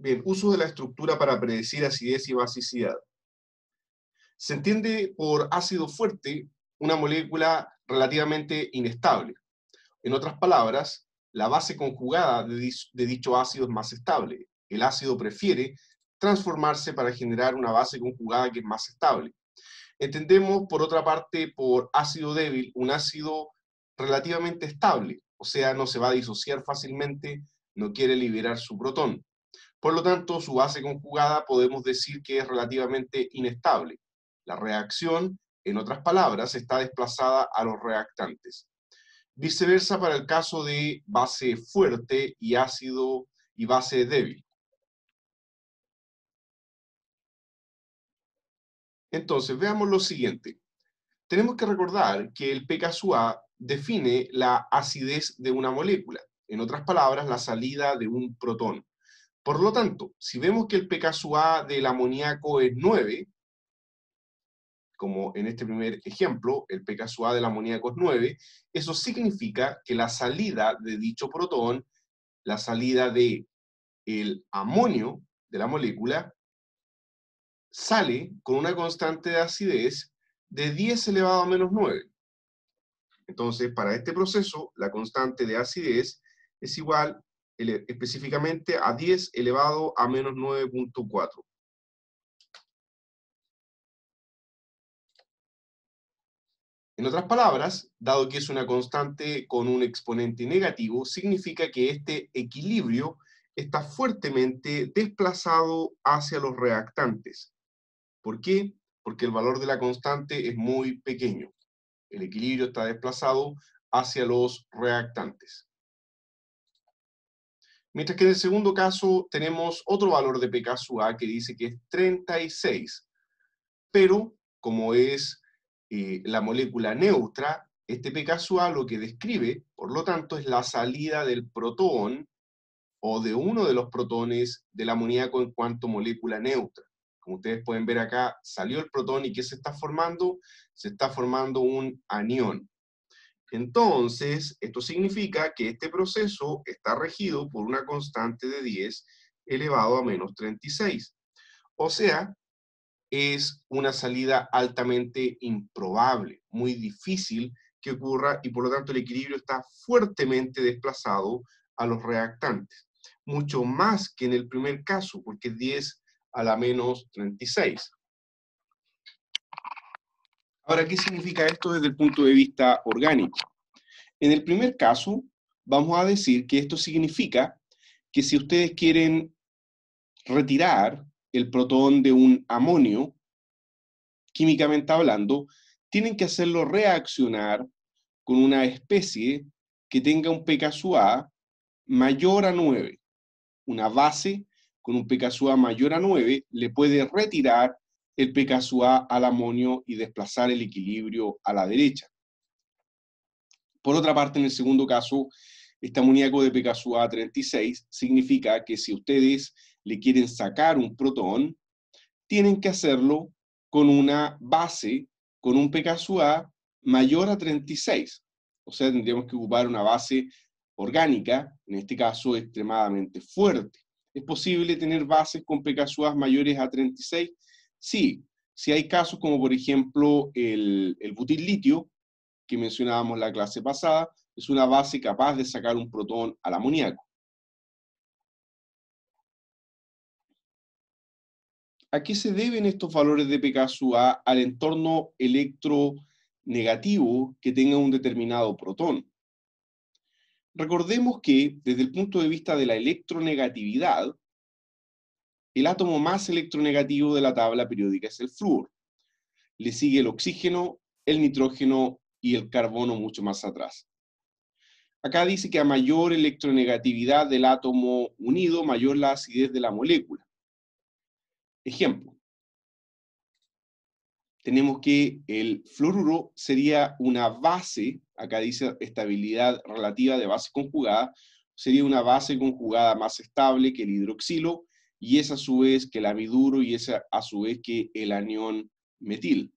Bien, uso de la estructura para predecir acidez y basicidad. Se entiende por ácido fuerte una molécula relativamente inestable. En otras palabras, la base conjugada de, de dicho ácido es más estable. El ácido prefiere transformarse para generar una base conjugada que es más estable. Entendemos, por otra parte, por ácido débil, un ácido relativamente estable, o sea, no se va a disociar fácilmente, no quiere liberar su protón. Por lo tanto, su base conjugada podemos decir que es relativamente inestable. La reacción, en otras palabras, está desplazada a los reactantes. Viceversa para el caso de base fuerte y ácido y base débil. Entonces, veamos lo siguiente. Tenemos que recordar que el pKa define la acidez de una molécula, en otras palabras, la salida de un protón. Por lo tanto, si vemos que el pKa del amoníaco es 9, como en este primer ejemplo, el pKa del amoníaco es 9, eso significa que la salida de dicho protón, la salida de el amonio de la molécula, sale con una constante de acidez de 10 elevado a menos 9. Entonces, para este proceso, la constante de acidez es igual específicamente a 10 elevado a menos 9.4. En otras palabras, dado que es una constante con un exponente negativo, significa que este equilibrio está fuertemente desplazado hacia los reactantes. ¿Por qué? Porque el valor de la constante es muy pequeño. El equilibrio está desplazado hacia los reactantes. Mientras que en el segundo caso tenemos otro valor de pKa que dice que es 36. Pero, como es eh, la molécula neutra, este pKa lo que describe, por lo tanto, es la salida del protón o de uno de los protones del amoníaco en cuanto molécula neutra. Como ustedes pueden ver acá, salió el protón y ¿qué se está formando? Se está formando un anión. Entonces, esto significa que este proceso está regido por una constante de 10 elevado a menos 36. O sea, es una salida altamente improbable, muy difícil que ocurra y por lo tanto el equilibrio está fuertemente desplazado a los reactantes. Mucho más que en el primer caso, porque es 10 a la menos 36. Ahora, ¿qué significa esto desde el punto de vista orgánico? En el primer caso, vamos a decir que esto significa que si ustedes quieren retirar el protón de un amonio, químicamente hablando, tienen que hacerlo reaccionar con una especie que tenga un pKa mayor a 9. Una base con un pKa mayor a 9 le puede retirar el PKSUA al amonio y desplazar el equilibrio a la derecha. Por otra parte, en el segundo caso, este amoníaco de pka 36 significa que si ustedes le quieren sacar un protón, tienen que hacerlo con una base, con un pKa mayor a 36. O sea, tendríamos que ocupar una base orgánica, en este caso extremadamente fuerte. Es posible tener bases con pKa mayores a 36, Sí, si hay casos como por ejemplo el, butil litio, que mencionábamos la clase pasada, es una base capaz de sacar un protón al amoníaco. ¿A qué se deben estos valores de pKa al entorno electronegativo que tenga un determinado protón? Recordemos que desde el punto de vista de la electronegatividad, el átomo más electronegativo de la tabla periódica es el flúor. Le sigue el oxígeno, el nitrógeno y el carbono mucho más atrás. Acá dice que a mayor electronegatividad del átomo unido, mayor la acidez de la molécula. Ejemplo, tenemos que el fluoruro sería una base, acá dice estabilidad relativa de base conjugada, sería una base conjugada más estable que el hidroxilo y es a su vez que el amiduro y es a, su vez que el anión metil.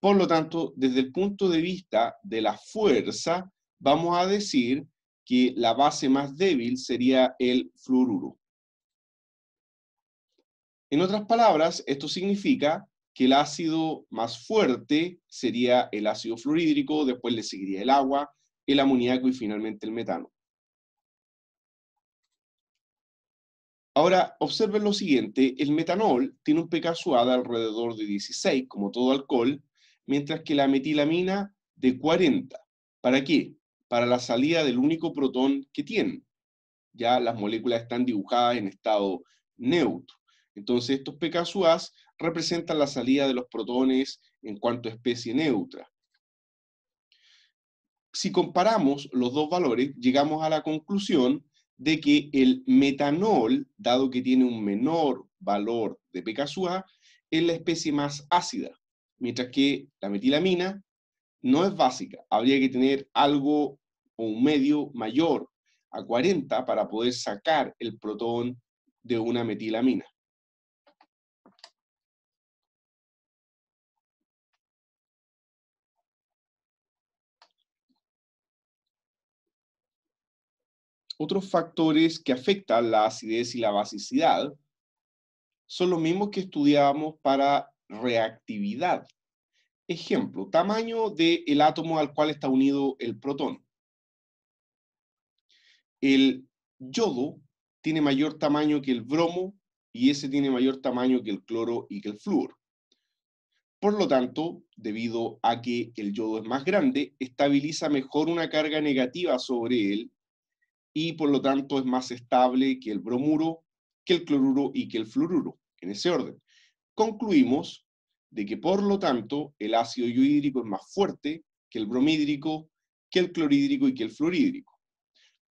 Por lo tanto, desde el punto de vista de la fuerza, vamos a decir que la base más débil sería el fluoruro. En otras palabras, esto significa que el ácido más fuerte sería el ácido fluorhídrico, después le seguiría el agua, el amoníaco y finalmente el metano. Ahora, observen lo siguiente, el metanol tiene un pKa de alrededor de 16, como todo alcohol, mientras que la metilamina de 40. ¿Para qué? Para la salida del único protón que tiene. Ya las moléculas están dibujadas en estado neutro. Entonces, estos pKa representan la salida de los protones en cuanto a especie neutra. Si comparamos los dos valores, llegamos a la conclusión de que el metanol, dado que tiene un menor valor de pKa, es la especie más ácida, mientras que la metilamina no es básica. Habría que tener algo o un medio mayor a 40 para poder sacar el protón de una metilamina. otros factores que afectan la acidez y la basicidad son los mismos que estudiábamos para reactividad. Ejemplo, tamaño del átomo al cual está unido el protón. El yodo tiene mayor tamaño que el bromo y ese tiene mayor tamaño que el cloro y que el flúor. Por lo tanto, debido a que el yodo es más grande, estabiliza mejor una carga negativa sobre él y por lo tanto es más estable que el bromuro, que el cloruro y que el fluoruro, en ese orden. Concluimos de que por lo tanto el ácido yodhídrico es más fuerte que el bromhídrico, que el clorhídrico y que el fluorhídrico.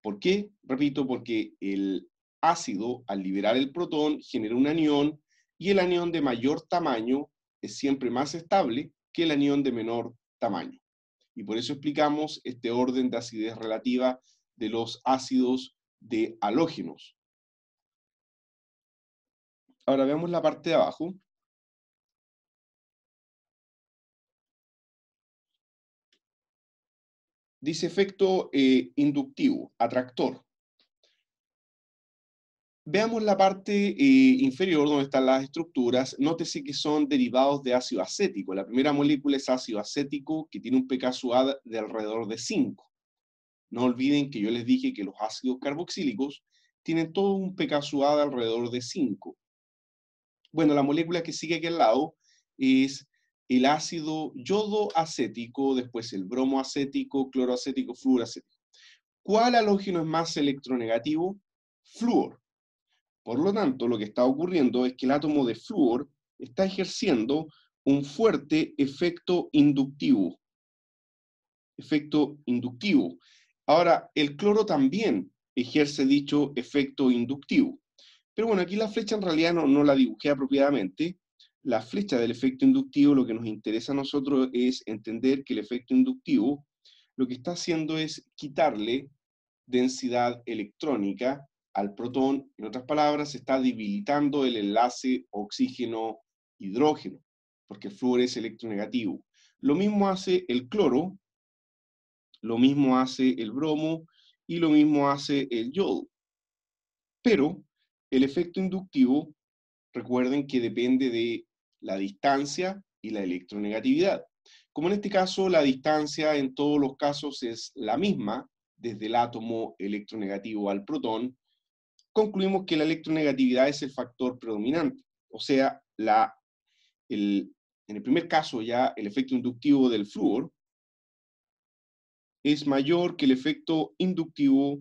¿Por qué? Repito, porque el ácido al liberar el protón genera un anión y el anión de mayor tamaño es siempre más estable que el anión de menor tamaño. Y por eso explicamos este orden de acidez relativa de los ácidos de halógenos. Ahora veamos la parte de abajo. Dice efecto eh, inductivo, atractor. Veamos la parte eh, inferior donde están las estructuras. Nótese que son derivados de ácido acético. La primera molécula es ácido acético que tiene un pKa de alrededor de 5. No olviden que yo les dije que los ácidos carboxílicos tienen todo un pKa de alrededor de 5. Bueno, la molécula que sigue aquí al lado es el ácido yodoacético, después el bromoacético, cloroacético, fluoracético. ¿Cuál halógeno es más electronegativo? Fluor. Por lo tanto, lo que está ocurriendo es que el átomo de flúor está ejerciendo un fuerte efecto inductivo. Efecto inductivo. Ahora, el cloro también ejerce dicho efecto inductivo. Pero bueno, aquí la flecha en realidad no, la dibujé apropiadamente. La flecha del efecto inductivo, lo que nos interesa a nosotros es entender que el efecto inductivo lo que está haciendo es quitarle densidad electrónica al protón. En otras palabras, está debilitando el enlace oxígeno-hidrógeno, porque el flúor es electronegativo. Lo mismo hace el cloro, lo mismo hace el bromo y lo mismo hace el yodo. Pero el efecto inductivo, recuerden que depende de la distancia y la electronegatividad. Como en este caso, la distancia en todos los casos es la misma, desde el átomo electronegativo al protón, concluimos que la electronegatividad es el factor predominante. O sea, la, en el primer caso ya el efecto inductivo del flúor, es mayor que el efecto inductivo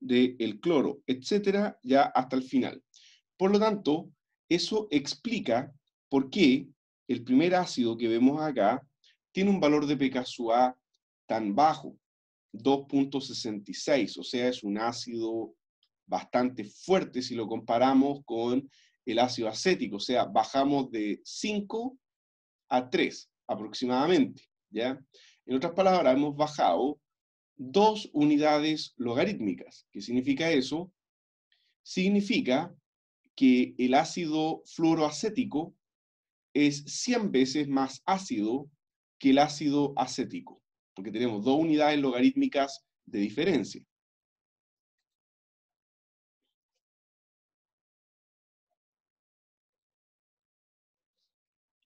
del el cloro, etcétera, ya hasta el final. Por lo tanto, eso explica por qué el primer ácido que vemos acá tiene un valor de pKa tan bajo, 2.66, o sea, es un ácido bastante fuerte si lo comparamos con el ácido acético, o sea, bajamos de 5 a 3 aproximadamente, ¿ya? En otras palabras, hemos bajado dos unidades logarítmicas. ¿Qué significa eso? Significa que el ácido fluoroacético es 100 veces más ácido que el ácido acético, porque tenemos dos unidades logarítmicas de diferencia.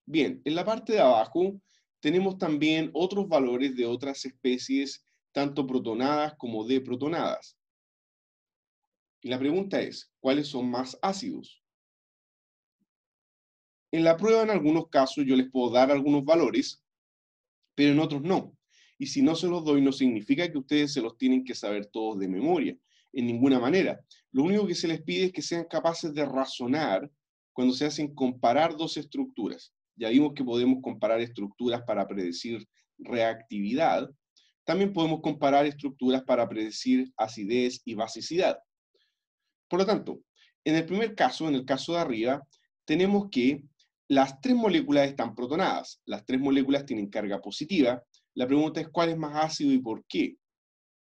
Bien, en la parte de abajo tenemos también otros valores de otras especies, tanto protonadas como deprotonadas. Y la pregunta es, ¿cuáles son más ácidos? En la prueba, en algunos casos, yo les puedo dar algunos valores, pero en otros no. Y si no se los doy, no significa que ustedes se los tienen que saber todos de memoria, en ninguna manera. Lo único que se les pide es que sean capaces de razonar cuando se hacen comparar dos estructuras ya vimos que podemos comparar estructuras para predecir reactividad, también podemos comparar estructuras para predecir acidez y basicidad. Por lo tanto, en el primer caso, en el caso de arriba, tenemos que las tres moléculas están protonadas, las tres moléculas tienen carga positiva, la pregunta es cuál es más ácido y por qué.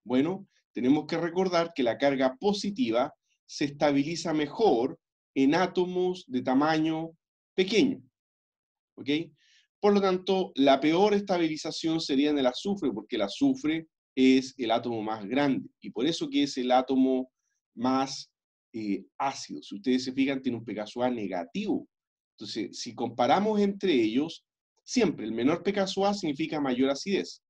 Bueno, tenemos que recordar que la carga positiva se estabiliza mejor en átomos de tamaño pequeño, ¿ok? Por lo tanto, la peor estabilización sería en el azufre, porque el azufre es el átomo más grande y por eso que es el átomo más eh, ácido. Si ustedes se fijan, tiene un pKa negativo. Entonces, si comparamos entre ellos, siempre el menor pKa significa mayor acidez.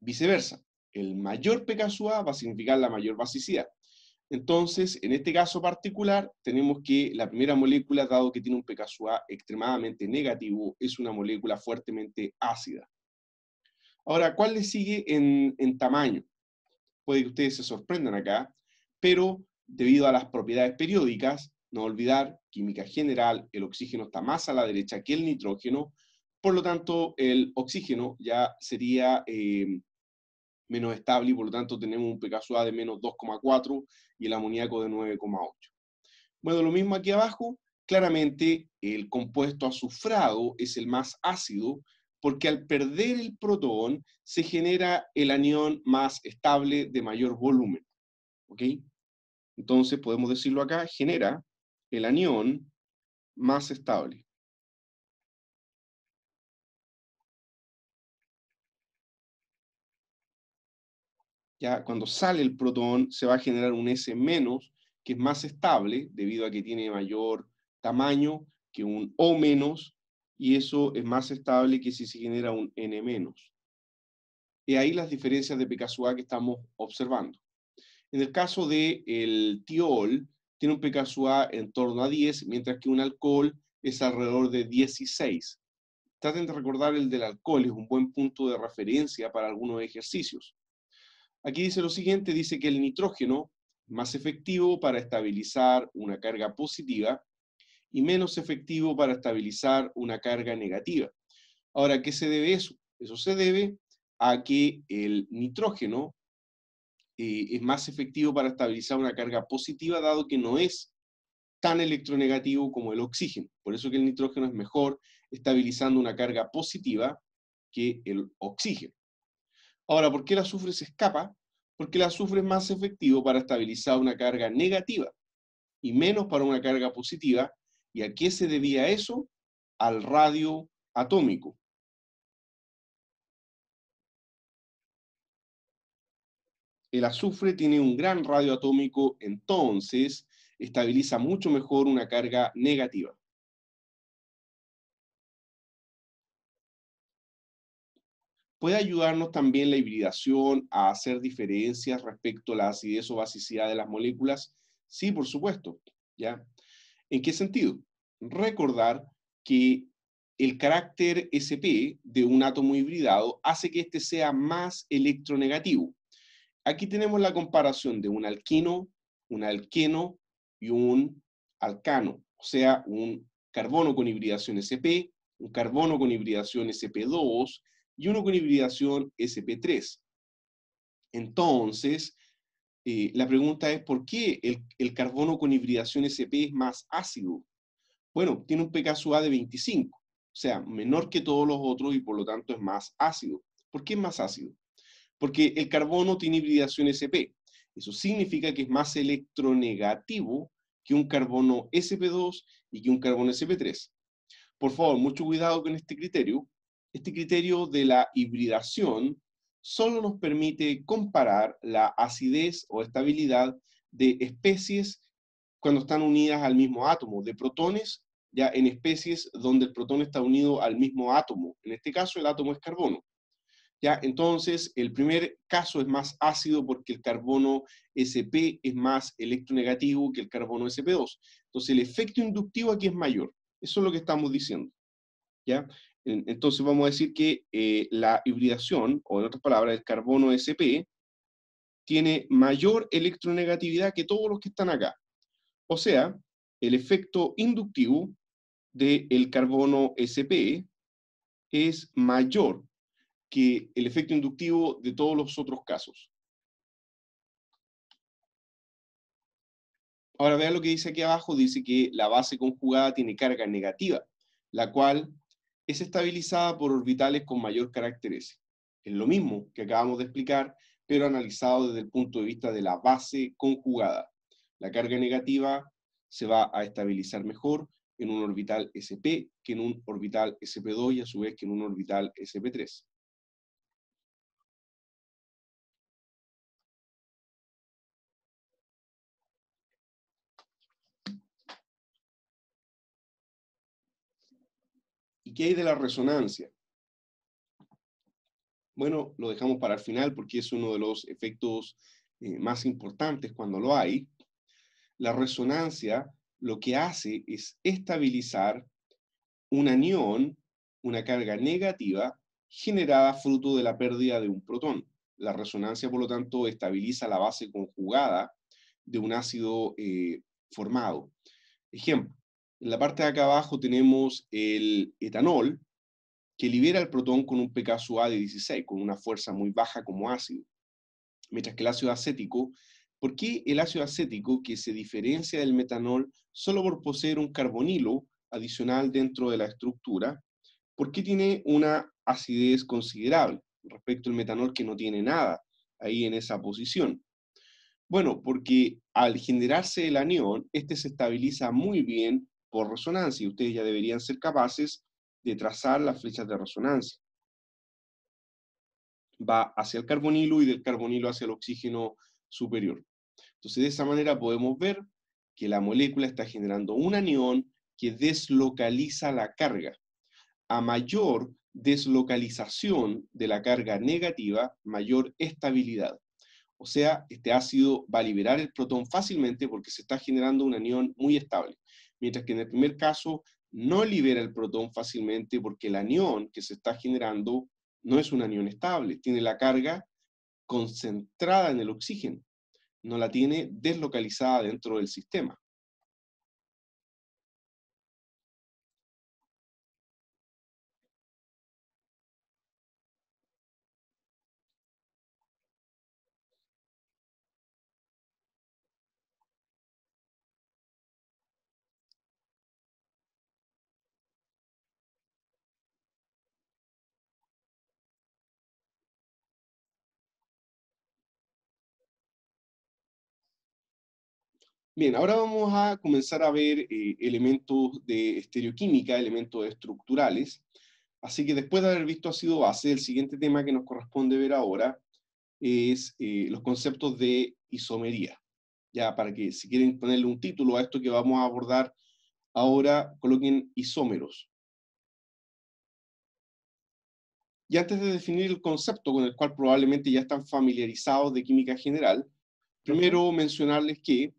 Viceversa, el mayor pKa va a significar la mayor basicidad. Entonces, en este caso particular, tenemos que la primera molécula, dado que tiene un pKa extremadamente negativo, es una molécula fuertemente ácida. Ahora, ¿cuál le sigue en, tamaño? Puede que ustedes se sorprendan acá, pero debido a las propiedades periódicas, no olvidar, química general, el oxígeno está más a la derecha que el nitrógeno, por lo tanto, el oxígeno ya sería eh, menos estable y por lo tanto tenemos un pKa de menos 2,4 y el amoníaco de 9,8. Bueno, lo mismo aquí abajo, claramente el compuesto azufrado es el más ácido porque al perder el protón se genera el anión más estable de mayor volumen. ¿Ok? Entonces podemos decirlo acá, genera el anión más estable. ya cuando sale el protón se va a generar un S menos, que es más estable debido a que tiene mayor tamaño que un O menos, y eso es más estable que si se genera un N menos. Y ahí las diferencias de pKa que estamos observando. En el caso del el tiol, tiene un pKa en torno a 10, mientras que un alcohol es alrededor de 16. Traten de recordar el del alcohol, es un buen punto de referencia para algunos ejercicios. Aquí dice lo siguiente, dice que el nitrógeno más efectivo para estabilizar una carga positiva y menos efectivo para estabilizar una carga negativa. Ahora, ¿qué se debe eso? Eso se debe a que el nitrógeno eh, es más efectivo para estabilizar una carga positiva, dado que no es tan electronegativo como el oxígeno. Por eso que el nitrógeno es mejor estabilizando una carga positiva que el oxígeno. Ahora, ¿por qué el azufre se escapa? Porque el azufre es más efectivo para estabilizar una carga negativa y menos para una carga positiva. ¿Y a qué se debía eso? Al radio atómico. El azufre tiene un gran radio atómico, entonces estabiliza mucho mejor una carga negativa. Puede ayudarnos también la hibridación a hacer diferencias respecto a la acidez o basicidad de las moléculas. Sí, por supuesto. ¿Ya? ¿En qué sentido? Recordar que el carácter sp de un átomo hibridado hace que éste sea más electronegativo. Aquí tenemos la comparación de un alquino, un alqueno y un alcano, o sea, un carbono con hibridación sp, un carbono con hibridación sp2 y uno con hibridación SP3. Entonces, eh, la pregunta es, ¿por qué el, carbono con hibridación SP es más ácido? Bueno, tiene un pKa de 25, o sea, menor que todos los otros y por lo tanto es más ácido. ¿Por qué es más ácido? Porque el carbono tiene hibridación SP. Eso significa que es más electronegativo que un carbono SP2 y que un carbono SP3. Por favor, mucho cuidado con este criterio, este criterio de la hibridación solo nos permite comparar la acidez o estabilidad de especies cuando están unidas al mismo átomo, de protones ya en especies donde el protón está unido al mismo átomo. En este caso el átomo es carbono. ¿Ya? Entonces, el primer caso es más ácido porque el carbono SP es más electronegativo que el carbono SP2. Entonces, el efecto inductivo aquí es mayor. Eso es lo que estamos diciendo. ¿ya? Entonces vamos a decir que eh, la hibridación, o en otras palabras, el carbono SP, tiene mayor electronegatividad que todos los que están acá. O sea, el efecto inductivo del carbono SP es mayor que el efecto inductivo de todos los otros casos. Ahora vean lo que dice aquí abajo, dice que la base conjugada tiene carga negativa, la cual es estabilizada por orbitales con mayor carácter S. Es lo mismo que acabamos de explicar, pero analizado desde el punto de vista de la base conjugada. La carga negativa se va a estabilizar mejor en un orbital SP que en un orbital SP2 y a su vez que en un orbital SP3. ¿qué hay de la resonancia? Bueno, lo dejamos para el final porque es uno de los efectos eh, más importantes cuando lo hay. La resonancia lo que hace es estabilizar un anión, una carga negativa, generada fruto de la pérdida de un protón. La resonancia, por lo tanto, estabiliza la base conjugada de un ácido eh, formado. Ejemplo, en la parte de acá abajo tenemos el etanol, que libera el protón con un pKa de 16, con una fuerza muy baja como ácido. Mientras que el ácido acético, ¿por qué el ácido acético, que se diferencia del metanol solo por poseer un carbonilo adicional dentro de la estructura, por qué tiene una acidez considerable respecto al metanol que no tiene nada ahí en esa posición? Bueno, porque al generarse el anión, este se estabiliza muy bien por resonancia y ustedes ya deberían ser capaces de trazar las flechas de resonancia. Va hacia el carbonilo y del carbonilo hacia el oxígeno superior. Entonces, de esa manera podemos ver que la molécula está generando un anión que deslocaliza la carga. A mayor deslocalización de la carga negativa, mayor estabilidad. O sea, este ácido va a liberar el protón fácilmente porque se está generando un anión muy estable mientras que en el primer caso no libera el protón fácilmente porque el anión que se está generando no es un anión estable, tiene la carga concentrada en el oxígeno, no la tiene deslocalizada dentro del sistema. Bien, ahora vamos a comenzar a ver eh, elementos de estereoquímica, elementos estructurales. Así que después de haber visto ácido base, el siguiente tema que nos corresponde ver ahora es eh, los conceptos de isomería. Ya para que si quieren ponerle un título a esto que vamos a abordar ahora, coloquen isómeros. Y antes de definir el concepto con el cual probablemente ya están familiarizados de química general, primero mencionarles que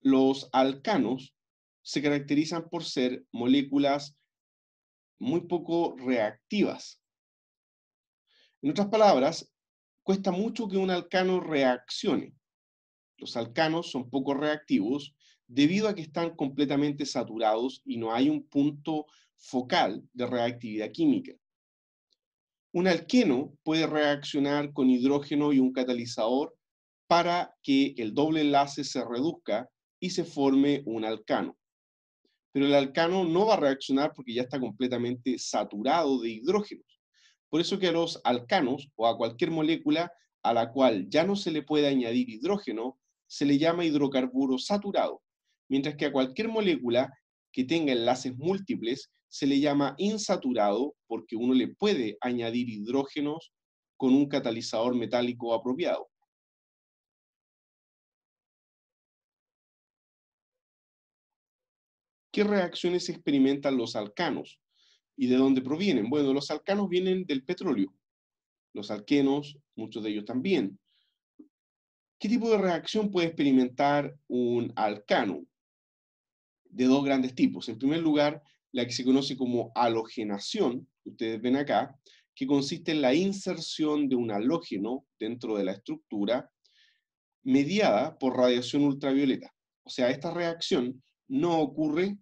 los alcanos se caracterizan por ser moléculas muy poco reactivas. En otras palabras, cuesta mucho que un alcano reaccione. Los alcanos son poco reactivos debido a que están completamente saturados y no hay un punto focal de reactividad química. Un alqueno puede reaccionar con hidrógeno y un catalizador para que el doble enlace se reduzca y se forme un alcano. Pero el alcano no va a reaccionar porque ya está completamente saturado de hidrógenos. Por eso que a los alcanos o a cualquier molécula a la cual ya no se le puede añadir hidrógeno, se le llama hidrocarburo saturado, mientras que a cualquier molécula que tenga enlaces múltiples se le llama insaturado porque uno le puede añadir hidrógenos con un catalizador metálico apropiado. ¿Qué reacciones experimentan los alcanos? ¿Y de dónde provienen? Bueno, los alcanos vienen del petróleo. Los alquenos, muchos de ellos también. ¿Qué tipo de reacción puede experimentar un alcano? De dos grandes tipos. En primer lugar, la que se conoce como halogenación, ustedes ven acá, que consiste en la inserción de un halógeno dentro de la estructura mediada por radiación ultravioleta. O sea, esta reacción no ocurre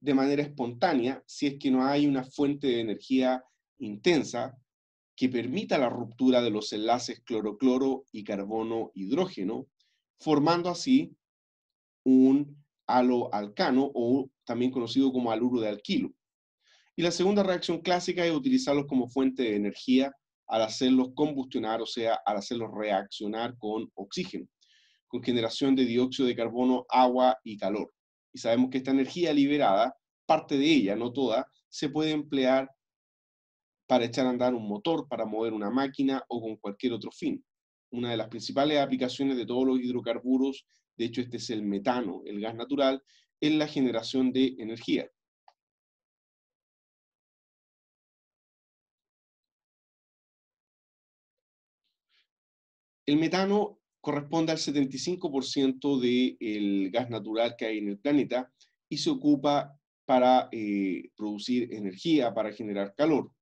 de manera espontánea si es que no hay una fuente de energía intensa que permita la ruptura de los enlaces clorocloro -cloro y carbono-hidrógeno, formando así un halo-alcano o también conocido como aluro de alquilo. Y la segunda reacción clásica es utilizarlos como fuente de energía al hacerlos combustionar, o sea, al hacerlos reaccionar con oxígeno, con generación de dióxido de carbono, agua y calor y sabemos que esta energía liberada, parte de ella, no toda, se puede emplear para echar a andar un motor, para mover una máquina o con cualquier otro fin. Una de las principales aplicaciones de todos los hidrocarburos, de hecho este es el metano, el gas natural, es la generación de energía. El metano corresponde al 75% del gas natural que hay en el planeta y se ocupa para eh, producir energía, para generar calor.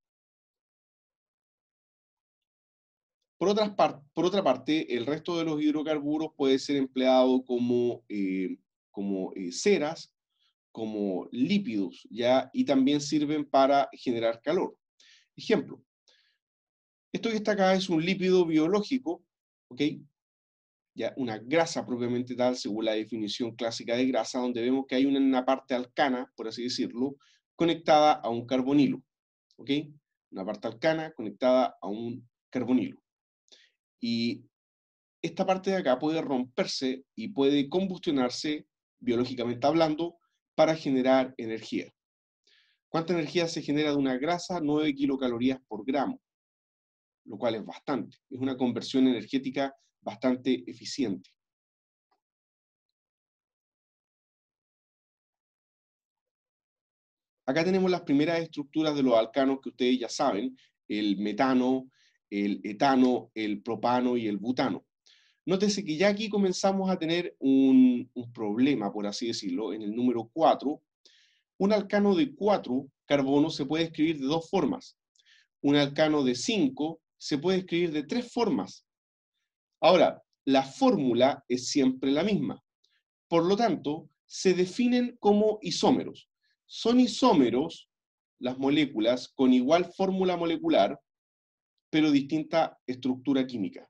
Por otra, parte, el resto de los hidrocarburos puede ser empleado como, eh, como eh, ceras, como lípidos, ¿ya? y también sirven para generar calor. Ejemplo, esto que está acá es un lípido biológico, ¿okay? ya una grasa propiamente tal, según la definición clásica de grasa, donde vemos que hay una, parte alcana, por así decirlo, conectada a un carbonilo. ¿Ok? Una parte alcana conectada a un carbonilo. Y esta parte de acá puede romperse y puede combustionarse, biológicamente hablando, para generar energía. ¿Cuánta energía se genera de una grasa? 9 kilocalorías por gramo, lo cual es bastante. Es una conversión energética bastante eficiente. Acá tenemos las primeras estructuras de los alcanos que ustedes ya saben, el metano, el etano, el propano y el butano. Nótese que ya aquí comenzamos a tener un, problema, por así decirlo, en el número 4. Un alcano de 4 carbonos se puede escribir de dos formas. Un alcano de 5 se puede escribir de tres formas. Ahora, la fórmula es siempre la misma. Por lo tanto, se definen como isómeros. Son isómeros las moléculas con igual fórmula molecular, pero distinta estructura química.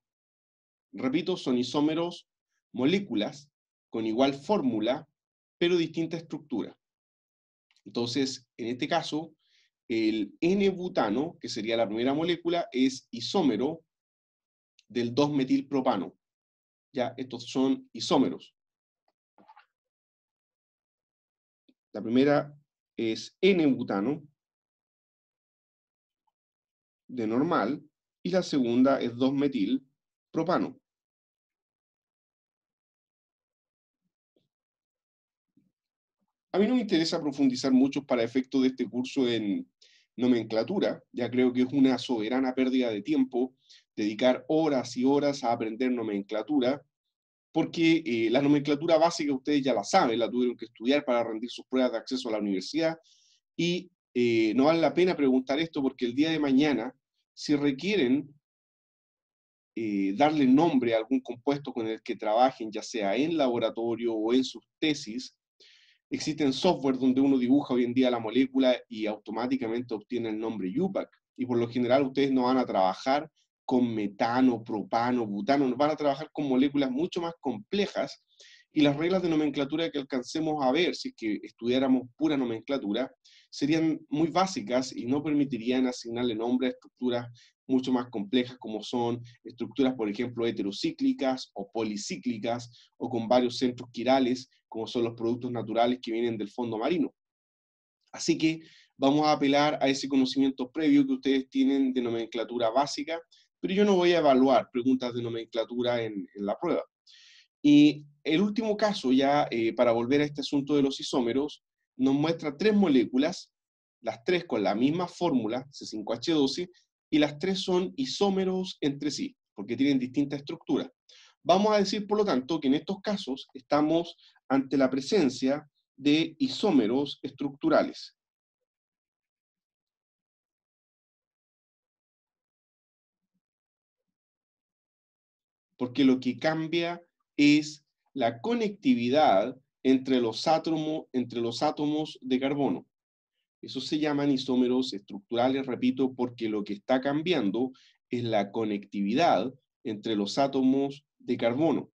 Repito, son isómeros moléculas con igual fórmula, pero distinta estructura. Entonces, en este caso, el N-butano, que sería la primera molécula, es isómero del 2-metilpropano. Ya, estos son isómeros. La primera es N-butano de normal y la segunda es 2-metilpropano. A mí no me interesa profundizar mucho para efectos de este curso en nomenclatura, ya creo que es una soberana pérdida de tiempo dedicar horas y horas a aprender nomenclatura, porque eh, la nomenclatura básica ustedes ya la saben, la tuvieron que estudiar para rendir sus pruebas de acceso a la universidad, y eh, no vale la pena preguntar esto porque el día de mañana, si requieren eh, darle nombre a algún compuesto con el que trabajen, ya sea en laboratorio o en sus tesis, existen software donde uno dibuja hoy en día la molécula y automáticamente obtiene el nombre UPAC. Y por lo general ustedes no van a trabajar con metano, propano, butano, nos van a trabajar con moléculas mucho más complejas y las reglas de nomenclatura que alcancemos a ver si es que estudiáramos pura nomenclatura serían muy básicas y no permitirían asignarle nombre a estructuras mucho más complejas como son estructuras, por ejemplo, heterocíclicas o policíclicas o con varios centros quirales como son los productos naturales que vienen del fondo marino. Así que vamos a apelar a ese conocimiento previo que ustedes tienen de nomenclatura básica pero yo no voy a evaluar preguntas de nomenclatura en, la prueba. Y el último caso, ya eh, para volver a este asunto de los isómeros, nos muestra tres moléculas, las tres con la misma fórmula, C5H12, y las tres son isómeros entre sí, porque tienen distinta estructura. Vamos a decir, por lo tanto, que en estos casos estamos ante la presencia de isómeros estructurales. porque lo que cambia es la conectividad entre los, átomos, entre los átomos de carbono. Eso se llaman isómeros estructurales, repito, porque lo que está cambiando es la conectividad entre los átomos de carbono.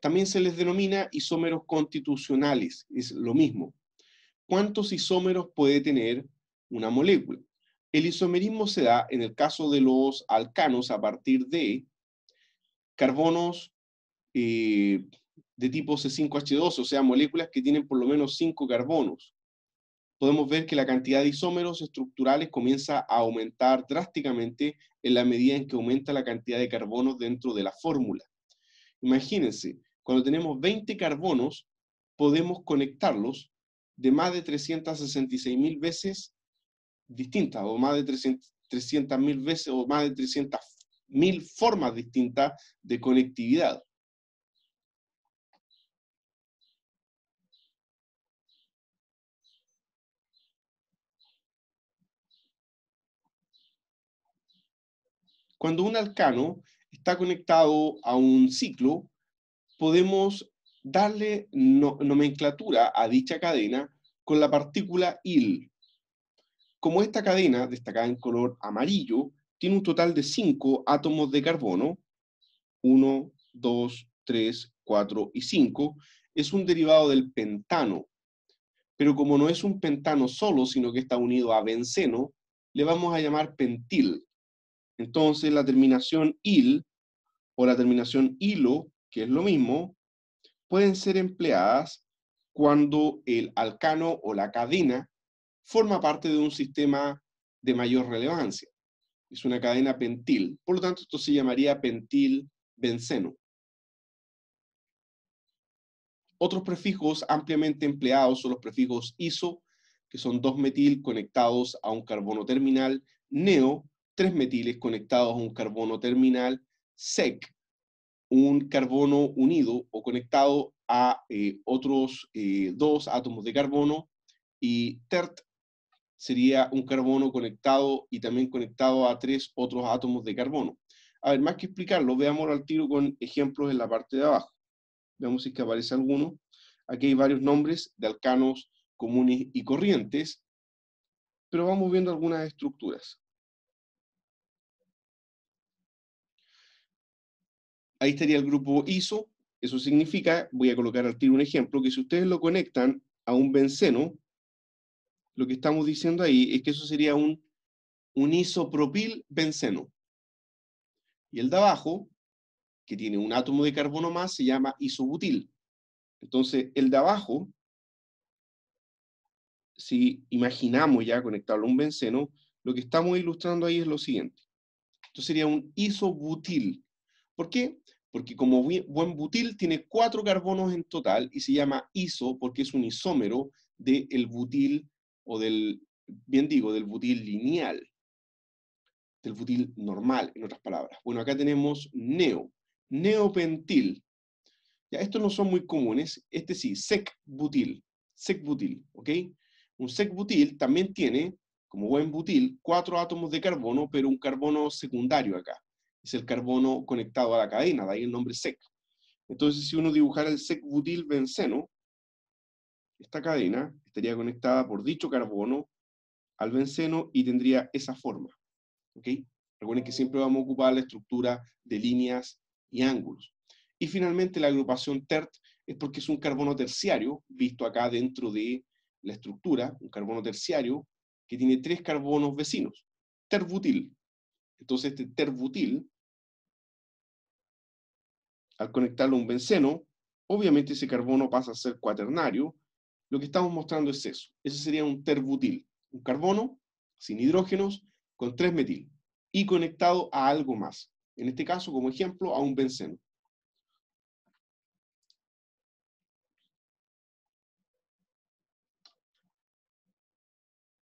También se les denomina isómeros constitucionales, es lo mismo. ¿Cuántos isómeros puede tener una molécula? El isomerismo se da en el caso de los alcanos a partir de carbonos eh, de tipo C5H2, o sea, moléculas que tienen por lo menos 5 carbonos. Podemos ver que la cantidad de isómeros estructurales comienza a aumentar drásticamente en la medida en que aumenta la cantidad de carbonos dentro de la fórmula. Imagínense, cuando tenemos 20 carbonos, podemos conectarlos de más de 366 mil veces distintas, o más de 300 mil veces, o más de 300 formas distintas de conectividad. Cuando un alcano está conectado a un ciclo, podemos darle nomenclatura a dicha cadena con la partícula il. Como esta cadena, destacada en color amarillo, tiene un total de 5 átomos de carbono, 1, 2, 3, 4 y 5, es un derivado del pentano. Pero como no es un pentano solo, sino que está unido a benceno, le vamos a llamar pentil. Entonces la terminación il o la terminación hilo, que es lo mismo, pueden ser empleadas cuando el alcano o la cadena forma parte de un sistema de mayor relevancia. Es una cadena pentil, por lo tanto esto se llamaría pentil-benceno. Otros prefijos ampliamente empleados son los prefijos iso, que son dos metil conectados a un carbono terminal, neo, tres metiles conectados a un carbono terminal, sec, un carbono unido o conectado a eh, otros eh, dos átomos de carbono y TERT e sería un carbono conectado y también conectado a tres otros átomos de carbono. A ver, más que explicarlo, veamos al tiro con ejemplos en la parte de abajo. Veamos si es que aparece alguno. Aquí hay varios nombres de alcanos comunes y corrientes, pero vamos viendo algunas estructuras. ahí estaría el grupo ISO. Eso significa, voy a colocar al un ejemplo, que si ustedes lo conectan a un benceno, lo que estamos diciendo ahí es que eso sería un, un isopropil benceno. Y el de abajo, que tiene un átomo de carbono más, se llama isobutil. Entonces, el de abajo, si imaginamos ya conectarlo a un benceno, lo que estamos ilustrando ahí es lo siguiente. Esto sería un isobutil. ¿Por qué? porque como buen butil tiene cuatro carbonos en total y se llama iso porque es un isómero del butil o del, bien digo, del butil lineal, del butil normal, en otras palabras. Bueno, acá tenemos neo, neopentil. Ya, estos no son muy comunes, este sí, sec-butil, sec-butil, ¿ok? Un sec-butil también tiene, como buen butil, cuatro átomos de carbono, pero un carbono secundario acá es el carbono conectado a la cadena, de ahí el nombre SEC. Entonces, si uno dibujara el SEC butil benceno, esta cadena estaría conectada por dicho carbono al benceno y tendría esa forma. ¿Ok? Recuerden que siempre vamos a ocupar la estructura de líneas y ángulos. Y finalmente, la agrupación TERT e es porque es un carbono terciario, visto acá dentro de la estructura, un carbono terciario que tiene tres carbonos vecinos. Terbutil. Entonces, este terbutil al conectarlo a un benceno, obviamente ese carbono pasa a ser cuaternario. Lo que estamos mostrando es eso. Ese sería un terbutil, un carbono sin hidrógenos con 3-metil y conectado a algo más. En este caso, como ejemplo, a un benceno.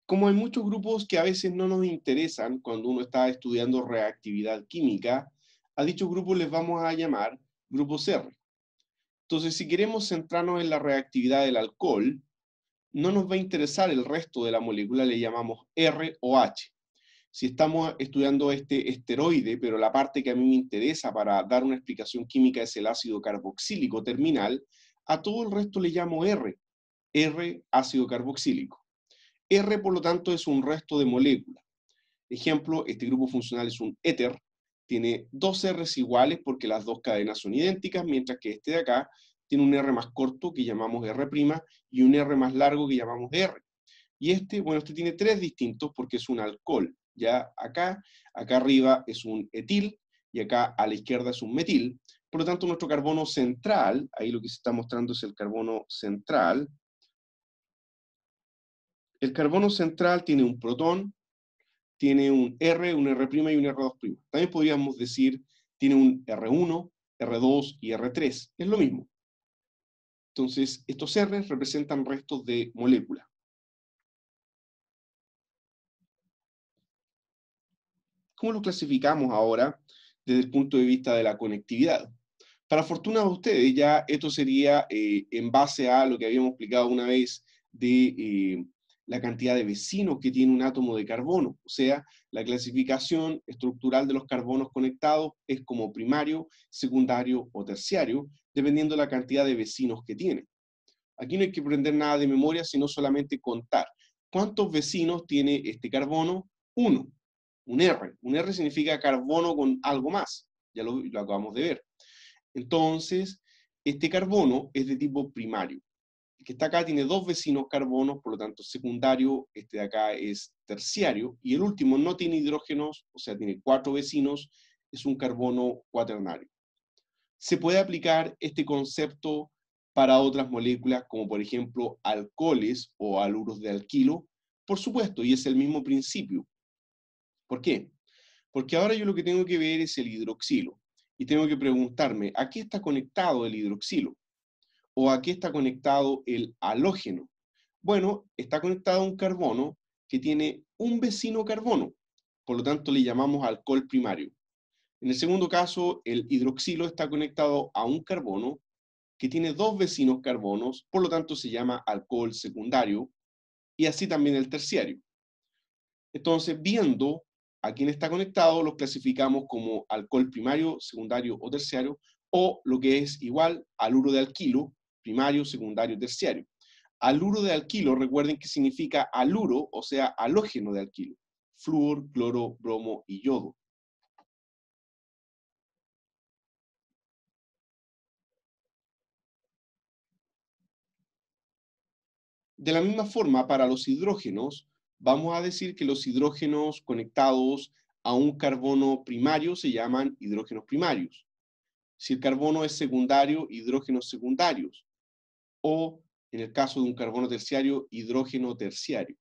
como hay muchos grupos que a veces no nos interesan cuando uno está estudiando reactividad química, a dichos grupos les vamos a llamar grupo R. Entonces, si queremos centrarnos en la reactividad del alcohol, no nos va a interesar el resto de la molécula, le llamamos R o H. Si estamos estudiando este esteroide, pero la parte que a mí me interesa para dar una explicación química es el ácido carboxílico terminal, a todo el resto le llamo R, R ácido carboxílico. R, por lo tanto, es un resto de molécula. Ejemplo, este grupo funcional es un éter, tiene dos R iguales porque las dos cadenas son idénticas, mientras que este de acá tiene un R más corto que llamamos R' y un R más largo que llamamos R. Y este, bueno, este tiene tres distintos porque es un alcohol. Ya acá, acá arriba es un etil y acá a la izquierda es un metil. Por lo tanto, nuestro carbono central, ahí lo que se está mostrando es el carbono central. El carbono central tiene un protón, tiene un R, un R' y un R2'. También podríamos decir tiene un R1, R2 y R3. Es lo mismo. Entonces, estos R representan restos de molécula. ¿Cómo lo clasificamos ahora desde el punto de vista de la conectividad? Para fortuna de ustedes, ya esto sería eh, en base a lo que habíamos explicado una vez de eh, la cantidad de vecinos que tiene un átomo de carbono. O sea, la clasificación estructural de los carbonos conectados es como primario, secundario o terciario, dependiendo de la cantidad de vecinos que tiene. Aquí no hay que aprender nada de memoria, sino solamente contar. ¿Cuántos vecinos tiene este carbono? Uno, un R. Un R significa carbono con algo más. Ya lo acabamos de ver. Entonces, este carbono es de tipo primario que está acá tiene dos vecinos carbonos, por lo tanto secundario, este de acá es terciario, y el último no tiene hidrógenos, o sea, tiene cuatro vecinos, es un carbono cuaternario. Se puede aplicar este concepto para otras moléculas, como por ejemplo alcoholes o aluros de alquilo, por supuesto, y es el mismo principio. ¿Por qué? Porque ahora yo lo que tengo que ver es el hidroxilo, y tengo que preguntarme, ¿a qué está conectado el hidroxilo? ¿O a qué está conectado el halógeno? Bueno, está conectado a un carbono que tiene un vecino carbono, por lo tanto le llamamos alcohol primario. En el segundo caso, el hidroxilo está conectado a un carbono que tiene dos vecinos carbonos, por lo tanto se llama alcohol secundario, y así también el terciario. Entonces, viendo a quién está conectado, lo clasificamos como alcohol primario, secundario o terciario, o lo que es igual al uro de alquilo, primario, secundario, terciario. Aluro de alquilo, recuerden que significa aluro, o sea, halógeno de alquilo. Flúor, cloro, bromo y yodo. De la misma forma, para los hidrógenos, vamos a decir que los hidrógenos conectados a un carbono primario se llaman hidrógenos primarios. Si el carbono es secundario, hidrógenos secundarios o, en el caso de un carbono terciario, hidrógeno terciario.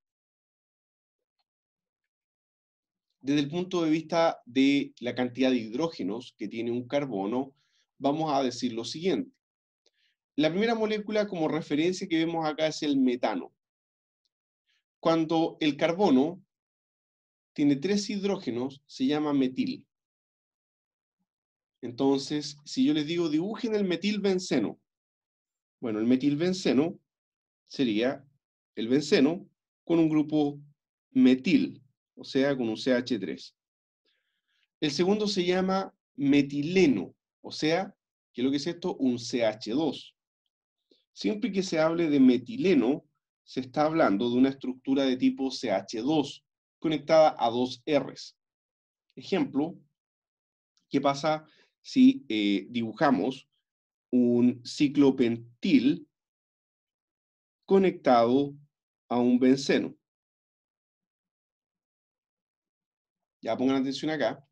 Desde el punto de vista de la cantidad de hidrógenos que tiene un carbono, vamos a decir lo siguiente. La primera molécula como referencia que vemos acá es el metano. Cuando el carbono tiene tres hidrógenos, se llama metil. Entonces, si yo les digo dibujen el benceno, bueno, el metilbenceno sería el benceno con un grupo metil, o sea, con un CH3. El segundo se llama metileno, o sea, ¿qué es lo que es esto? Un CH2. Siempre que se hable de metileno, se está hablando de una estructura de tipo CH2 conectada a dos Rs. Ejemplo, ¿qué pasa si eh, dibujamos un ciclopentil conectado a un benceno. Ya pongan atención acá.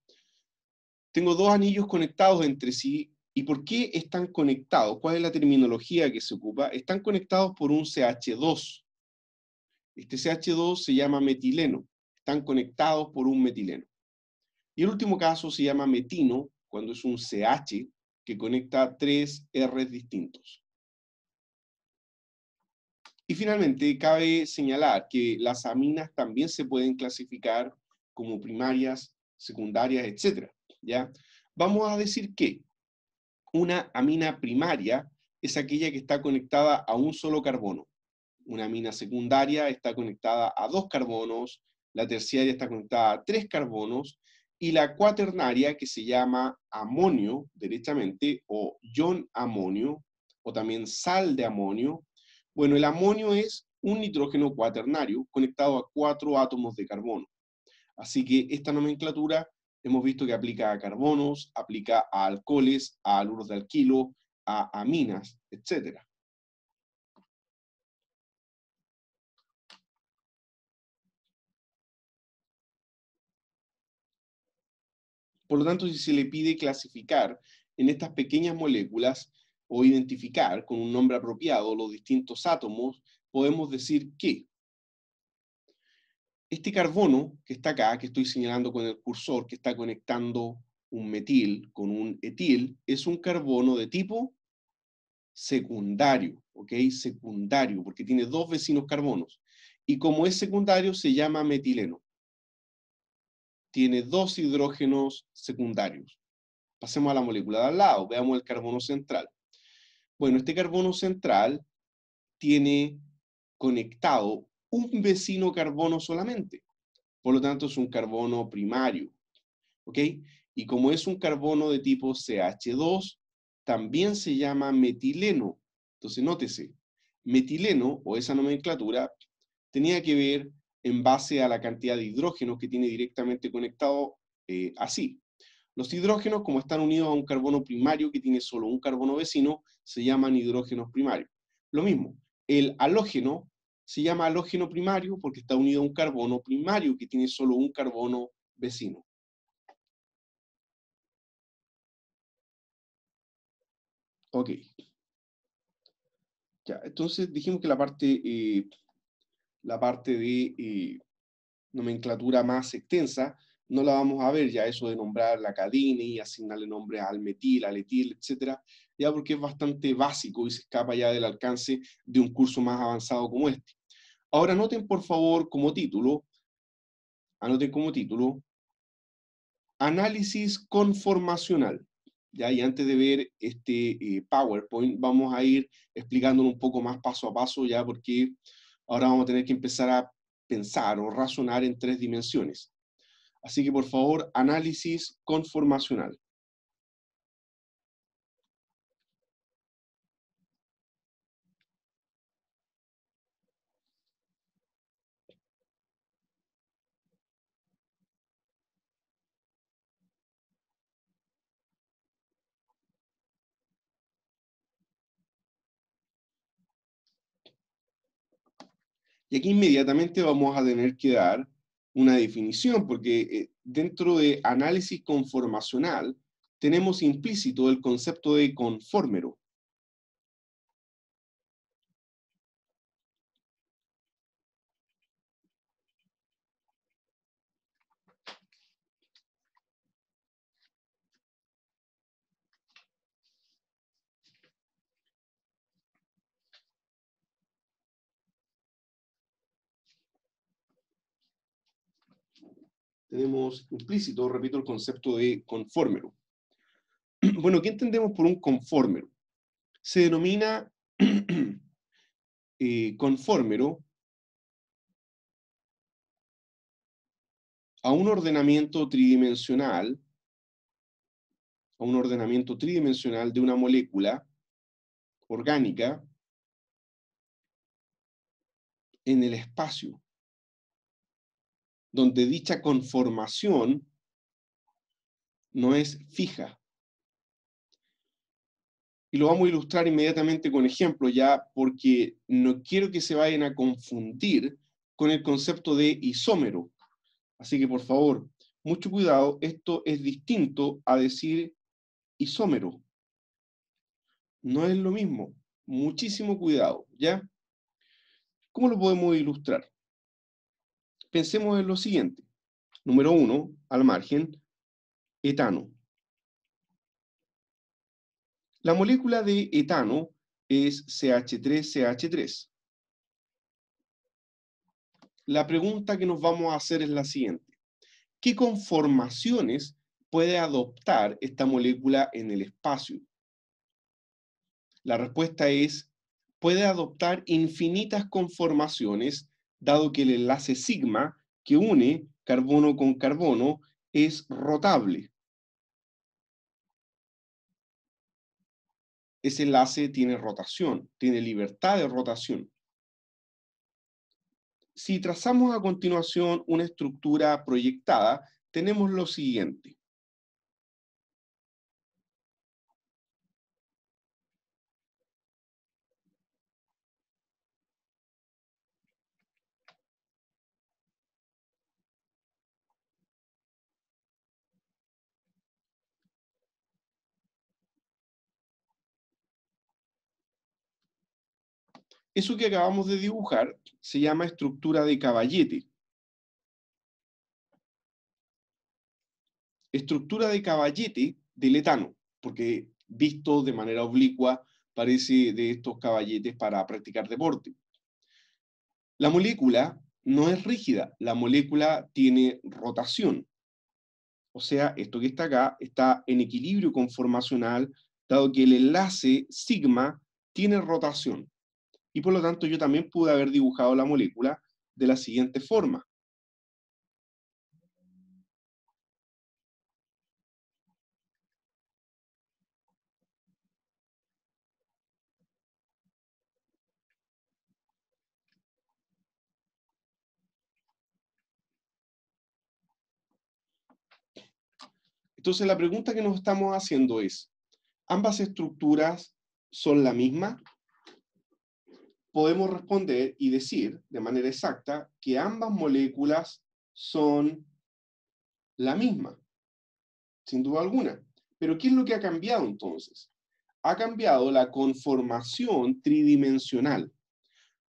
Tengo dos anillos conectados entre sí. ¿Y por qué están conectados? ¿Cuál es la terminología que se ocupa? Están conectados por un CH2. Este CH2 se llama metileno. Están conectados por un metileno. Y el último caso se llama metino, cuando es un CH que conecta tres Rs distintos. Y finalmente, cabe señalar que las aminas también se pueden clasificar como primarias, secundarias, etc. ¿ya? Vamos a decir que una amina primaria es aquella que está conectada a un solo carbono. Una amina secundaria está conectada a dos carbonos, la terciaria está conectada a tres carbonos y la cuaternaria que se llama amonio, directamente, o ion amonio, o también sal de amonio. Bueno, el amonio es un nitrógeno cuaternario conectado a cuatro átomos de carbono. Así que esta nomenclatura hemos visto que aplica a carbonos, aplica a alcoholes, a aluros de alquilo, a aminas, etcétera. Por lo tanto, si se le pide clasificar en estas pequeñas moléculas o identificar con un nombre apropiado los distintos átomos, podemos decir que este carbono que está acá, que estoy señalando con el cursor, que está conectando un metil con un etil, es un carbono de tipo secundario, ¿ok? Secundario, porque tiene dos vecinos carbonos. Y como es secundario, se llama metileno tiene dos hidrógenos secundarios. Pasemos a la molécula de al lado, veamos el carbono central. Bueno, este carbono central tiene conectado un vecino carbono solamente. Por lo tanto, es un carbono primario. ¿Ok? Y como es un carbono de tipo CH2, también se llama metileno. Entonces, nótese, metileno o esa nomenclatura tenía que ver en base a la cantidad de hidrógeno que tiene directamente conectado eh, así. Los hidrógenos, como están unidos a un carbono primario que tiene solo un carbono vecino, se llaman hidrógenos primarios. Lo mismo, el halógeno se llama halógeno primario porque está unido a un carbono primario que tiene solo un carbono vecino. Ok. Ya, entonces dijimos que la parte eh, la parte de eh, nomenclatura más extensa, no la vamos a ver ya eso de nombrar la cadena y asignarle nombre al metil, al etil, etcétera, ya porque es bastante básico y se escapa ya del alcance de un curso más avanzado como este. Ahora noten por favor como título, anoten como título, análisis conformacional. Ya, y antes de ver este eh, PowerPoint, vamos a ir explicándolo un poco más paso a paso, ya porque ahora vamos a tener que empezar a pensar o razonar en tres dimensiones. Así que por favor, análisis conformacional. Y aquí inmediatamente vamos a tener que dar una definición, porque eh, dentro de análisis conformacional tenemos implícito el concepto de conformero. tenemos implícito, repito, el concepto de conformero. Bueno, ¿qué entendemos por un conformero? Se denomina eh, conformero a un ordenamiento tridimensional, a un ordenamiento tridimensional de una molécula orgánica en el espacio donde dicha conformación no es fija. Y lo vamos a ilustrar inmediatamente con ejemplo, ya porque no quiero que se vayan a confundir con el concepto de isómero. Así que por favor, mucho cuidado, esto es distinto a decir isómero. No es lo mismo, muchísimo cuidado, ¿ya? ¿Cómo lo podemos ilustrar? pensemos en lo siguiente. Número uno, al margen, etano. La molécula de etano es CH3CH3. La pregunta que nos vamos a hacer es la siguiente. ¿Qué conformaciones puede adoptar esta molécula en el espacio? La respuesta es, puede adoptar infinitas conformaciones dado que el enlace sigma que une carbono con carbono es rotable. Ese enlace tiene rotación, tiene libertad de rotación. Si trazamos a continuación una estructura proyectada, tenemos lo siguiente. Eso que acabamos de dibujar se llama estructura de caballete. Estructura de caballete de Letano, porque visto de manera oblicua parece de estos caballetes para practicar deporte. La molécula no es rígida, la molécula tiene rotación. O sea, esto que está acá está en equilibrio conformacional, dado que el enlace sigma tiene rotación y por lo tanto yo también pude haber dibujado la molécula de la siguiente forma. Entonces la pregunta que nos estamos haciendo es, ¿ambas estructuras son la misma? podemos responder y decir de manera exacta que ambas moléculas son la misma, sin duda alguna. Pero ¿qué es lo que ha cambiado entonces? Ha cambiado la conformación tridimensional.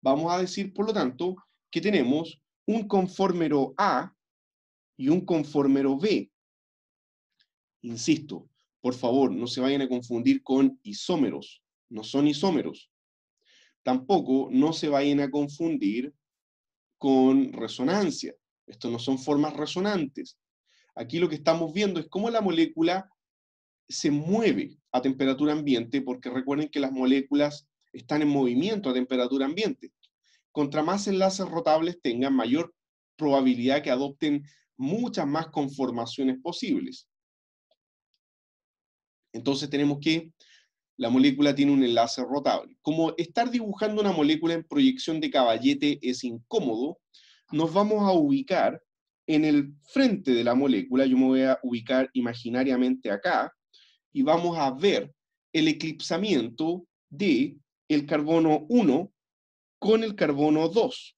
Vamos a decir, por lo tanto, que tenemos un conformero A y un conformero B. Insisto, por favor, no se vayan a confundir con isómeros. No son isómeros. Tampoco no se vayan a confundir con resonancia. esto no son formas resonantes. Aquí lo que estamos viendo es cómo la molécula se mueve a temperatura ambiente, porque recuerden que las moléculas están en movimiento a temperatura ambiente. Contra más enlaces rotables tengan, mayor probabilidad que adopten muchas más conformaciones posibles. Entonces tenemos que la molécula tiene un enlace rotable. Como estar dibujando una molécula en proyección de caballete es incómodo, nos vamos a ubicar en el frente de la molécula, yo me voy a ubicar imaginariamente acá, y vamos a ver el eclipsamiento de el carbono 1 con el carbono 2.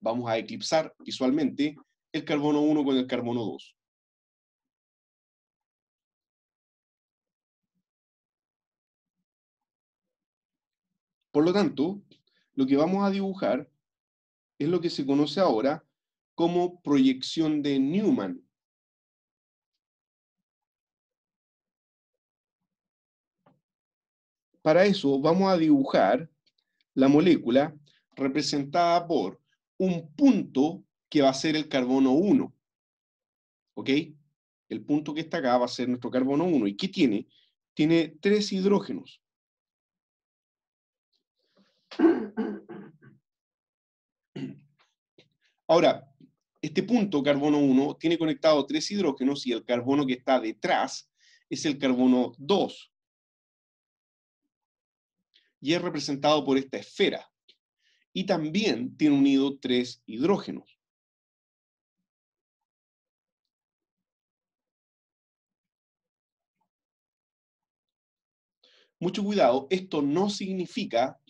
Vamos a eclipsar visualmente el carbono 1 con el carbono 2. Por lo tanto, lo que vamos a dibujar es lo que se conoce ahora como proyección de Newman. Para eso vamos a dibujar la molécula representada por un punto que va a ser el carbono 1. ¿Ok? El punto que está acá va a ser nuestro carbono 1. ¿Y qué tiene? Tiene tres hidrógenos. Ahora, este punto, carbono 1, tiene conectado tres hidrógenos y el carbono que está detrás es el carbono 2. Y es representado por esta esfera. Y también tiene unido tres hidrógenos. Mucho cuidado, esto no significa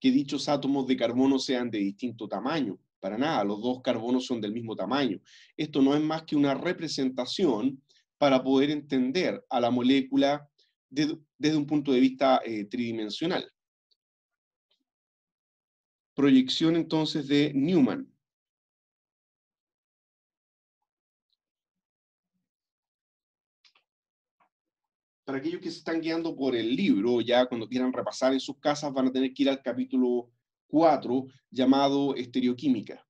que dichos átomos de carbono sean de distinto tamaño. Para nada, los dos carbonos son del mismo tamaño. Esto no es más que una representación para poder entender a la molécula desde un punto de vista eh, tridimensional. Proyección entonces de Newman. Para aquellos que se están guiando por el libro, ya cuando quieran repasar en sus casas van a tener que ir al capítulo 4 llamado estereoquímica.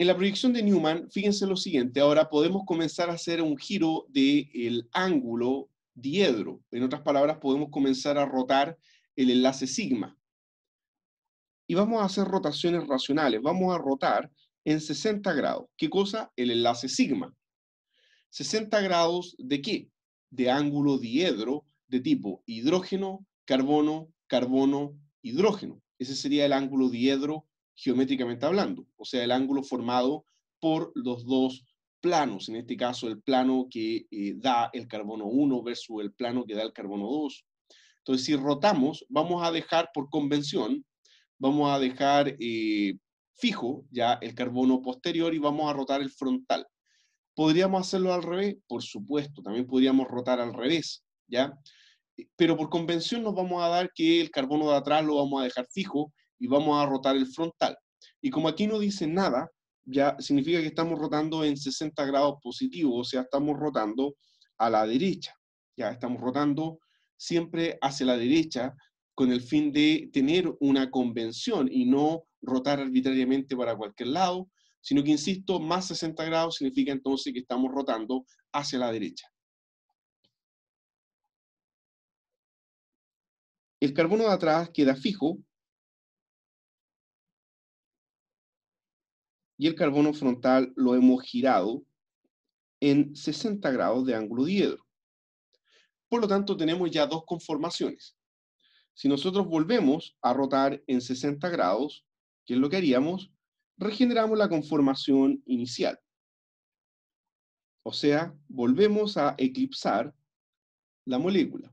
En la proyección de Newman, fíjense lo siguiente, ahora podemos comenzar a hacer un giro del el ángulo diedro. En otras palabras, podemos comenzar a rotar el enlace sigma. Y vamos a hacer rotaciones racionales. Vamos a rotar en 60 grados. ¿Qué cosa? El enlace sigma. ¿60 grados de qué? De ángulo diedro de tipo hidrógeno, carbono, carbono, hidrógeno. Ese sería el ángulo diedro geométricamente hablando, o sea, el ángulo formado por los dos planos, en este caso el plano que eh, da el carbono 1 versus el plano que da el carbono 2. Entonces, si rotamos, vamos a dejar por convención, vamos a dejar eh, fijo ya el carbono posterior y vamos a rotar el frontal. ¿Podríamos hacerlo al revés? Por supuesto, también podríamos rotar al revés, ¿ya? pero por convención nos vamos a dar que el carbono de atrás lo vamos a dejar fijo y vamos a rotar el frontal. Y como aquí no dice nada, ya significa que estamos rotando en 60 grados positivos, o sea, estamos rotando a la derecha. Ya estamos rotando siempre hacia la derecha con el fin de tener una convención y no rotar arbitrariamente para cualquier lado, sino que, insisto, más 60 grados significa entonces que estamos rotando hacia la derecha. el carbono de atrás queda fijo y el carbono frontal lo hemos girado en 60 grados de ángulo diedro. Por lo tanto, tenemos ya dos conformaciones. Si nosotros volvemos a rotar en 60 grados, que es lo que haríamos, regeneramos la conformación inicial. O sea, volvemos a eclipsar la molécula.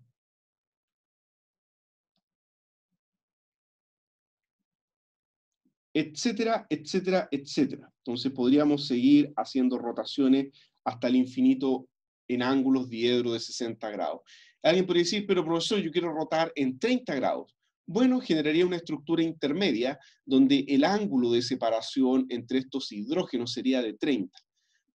etcétera, etcétera, etcétera. Entonces podríamos seguir haciendo rotaciones hasta el infinito en ángulos diedro de 60 grados. Alguien puede decir, pero profesor, yo quiero rotar en 30 grados. Bueno, generaría una estructura intermedia donde el ángulo de separación entre estos hidrógenos sería de 30.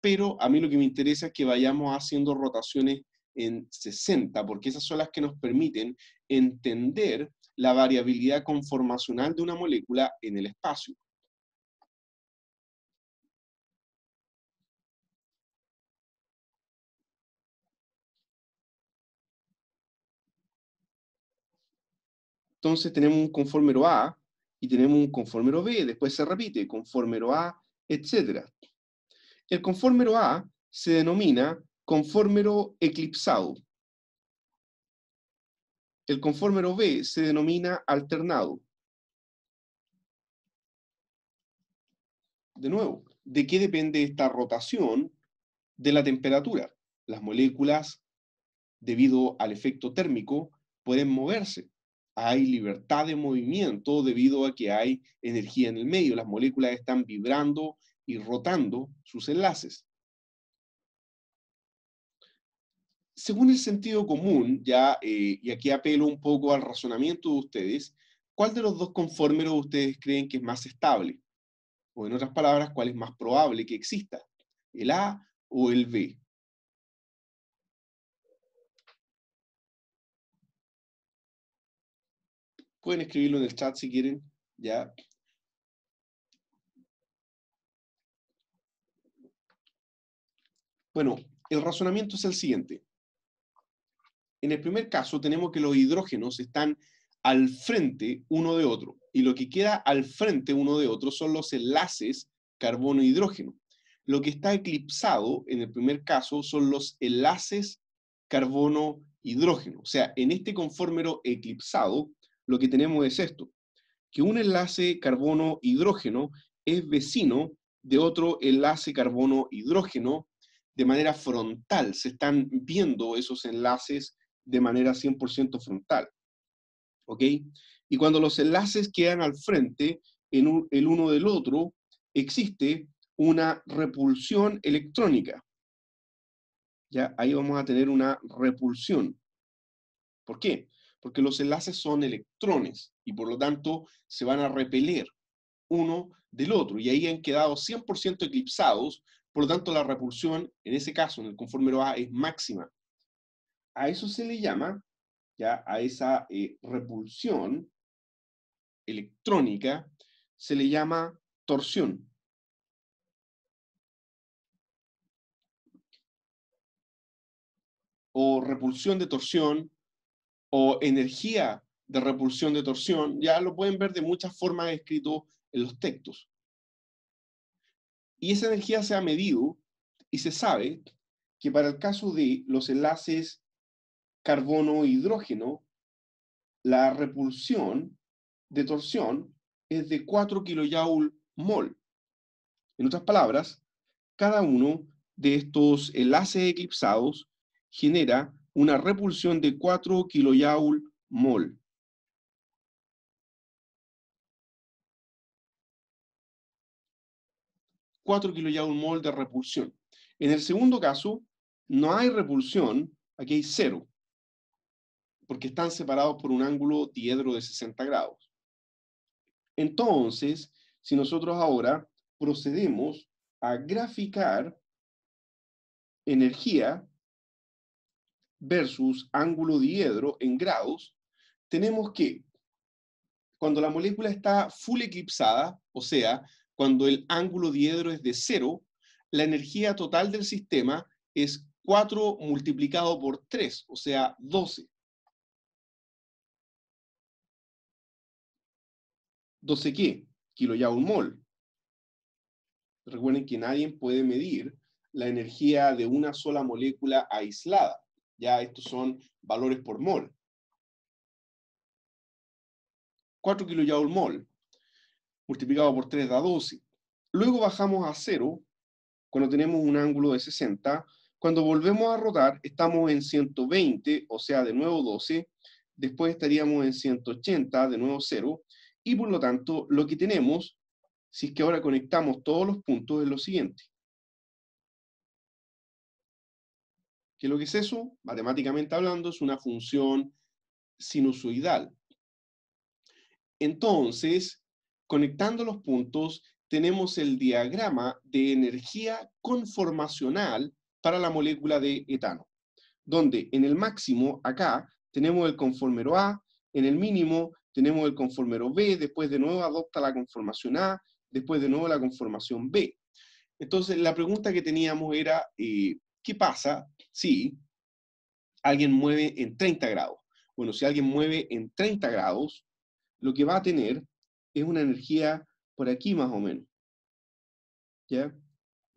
Pero a mí lo que me interesa es que vayamos haciendo rotaciones en 60, porque esas son las que nos permiten entender la variabilidad conformacional de una molécula en el espacio. Entonces tenemos un conformero A y tenemos un conformero B, después se repite, conformero A, etc. El conformero A se denomina conformero eclipsado. El conformero B se denomina alternado. De nuevo, ¿de qué depende esta rotación? De la temperatura. Las moléculas, debido al efecto térmico, pueden moverse. Hay libertad de movimiento debido a que hay energía en el medio. Las moléculas están vibrando y rotando sus enlaces. según el sentido común, ya, eh, y aquí apelo un poco al razonamiento de ustedes, ¿cuál de los dos conformeros ustedes creen que es más estable? O en otras palabras, ¿cuál es más probable que exista? ¿El A o el B? Pueden escribirlo en el chat si quieren, ya. Bueno, el razonamiento es el siguiente. En el primer caso tenemos que los hidrógenos están al frente uno de otro y lo que queda al frente uno de otro son los enlaces carbono-hidrógeno. Lo que está eclipsado en el primer caso son los enlaces carbono-hidrógeno. O sea, en este conformero eclipsado lo que tenemos es esto, que un enlace carbono-hidrógeno es vecino de otro enlace carbono-hidrógeno de manera frontal. Se están viendo esos enlaces de manera 100% frontal. ¿Ok? Y cuando los enlaces quedan al frente, en el uno del otro, existe una repulsión electrónica. Ya ahí vamos a tener una repulsión. ¿Por qué? Porque los enlaces son electrones y por lo tanto se van a repeler uno del otro y ahí han quedado 100% eclipsados, por lo tanto la repulsión en ese caso, en el conformero A, es máxima a eso se le llama, ya a esa eh, repulsión electrónica, se le llama torsión. O repulsión de torsión, o energía de repulsión de torsión, ya lo pueden ver de muchas formas escrito en los textos. Y esa energía se ha medido y se sabe que para el caso de los enlaces carbono e hidrógeno, la repulsión de torsión es de 4 kilojoule mol. En otras palabras, cada uno de estos enlaces eclipsados genera una repulsión de 4 kilojoule mol. ...4 kilojoule mol de repulsión. En el segundo caso, no hay repulsión, aquí hay cero porque están separados por un ángulo diedro de 60 grados. Entonces, si nosotros ahora procedemos a graficar energía versus ángulo diedro en grados, tenemos que cuando la molécula está full eclipsada, o sea, cuando el ángulo diedro es de cero, la energía total del sistema es 4 multiplicado por 3, o sea, 12. ¿12 sé qué, kilojoule mol. Recuerden que nadie puede medir la energía de una sola molécula aislada. Ya estos son valores por mol. 4 kilojoule mol multiplicado por 3 da 12. Luego bajamos a 0 cuando tenemos un ángulo de 60. Cuando volvemos a rotar estamos en 120, o sea, de nuevo 12. Después estaríamos en 180, de nuevo 0. Y por lo tanto, lo que tenemos, si es que ahora conectamos todos los puntos, es lo siguiente. ¿Qué es lo que es eso? Matemáticamente hablando, es una función sinusoidal. Entonces, conectando los puntos, tenemos el diagrama de energía conformacional para la molécula de etano, donde en el máximo, acá, tenemos el conformero A, en el mínimo tenemos el conformero B, después de nuevo adopta la conformación A, después de nuevo la conformación B. Entonces, la pregunta que teníamos era, eh, ¿qué pasa si alguien mueve en 30 grados? Bueno, si alguien mueve en 30 grados, lo que va a tener es una energía por aquí más o menos. ¿Ya?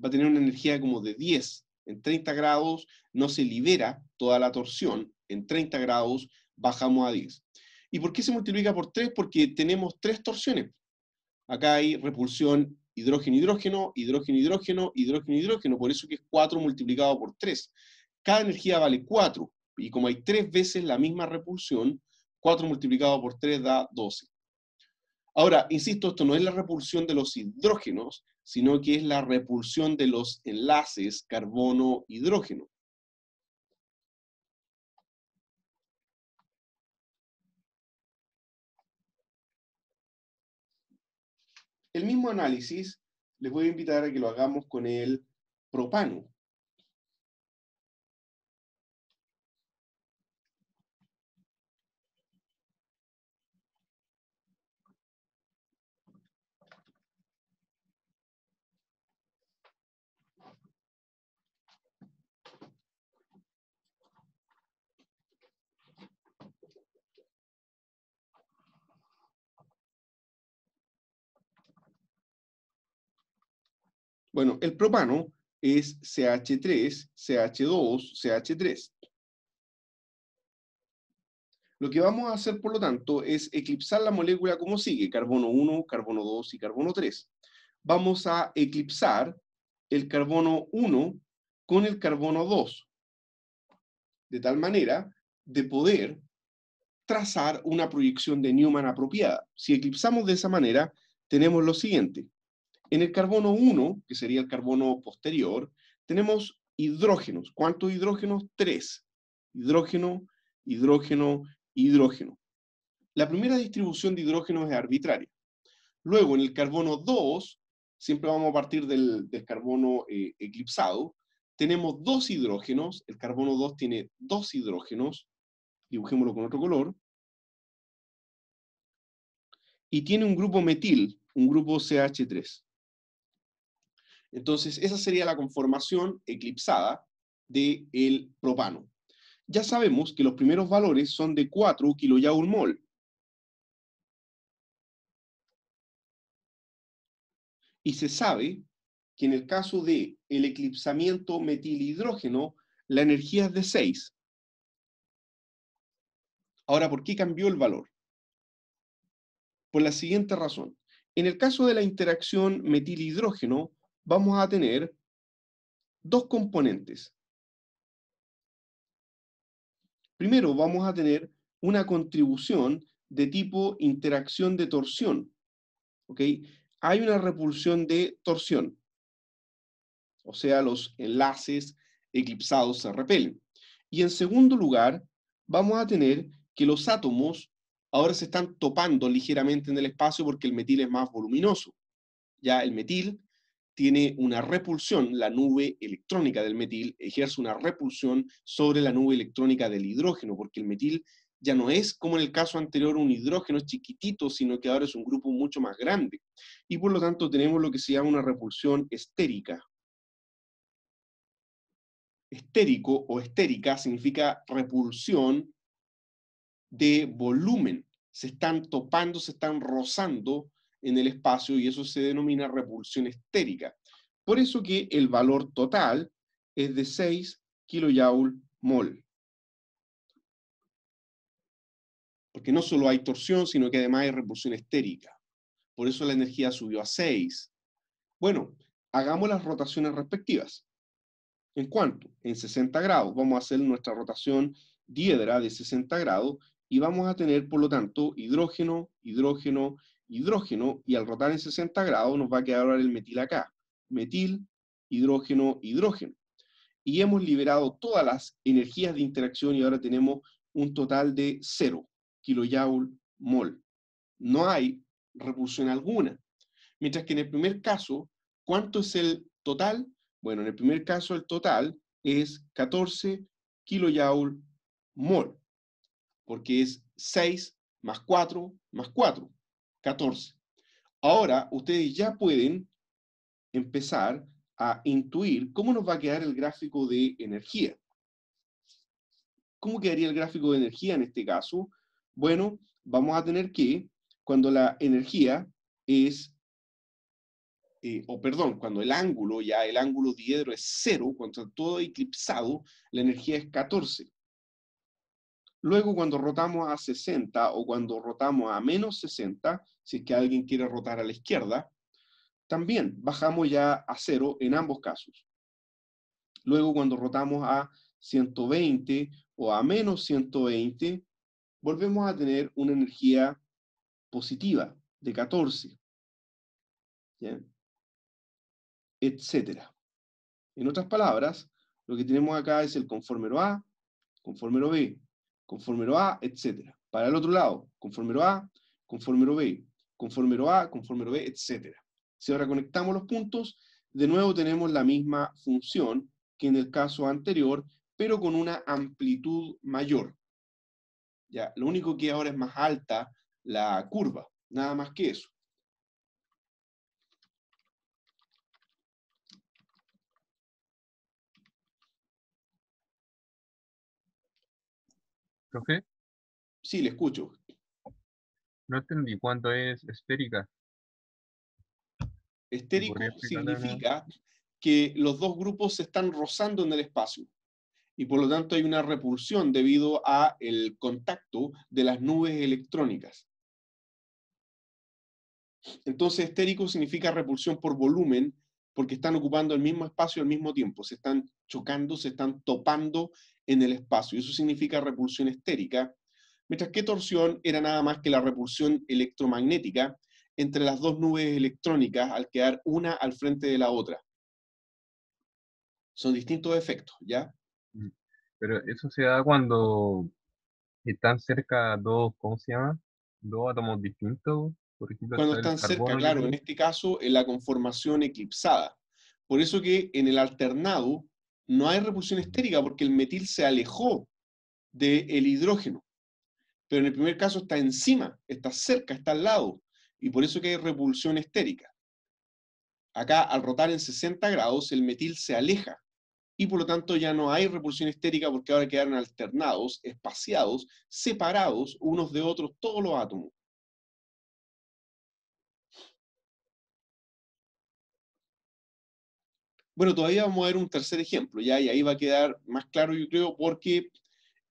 Va a tener una energía como de 10. En 30 grados no se libera toda la torsión. En 30 grados bajamos a 10. ¿Y por qué se multiplica por 3? Porque tenemos tres torsiones. Acá hay repulsión hidrógeno-hidrógeno, hidrógeno-hidrógeno, hidrógeno-hidrógeno, por eso que es 4 multiplicado por 3. Cada energía vale 4, y como hay 3 veces la misma repulsión, 4 multiplicado por 3 da 12. Ahora, insisto, esto no es la repulsión de los hidrógenos, sino que es la repulsión de los enlaces carbono-hidrógeno. El mismo análisis les voy a invitar a que lo hagamos con el propano. Bueno, el propano es CH3, CH2, CH3. Lo que vamos a hacer, por lo tanto, es eclipsar la molécula como sigue, carbono 1, carbono 2 y carbono 3. Vamos a eclipsar el carbono 1 con el carbono 2, de tal manera de poder trazar una proyección de Newman apropiada. Si eclipsamos de esa manera, tenemos lo siguiente. En el carbono 1, que sería el carbono posterior, tenemos hidrógenos. ¿Cuántos hidrógenos? Tres. Hidrógeno, hidrógeno, hidrógeno. La primera distribución de hidrógenos es arbitraria. Luego, en el carbono 2, siempre vamos a partir del, carbono eh, eclipsado, tenemos dos hidrógenos, el carbono 2 tiene dos hidrógenos, dibujémoslo con otro color, y tiene un grupo metil, un grupo CH3. Entonces, esa sería la conformación eclipsada del el propano. Ya sabemos que los primeros valores son de 4 kJ mol. Y se sabe que en el caso de el eclipsamiento metilhidrógeno, la energía es de 6. Ahora, ¿por qué cambió el valor? Por la siguiente razón. En el caso de la interacción metilhidrógeno, vamos a tener dos componentes. Primero, vamos a tener una contribución de tipo interacción de torsión. Hay una repulsión de torsión. O sea, los enlaces eclipsados se repelen. Y en segundo lugar, vamos a tener que los átomos ahora se están topando ligeramente en el espacio porque el metil es más voluminoso. Ya el metil tiene una repulsión, la nube electrónica del metil ejerce una repulsión sobre la nube electrónica del hidrógeno, porque el metil ya no es como en el caso anterior un hidrógeno chiquitito, sino que ahora es un grupo mucho más grande. Y por lo tanto tenemos lo que se llama una repulsión estérica. Estérico o estérica significa repulsión de volumen. Se están topando, se están rozando en el espacio y eso se denomina repulsión estérica. Por eso que el valor total es de 6 kilojoule mol. Porque no solo hay torsión, sino que además hay repulsión estérica. Por eso la energía subió a 6. Bueno, hagamos las rotaciones respectivas. ¿En cuánto? En 60 grados. Vamos a hacer nuestra rotación diedra de 60 grados y vamos a tener, por lo tanto, hidrógeno, hidrógeno, hidrógeno, y al rotar en 60 grados nos va a quedar ahora el metil acá. Metil, hidrógeno, hidrógeno. Y hemos liberado todas las energías de interacción y ahora tenemos un total de 0 kilojoule mol. No hay repulsión alguna. Mientras que en el primer caso, ¿cuánto es el total? Bueno, en el primer caso el total es 14 kilojoule mol, porque es 6 más 4 más 4. 14. Ahora ustedes ya pueden empezar a intuir cómo nos va a quedar el gráfico de energía. ¿Cómo quedaría el gráfico de energía en este caso? Bueno, vamos a tener que, cuando la energía es, eh, o perdón, cuando el ángulo, ya el ángulo diedro es cero, cuando está todo eclipsado, la energía es 14. Luego, cuando rotamos a 60 o cuando rotamos a menos 60, si es que alguien quiere rotar a la izquierda, también bajamos ya a cero en ambos casos. Luego, cuando rotamos a 120 o a menos 120, volvemos a tener una energía positiva de 14. ¿Bien? Etcétera. En otras palabras, lo que tenemos acá es el conformero A, conformero B, conformero A, etc. Para el otro lado, conformero A, conformero B, conformero A, conformero B, etc. Si ahora conectamos los puntos, de nuevo tenemos la misma función que en el caso anterior, pero con una amplitud mayor. Ya, lo único que ahora es más alta la curva, nada más que eso. ¿Profe? Sí, le escucho. No entendí cuánto es estérica. Estérico significa que los dos grupos se están rozando en el espacio y por lo tanto hay una repulsión debido a el contacto de las nubes electrónicas. Entonces, estérico significa repulsión por volumen porque están ocupando el mismo espacio al mismo tiempo, se están chocando, se están topando en el espacio. Eso significa repulsión estérica, mientras que torsión era nada más que la repulsión electromagnética entre las dos nubes electrónicas al quedar una al frente de la otra. Son distintos efectos, ¿ya? Mm. Pero eso se da cuando están cerca dos, ¿cómo se llama? Dos átomos distintos. Por ejemplo, cuando están cerca, claro, en este caso, en la conformación eclipsada. Por eso que en el alternado no hay repulsión estérica porque el metil se alejó del hidrógeno. Pero en el primer caso está encima, está cerca, está al lado. Y por eso que hay repulsión estérica. Acá, al rotar en 60 grados, el metil se aleja. Y por lo tanto ya no hay repulsión estérica porque ahora quedaron alternados, espaciados, separados unos de otros todos los átomos. Bueno, todavía vamos a ver un tercer ejemplo, ya, y ahí va a quedar más claro, yo creo, porque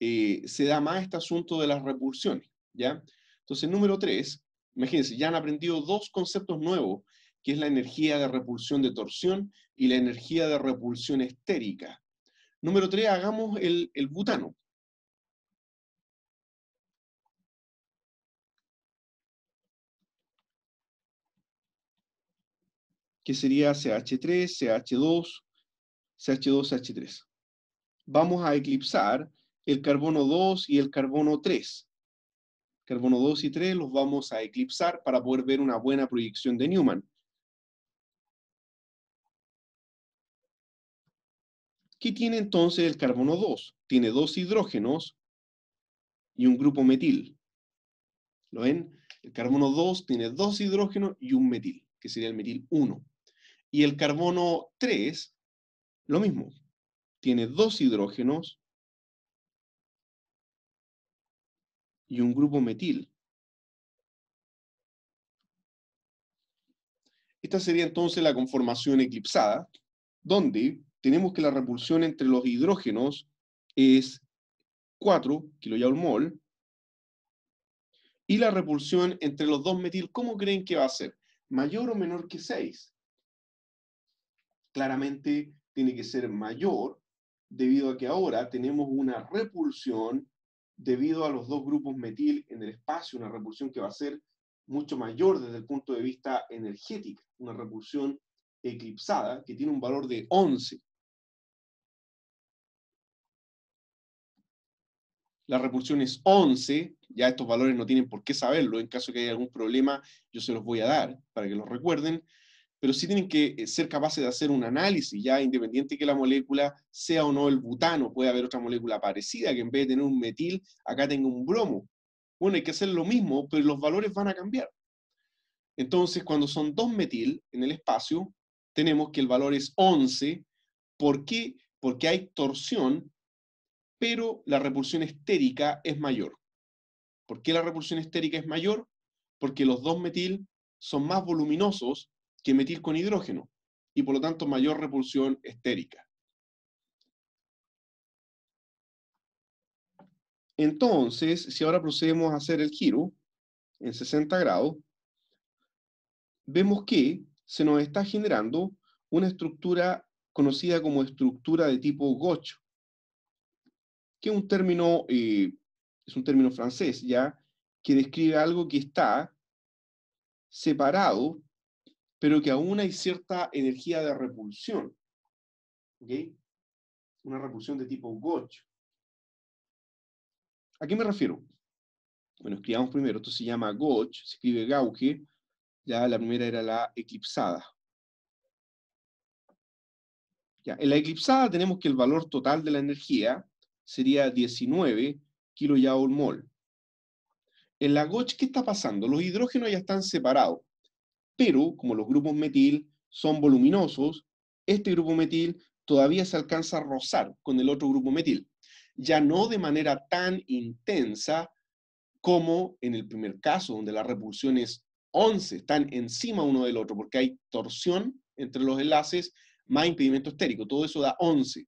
eh, se da más este asunto de las repulsiones, ¿ya? Entonces, número tres, imagínense, ya han aprendido dos conceptos nuevos, que es la energía de repulsión de torsión y la energía de repulsión estérica. Número tres, hagamos el butano, que sería CH3, CH2, ch 3 Vamos a eclipsar el carbono 2 y el carbono 3. Carbono 2 y 3 los vamos a eclipsar para poder ver una buena proyección de Newman. ¿Qué tiene entonces el carbono 2? Tiene dos hidrógenos y un grupo metil. ¿Lo ven? El carbono 2 tiene dos hidrógenos y un metil, que sería el metil 1. Y el carbono 3, lo mismo, tiene dos hidrógenos y un grupo metil. Esta sería entonces la conformación eclipsada, donde tenemos que la repulsión entre los hidrógenos es 4 mol y la repulsión entre los dos metil, ¿cómo creen que va a ser? ¿Mayor o menor que 6? claramente tiene que ser mayor debido a que ahora tenemos una repulsión debido a los dos grupos metil en el espacio, una repulsión que va a ser mucho mayor desde el punto de vista energético, una repulsión eclipsada que tiene un valor de 11. La repulsión es 11, ya estos valores no tienen por qué saberlo, en caso que haya algún problema yo se los voy a dar para que los recuerden, pero sí tienen que eh, ser capaces de hacer un análisis, ya independiente que la molécula sea o no el butano, puede haber otra molécula parecida que en vez de tener un metil, acá tenga un bromo. Bueno, hay que hacer lo mismo, pero los valores van a cambiar. Entonces, cuando son dos metil en el espacio, tenemos que el valor es 11. ¿Por qué? Porque hay torsión, pero la repulsión estérica es mayor. ¿Por qué la repulsión estérica es mayor? Porque los dos metil son más voluminosos que metil con hidrógeno y por lo tanto mayor repulsión estérica. Entonces, si ahora procedemos a hacer el giro en 60 grados, vemos que se nos está generando una estructura conocida como estructura de tipo Gocho, que es un término, eh, es un término francés ya, que describe algo que está separado pero que aún hay cierta energía de repulsión. Una repulsión de tipo gocho. ¿A qué me refiero? Bueno, escribamos primero, esto se llama goch, se escribe gauge, ya la primera era la eclipsada. Ya, en la eclipsada tenemos que el valor total de la energía sería 19 kilojoule mol. En la goch, ¿qué está pasando? Los hidrógenos ya están separados pero como los grupos metil son voluminosos, este grupo metil todavía se alcanza a rozar con el otro grupo metil, ya no de manera tan intensa como en el primer caso, donde la repulsión es 11, están encima uno del otro, porque hay torsión entre los enlaces más impedimento estérico, todo eso da 11.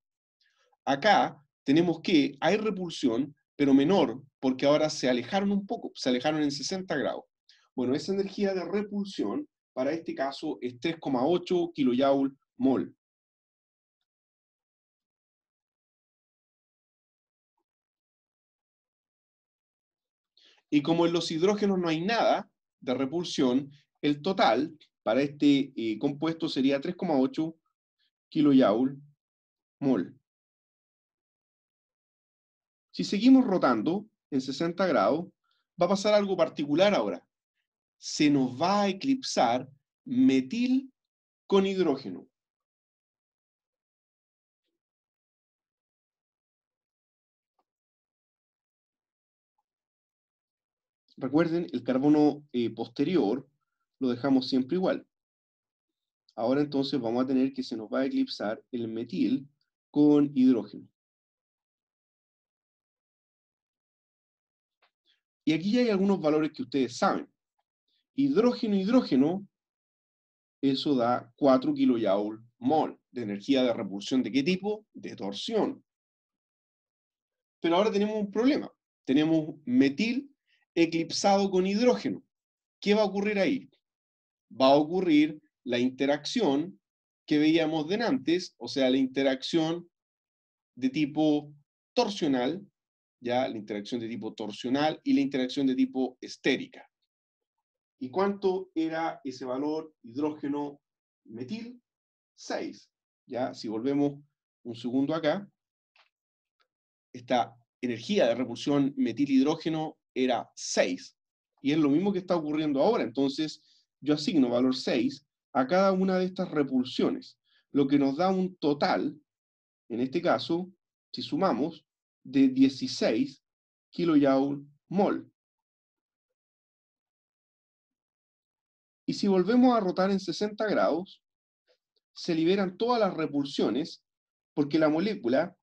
Acá tenemos que hay repulsión, pero menor, porque ahora se alejaron un poco, se alejaron en 60 grados. Bueno, esa energía de repulsión para este caso es 3,8 kilojoule mol. Y como en los hidrógenos no hay nada de repulsión, el total para este eh, compuesto sería 3,8 kilojoule mol. Si seguimos rotando en 60 grados, va a pasar algo particular ahora se nos va a eclipsar metil con hidrógeno. Recuerden, el carbono eh, posterior lo dejamos siempre igual. Ahora entonces vamos a tener que se nos va a eclipsar el metil con hidrógeno. Y aquí ya hay algunos valores que ustedes saben hidrógeno, hidrógeno, eso da 4 kilojoules mol de energía de repulsión. ¿De qué tipo? De torsión. Pero ahora tenemos un problema. Tenemos metil eclipsado con hidrógeno. ¿Qué va a ocurrir ahí? Va a ocurrir la interacción que veíamos de antes, o sea, la interacción de tipo torsional, ya la interacción de tipo torsional y la interacción de tipo estérica. ¿Y cuánto era ese valor hidrógeno metil? 6. Ya, si volvemos un segundo acá, esta energía de repulsión metil-hidrógeno era 6. Y es lo mismo que está ocurriendo ahora. Entonces, yo asigno valor 6 a cada una de estas repulsiones, lo que nos da un total, en este caso, si sumamos, de 16 kilojoules mol. Y si volvemos a rotar en 60 grados, se liberan todas las repulsiones porque la molécula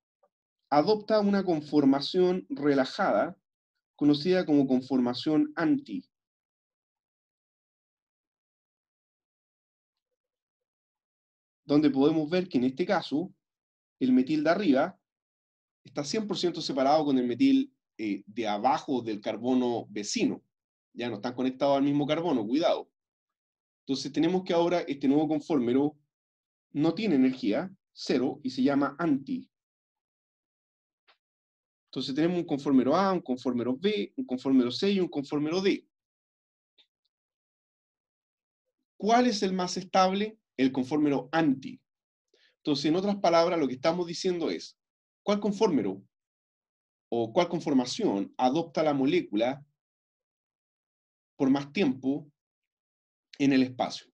adopta una conformación relajada conocida como conformación anti. Donde podemos ver que en este caso, el metil de arriba está 100% separado con el metil eh, de abajo del carbono vecino. Ya no están conectados al mismo carbono, cuidado. Entonces tenemos que ahora este nuevo conformero no tiene energía, cero, y se llama anti. Entonces tenemos un conformero A, un conformero B, un conformero C y un conformero D. ¿Cuál es el más estable? El conformero anti. Entonces, en otras palabras, lo que estamos diciendo es, ¿cuál conformero o cuál conformación adopta la molécula por más tiempo en el espacio?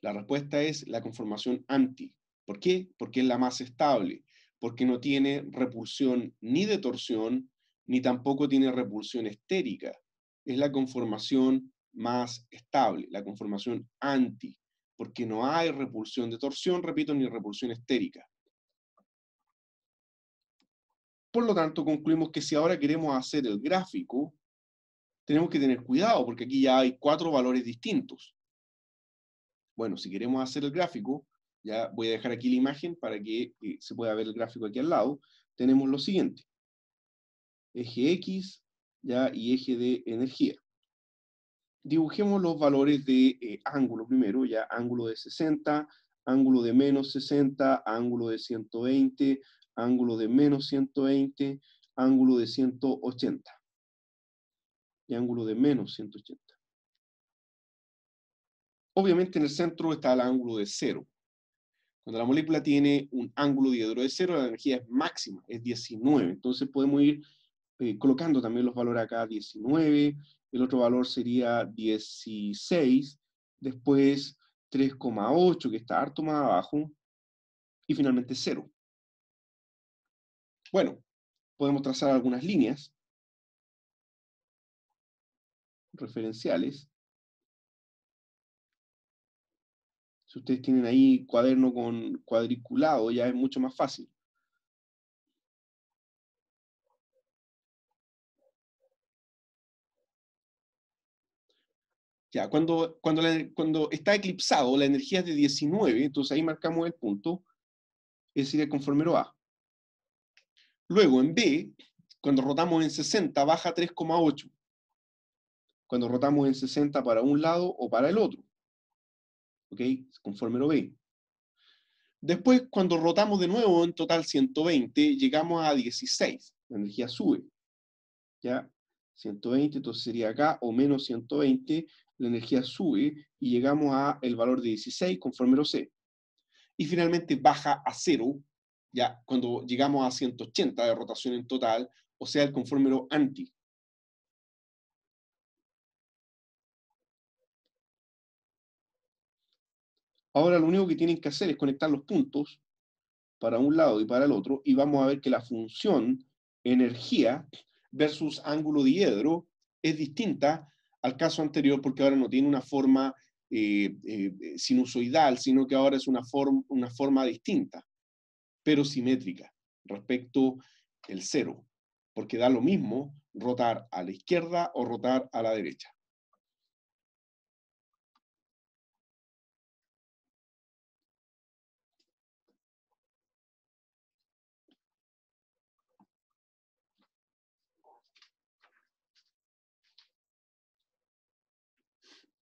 La respuesta es la conformación anti. ¿Por qué? Porque es la más estable, porque no tiene repulsión ni de torsión, ni tampoco tiene repulsión estérica. Es la conformación más estable, la conformación anti, porque no hay repulsión de torsión, repito, ni repulsión estérica. Por lo tanto, concluimos que si ahora queremos hacer el gráfico, tenemos que tener cuidado porque aquí ya hay cuatro valores distintos. Bueno, si queremos hacer el gráfico, ya voy a dejar aquí la imagen para que se pueda ver el gráfico aquí al lado, tenemos lo siguiente. Eje X ya, y eje de energía. Dibujemos los valores de eh, ángulo primero, ya ángulo de 60, ángulo de menos 60, ángulo de 120, ángulo de menos 120, ángulo de 180 ángulo de menos 180. Obviamente en el centro está el ángulo de cero. Cuando la molécula tiene un ángulo diedro de cero, la energía es máxima, es 19. Entonces podemos ir eh, colocando también los valores acá, 19, el otro valor sería 16, después 3,8, que está harto más abajo, y finalmente 0. Bueno, podemos trazar algunas líneas referenciales. Si ustedes tienen ahí cuaderno con cuadriculado, ya es mucho más fácil. Ya, cuando, cuando, cuando, está eclipsado, la energía es de 19, entonces ahí marcamos el punto, es decir, conforme conformero A. Luego, en B, cuando rotamos en 60, baja 3,8 cuando rotamos en 60 para un lado o para el otro. ¿Ok? Conforme lo ve. Después, cuando rotamos de nuevo en total 120, llegamos a 16. La energía sube. ¿Ya? 120, entonces sería acá, o menos 120, la energía sube y llegamos a valor de 16 conforme lo sé. Y finalmente baja a cero, ya cuando llegamos a 180 de rotación en total, o sea, el conformero anti. Ahora lo único que tienen que hacer es conectar los puntos para un lado y para el otro, y vamos a ver que la función energía versus ángulo diedro es distinta al caso anterior porque ahora no tiene una forma eh, eh, sinusoidal, sino que ahora es una, una forma distinta, pero simétrica respecto el cero, porque da lo mismo rotar a la izquierda o rotar a la derecha.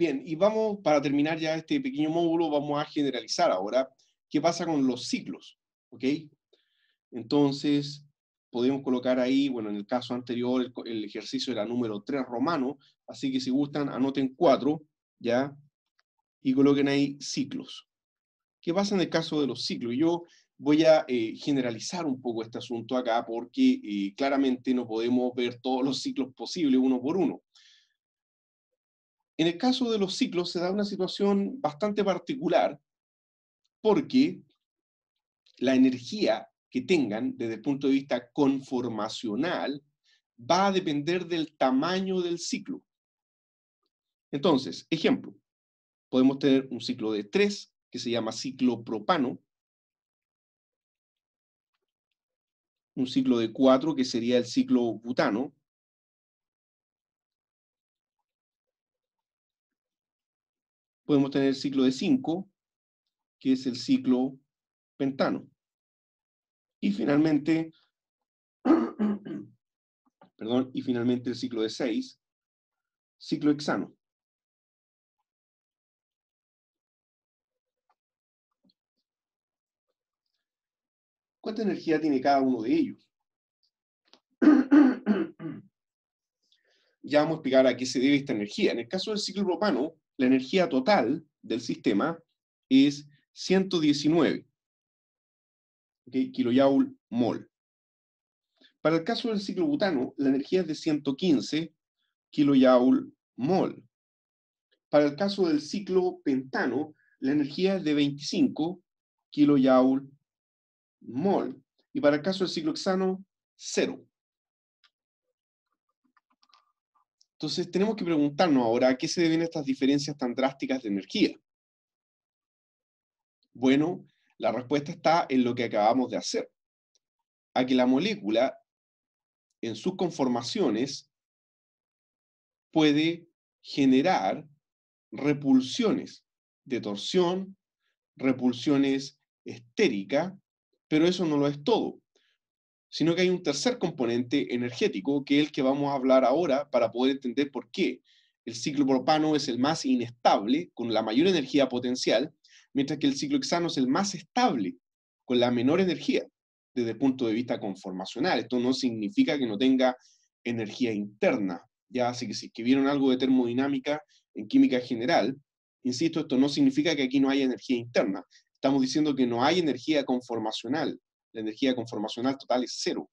Bien, y vamos, para terminar ya este pequeño módulo, vamos a generalizar ahora qué pasa con los ciclos, ¿ok? Entonces, podemos colocar ahí, bueno, en el caso anterior, el, ejercicio era número 3 romano, así que si gustan, anoten 4, ¿ya? Y coloquen ahí ciclos. ¿Qué pasa en el caso de los ciclos? Yo voy a eh, generalizar un poco este asunto acá porque eh, claramente no podemos ver todos los ciclos posibles uno por uno. En el caso de los ciclos se da una situación bastante particular porque la energía que tengan desde el punto de vista conformacional va a depender del tamaño del ciclo. Entonces, ejemplo, podemos tener un ciclo de 3 que se llama ciclo propano, un ciclo de 4 que sería el ciclo butano, podemos tener el ciclo de 5, que es el ciclo pentano. Y finalmente, perdón, y finalmente el ciclo de 6, ciclo hexano. ¿Cuánta energía tiene cada uno de ellos? ya vamos a explicar a qué se debe esta energía. En el caso del ciclo propano, la energía total del sistema es 119 kJ mol. Para el caso del ciclo butano, la energía es de 115 kilojoule mol. Para el caso del ciclo pentano, la energía es de 25 kJ mol. Y para el caso del ciclo hexano, cero. Entonces tenemos que preguntarnos ahora a qué se deben estas diferencias tan drásticas de energía. Bueno, la respuesta está en lo que acabamos de hacer, a que la molécula en sus conformaciones puede generar repulsiones de torsión, repulsiones estéricas, pero eso no lo es todo sino que hay un tercer componente energético, que es el que vamos a hablar ahora para poder entender por qué el ciclo propano es el más inestable, con la mayor energía potencial, mientras que el ciclo hexano es el más estable, con la menor energía, desde el punto de vista conformacional. Esto no significa que no tenga energía interna, ya, así que si escribieron algo de termodinámica en química general, insisto, esto no significa que aquí no haya energía interna, estamos diciendo que no hay energía conformacional, la energía conformacional total es cero.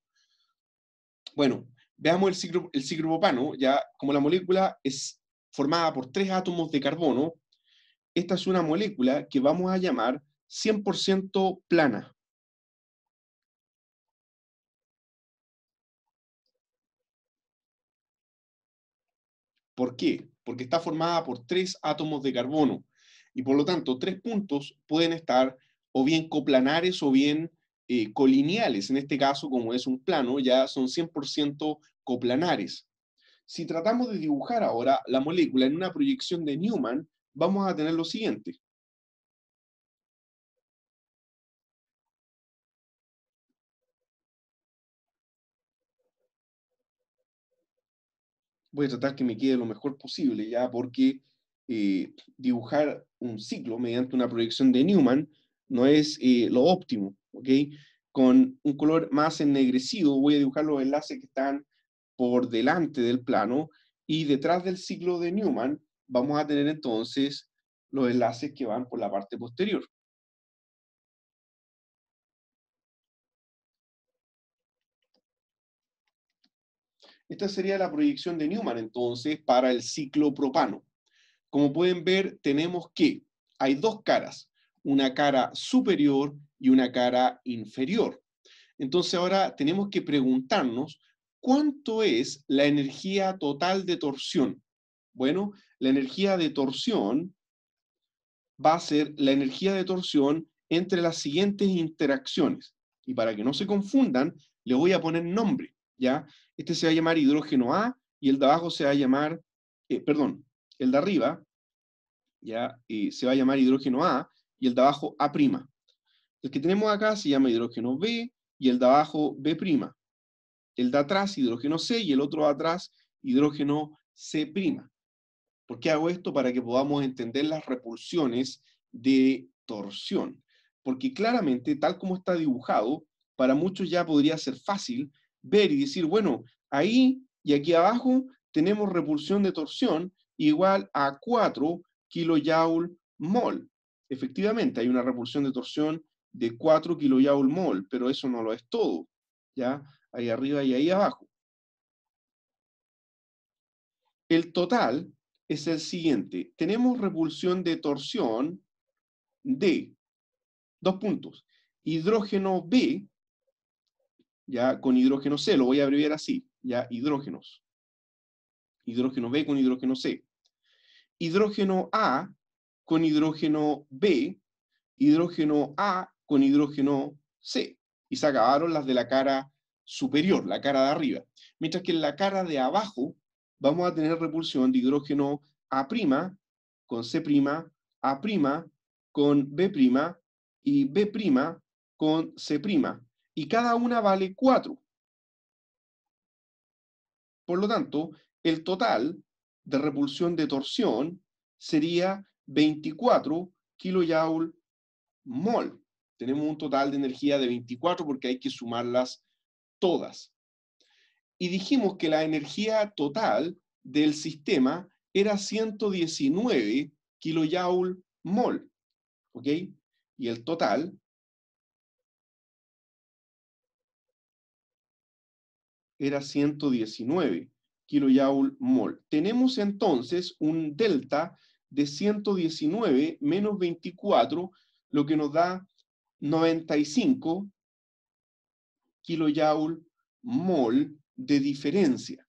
Bueno, veamos el, ciclo, el ya como la molécula es formada por tres átomos de carbono, esta es una molécula que vamos a llamar 100% plana. ¿Por qué? Porque está formada por tres átomos de carbono y por lo tanto tres puntos pueden estar o bien coplanares o bien eh, colineales, en este caso como es un plano, ya son 100% coplanares. Si tratamos de dibujar ahora la molécula en una proyección de Newman, vamos a tener lo siguiente. voy a tratar que me quede lo mejor posible, ya porque eh, dibujar un ciclo mediante una proyección de Newman no es eh, lo óptimo. ¿ok? Con un color más ennegrecido voy a dibujar los enlaces que están por delante del plano y detrás del ciclo de Newman vamos a tener entonces los enlaces que van por la parte posterior. Esta sería la proyección de Newman entonces para el ciclo propano. Como pueden ver, tenemos que hay dos caras una cara superior y una cara inferior. Entonces ahora tenemos que preguntarnos, ¿cuánto es la energía total de torsión? Bueno, la energía de torsión va a ser la energía de torsión entre las siguientes interacciones. Y para que no se confundan, le voy a poner nombre, ¿ya? Este se va a llamar hidrógeno A y el de abajo se va a llamar, eh, perdón, el de arriba, ¿ya? se va a llamar hidrógeno A y el de abajo A'. El que tenemos acá se llama hidrógeno B y el de abajo B'. El de atrás, hidrógeno C, y el otro de atrás, hidrógeno C'. ¿Por qué hago esto? Para que podamos entender las repulsiones de torsión. Porque claramente, tal como está dibujado, para muchos ya podría ser fácil ver y decir, bueno, ahí y aquí abajo tenemos repulsión de torsión igual a 4 kilojoule mol efectivamente hay una repulsión de torsión de 4 kilojoule mol, pero eso no lo es todo, ¿ya? Ahí arriba y ahí abajo. El total es el siguiente. Tenemos repulsión de torsión de, dos puntos, hidrógeno B, ya con hidrógeno C, lo voy a abreviar así, ya hidrógenos. Hidrógeno B con hidrógeno C. Hidrógeno A con hidrógeno B, hidrógeno A con hidrógeno C. Y se acabaron las de la cara superior, la cara de arriba. Mientras que en la cara de abajo vamos a tener repulsión de hidrógeno A' con C', A' con B' y B' con C'. Y cada una vale 4. Por lo tanto, el total de repulsión de torsión sería 24 kilojoule mol. Tenemos un total de energía de 24 porque hay que sumarlas todas. Y dijimos que la energía total del sistema era 119 kilojoule mol. ¿Ok? Y el total era 119 kilojoule mol. Tenemos entonces un delta de 119 menos 24, lo que nos da 95 kilojoule mol de diferencia.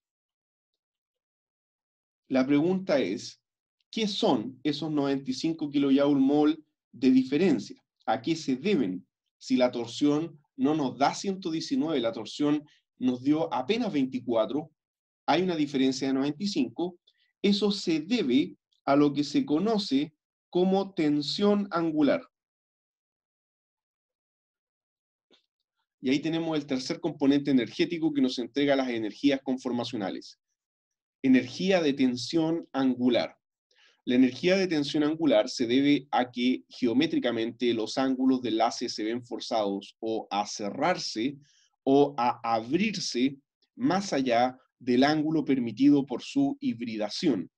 La pregunta es, ¿qué son esos 95 kilojoule mol de diferencia? ¿A qué se deben? Si la torsión no nos da 119, la torsión nos dio apenas 24, hay una diferencia de 95, eso se debe a lo que se conoce como tensión angular. Y ahí tenemos el tercer componente energético que nos entrega las energías conformacionales. Energía de tensión angular. La energía de tensión angular se debe a que geométricamente los ángulos de enlace se ven forzados o a cerrarse o a abrirse más allá del ángulo permitido por su hibridación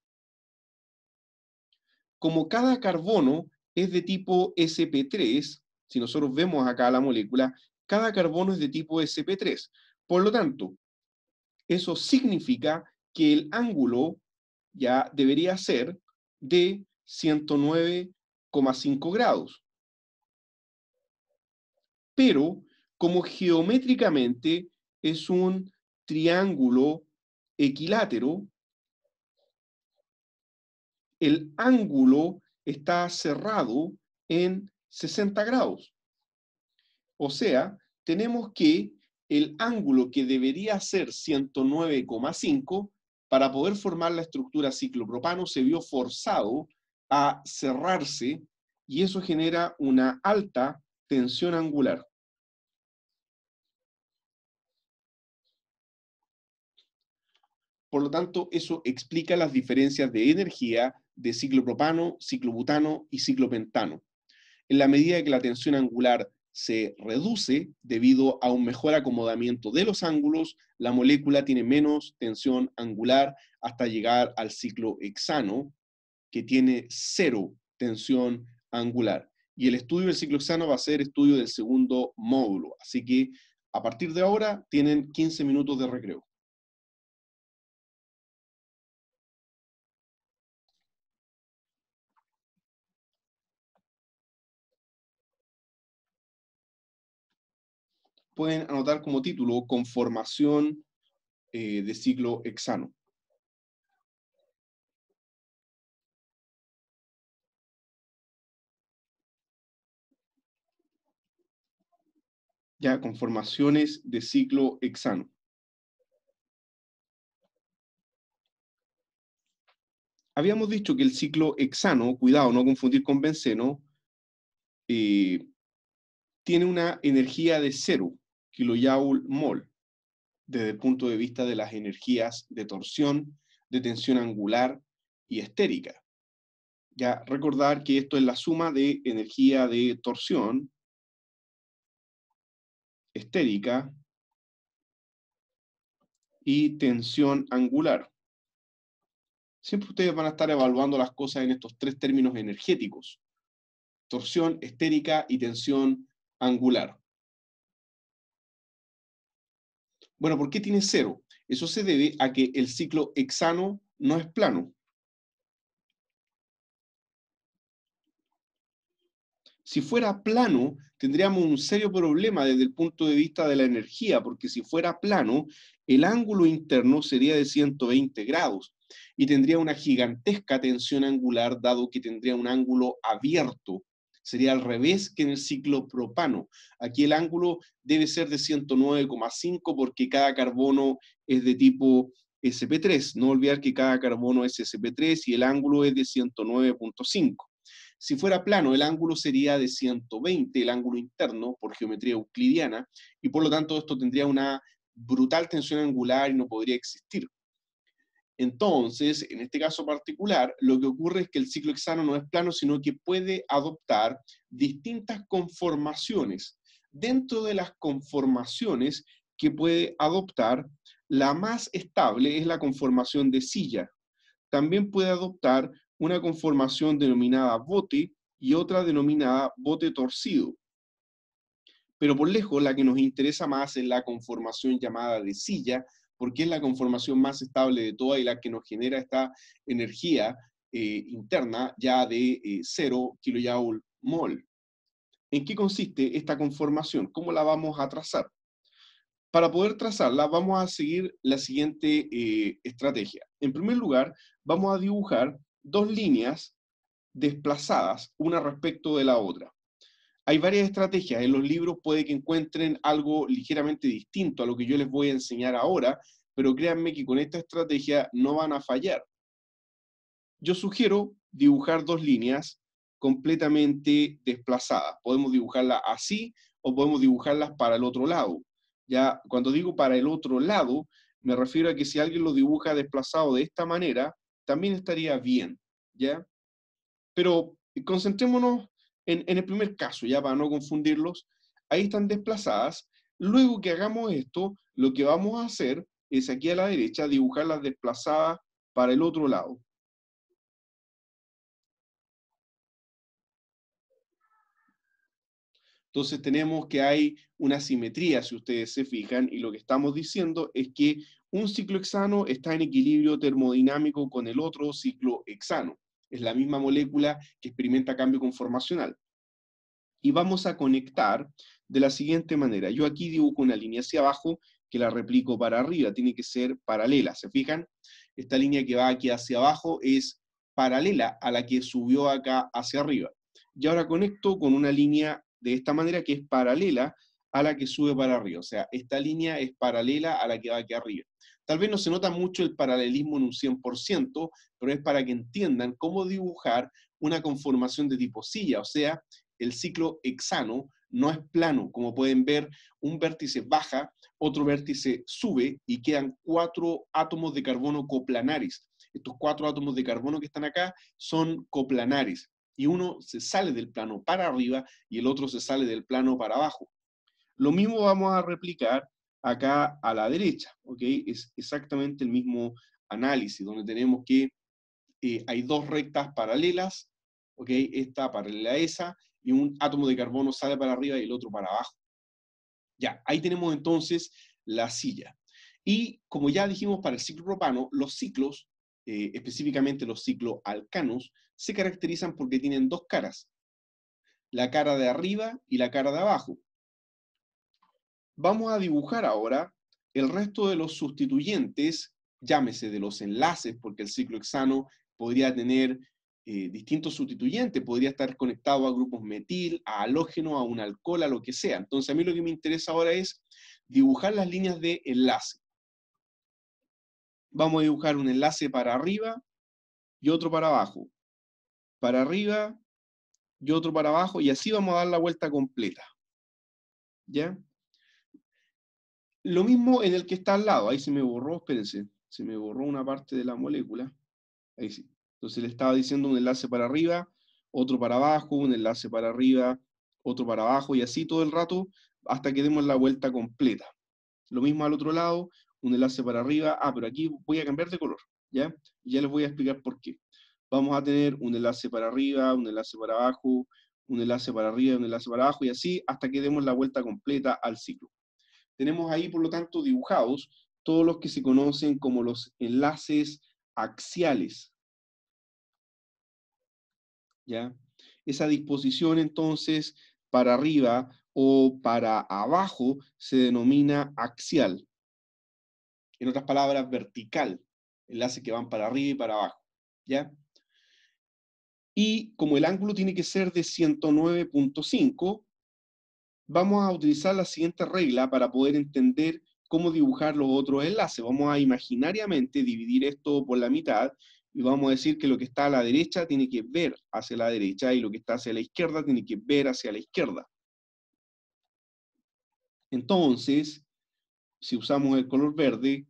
como cada carbono es de tipo sp3, si nosotros vemos acá la molécula, cada carbono es de tipo sp3. Por lo tanto, eso significa que el ángulo ya debería ser de 109,5 grados. Pero, como geométricamente es un triángulo equilátero, el ángulo está cerrado en 60 grados. O sea, tenemos que el ángulo que debería ser 109,5 para poder formar la estructura ciclopropano se vio forzado a cerrarse y eso genera una alta tensión angular. Por lo tanto, eso explica las diferencias de energía de ciclopropano, ciclobutano y ciclopentano. En la medida que la tensión angular se reduce debido a un mejor acomodamiento de los ángulos, la molécula tiene menos tensión angular hasta llegar al ciclohexano, que tiene cero tensión angular. Y el estudio del ciclohexano va a ser estudio del segundo módulo. Así que a partir de ahora tienen 15 minutos de recreo. pueden anotar como título conformación eh, de ciclo hexano. Ya, conformaciones de ciclo hexano. Habíamos dicho que el ciclo hexano, cuidado, no confundir con benceno, eh, tiene una energía de cero, kilojoule mol desde el punto de vista de las energías de torsión, de tensión angular y estérica. Ya recordar que esto es la suma de energía de torsión estérica y tensión angular. Siempre ustedes van a estar evaluando las cosas en estos tres términos energéticos. Torsión estérica y tensión angular. Bueno, ¿por qué tiene cero? Eso se debe a que el ciclo hexano no es plano. Si fuera plano, tendríamos un serio problema desde el punto de vista de la energía, porque si fuera plano, el ángulo interno sería de 120 grados y tendría una gigantesca tensión angular, dado que tendría un ángulo abierto Sería al revés que en el ciclo propano. Aquí el ángulo debe ser de 109,5 porque cada carbono es de tipo SP3. No olvidar que cada carbono es SP3 y el ángulo es de 109.5. Si fuera plano, el ángulo sería de 120, el ángulo interno, por geometría euclidiana, y por lo tanto esto tendría una brutal tensión angular y no podría existir. Entonces, en este caso particular, lo que ocurre es que el ciclo hexano no es plano, sino que puede adoptar distintas conformaciones. Dentro de las conformaciones que puede adoptar, la más estable es la conformación de silla. También puede adoptar una conformación denominada bote y otra denominada bote torcido. Pero por lejos la que nos interesa más es la conformación llamada de silla, porque es la conformación más estable de toda y la que nos genera esta energía eh, interna ya de 0 eh, kilojoule mol. ¿En qué consiste esta conformación? ¿Cómo la vamos a trazar? Para poder trazarla, vamos a seguir la siguiente eh, estrategia. En primer lugar, vamos a dibujar dos líneas desplazadas una respecto de la otra hay varias estrategias. En los libros puede que encuentren algo ligeramente distinto a lo que yo les voy a enseñar ahora, pero créanme que con esta estrategia no van a fallar. Yo sugiero dibujar dos líneas completamente desplazadas. Podemos dibujarla así o podemos dibujarlas para el otro lado. Ya cuando digo para el otro lado, me refiero a que si alguien lo dibuja desplazado de esta manera, también estaría bien, ¿ya? Pero concentrémonos en, el primer caso, ya para no confundirlos, ahí están desplazadas. Luego que hagamos esto, lo que vamos a hacer es aquí a la derecha dibujar las desplazadas para el otro lado. Entonces tenemos que hay una simetría, si ustedes se fijan, y lo que estamos diciendo es que un ciclo hexano está en equilibrio termodinámico con el otro ciclo hexano es la misma molécula que experimenta cambio conformacional. Y vamos a conectar de la siguiente manera. Yo aquí dibujo una línea hacia abajo que la replico para arriba, tiene que ser paralela, ¿se fijan? Esta línea que va aquí hacia abajo es paralela a la que subió acá hacia arriba. Y ahora conecto con una línea de esta manera que es paralela a la que sube para arriba. O sea, esta línea es paralela a la que va aquí arriba. Tal vez no se nota mucho el paralelismo en un 100%, pero es para que entiendan cómo dibujar una conformación de tipo silla, o sea, el ciclo hexano no es plano. Como pueden ver, un vértice baja, otro vértice sube y quedan cuatro átomos de carbono coplanares. Estos cuatro átomos de carbono que están acá son coplanares y uno se sale del plano para arriba y el otro se sale del plano para abajo. Lo mismo vamos a replicar acá a la derecha, ¿ok? Es exactamente el mismo análisis, donde tenemos que eh, hay dos rectas paralelas, ¿ok? Esta paralela a esa, y un átomo de carbono sale para arriba y el otro para abajo. Ya, ahí tenemos entonces la silla. Y como ya dijimos para el ciclo propano, los ciclos, eh, específicamente los ciclos alcanos, se caracterizan porque tienen dos caras, la cara de arriba y la cara de abajo vamos a dibujar ahora el resto de los sustituyentes, llámese de los enlaces, porque el ciclo hexano podría tener eh, distintos sustituyentes, podría estar conectado a grupos metil, a halógeno, a un alcohol, a lo que sea. Entonces a mí lo que me interesa ahora es dibujar las líneas de enlace. Vamos a dibujar un enlace para arriba y otro para abajo. Para arriba y otro para abajo, y así vamos a dar la vuelta completa. ¿Ya? Lo mismo en el que está al lado. Ahí se me borró, espérense. Se me borró una parte de la molécula. Ahí sí. Entonces le estaba diciendo un enlace para arriba, otro para abajo, un enlace para arriba, otro para abajo, y así todo el rato hasta que demos la vuelta completa. Lo mismo al otro lado, un enlace para arriba. Ah, pero aquí voy a cambiar de color, ¿ya? ya les voy a explicar por qué. Vamos a tener un enlace para arriba, un enlace para abajo, un enlace para arriba, un enlace para abajo, y así hasta que demos la vuelta completa al ciclo. Tenemos ahí, por lo tanto, dibujados todos los que se conocen como los enlaces axiales. ¿Ya? Esa disposición entonces para arriba o para abajo se denomina axial. En otras palabras, vertical. Enlaces que van para arriba y para abajo. ¿Ya? Y como el ángulo tiene que ser de 109.5, vamos a utilizar la siguiente regla para poder entender cómo dibujar los otros enlaces. Vamos a imaginariamente dividir esto por la mitad y vamos a decir que lo que está a la derecha tiene que ver hacia la derecha y lo que está hacia la izquierda tiene que ver hacia la izquierda. Entonces, si usamos el color verde,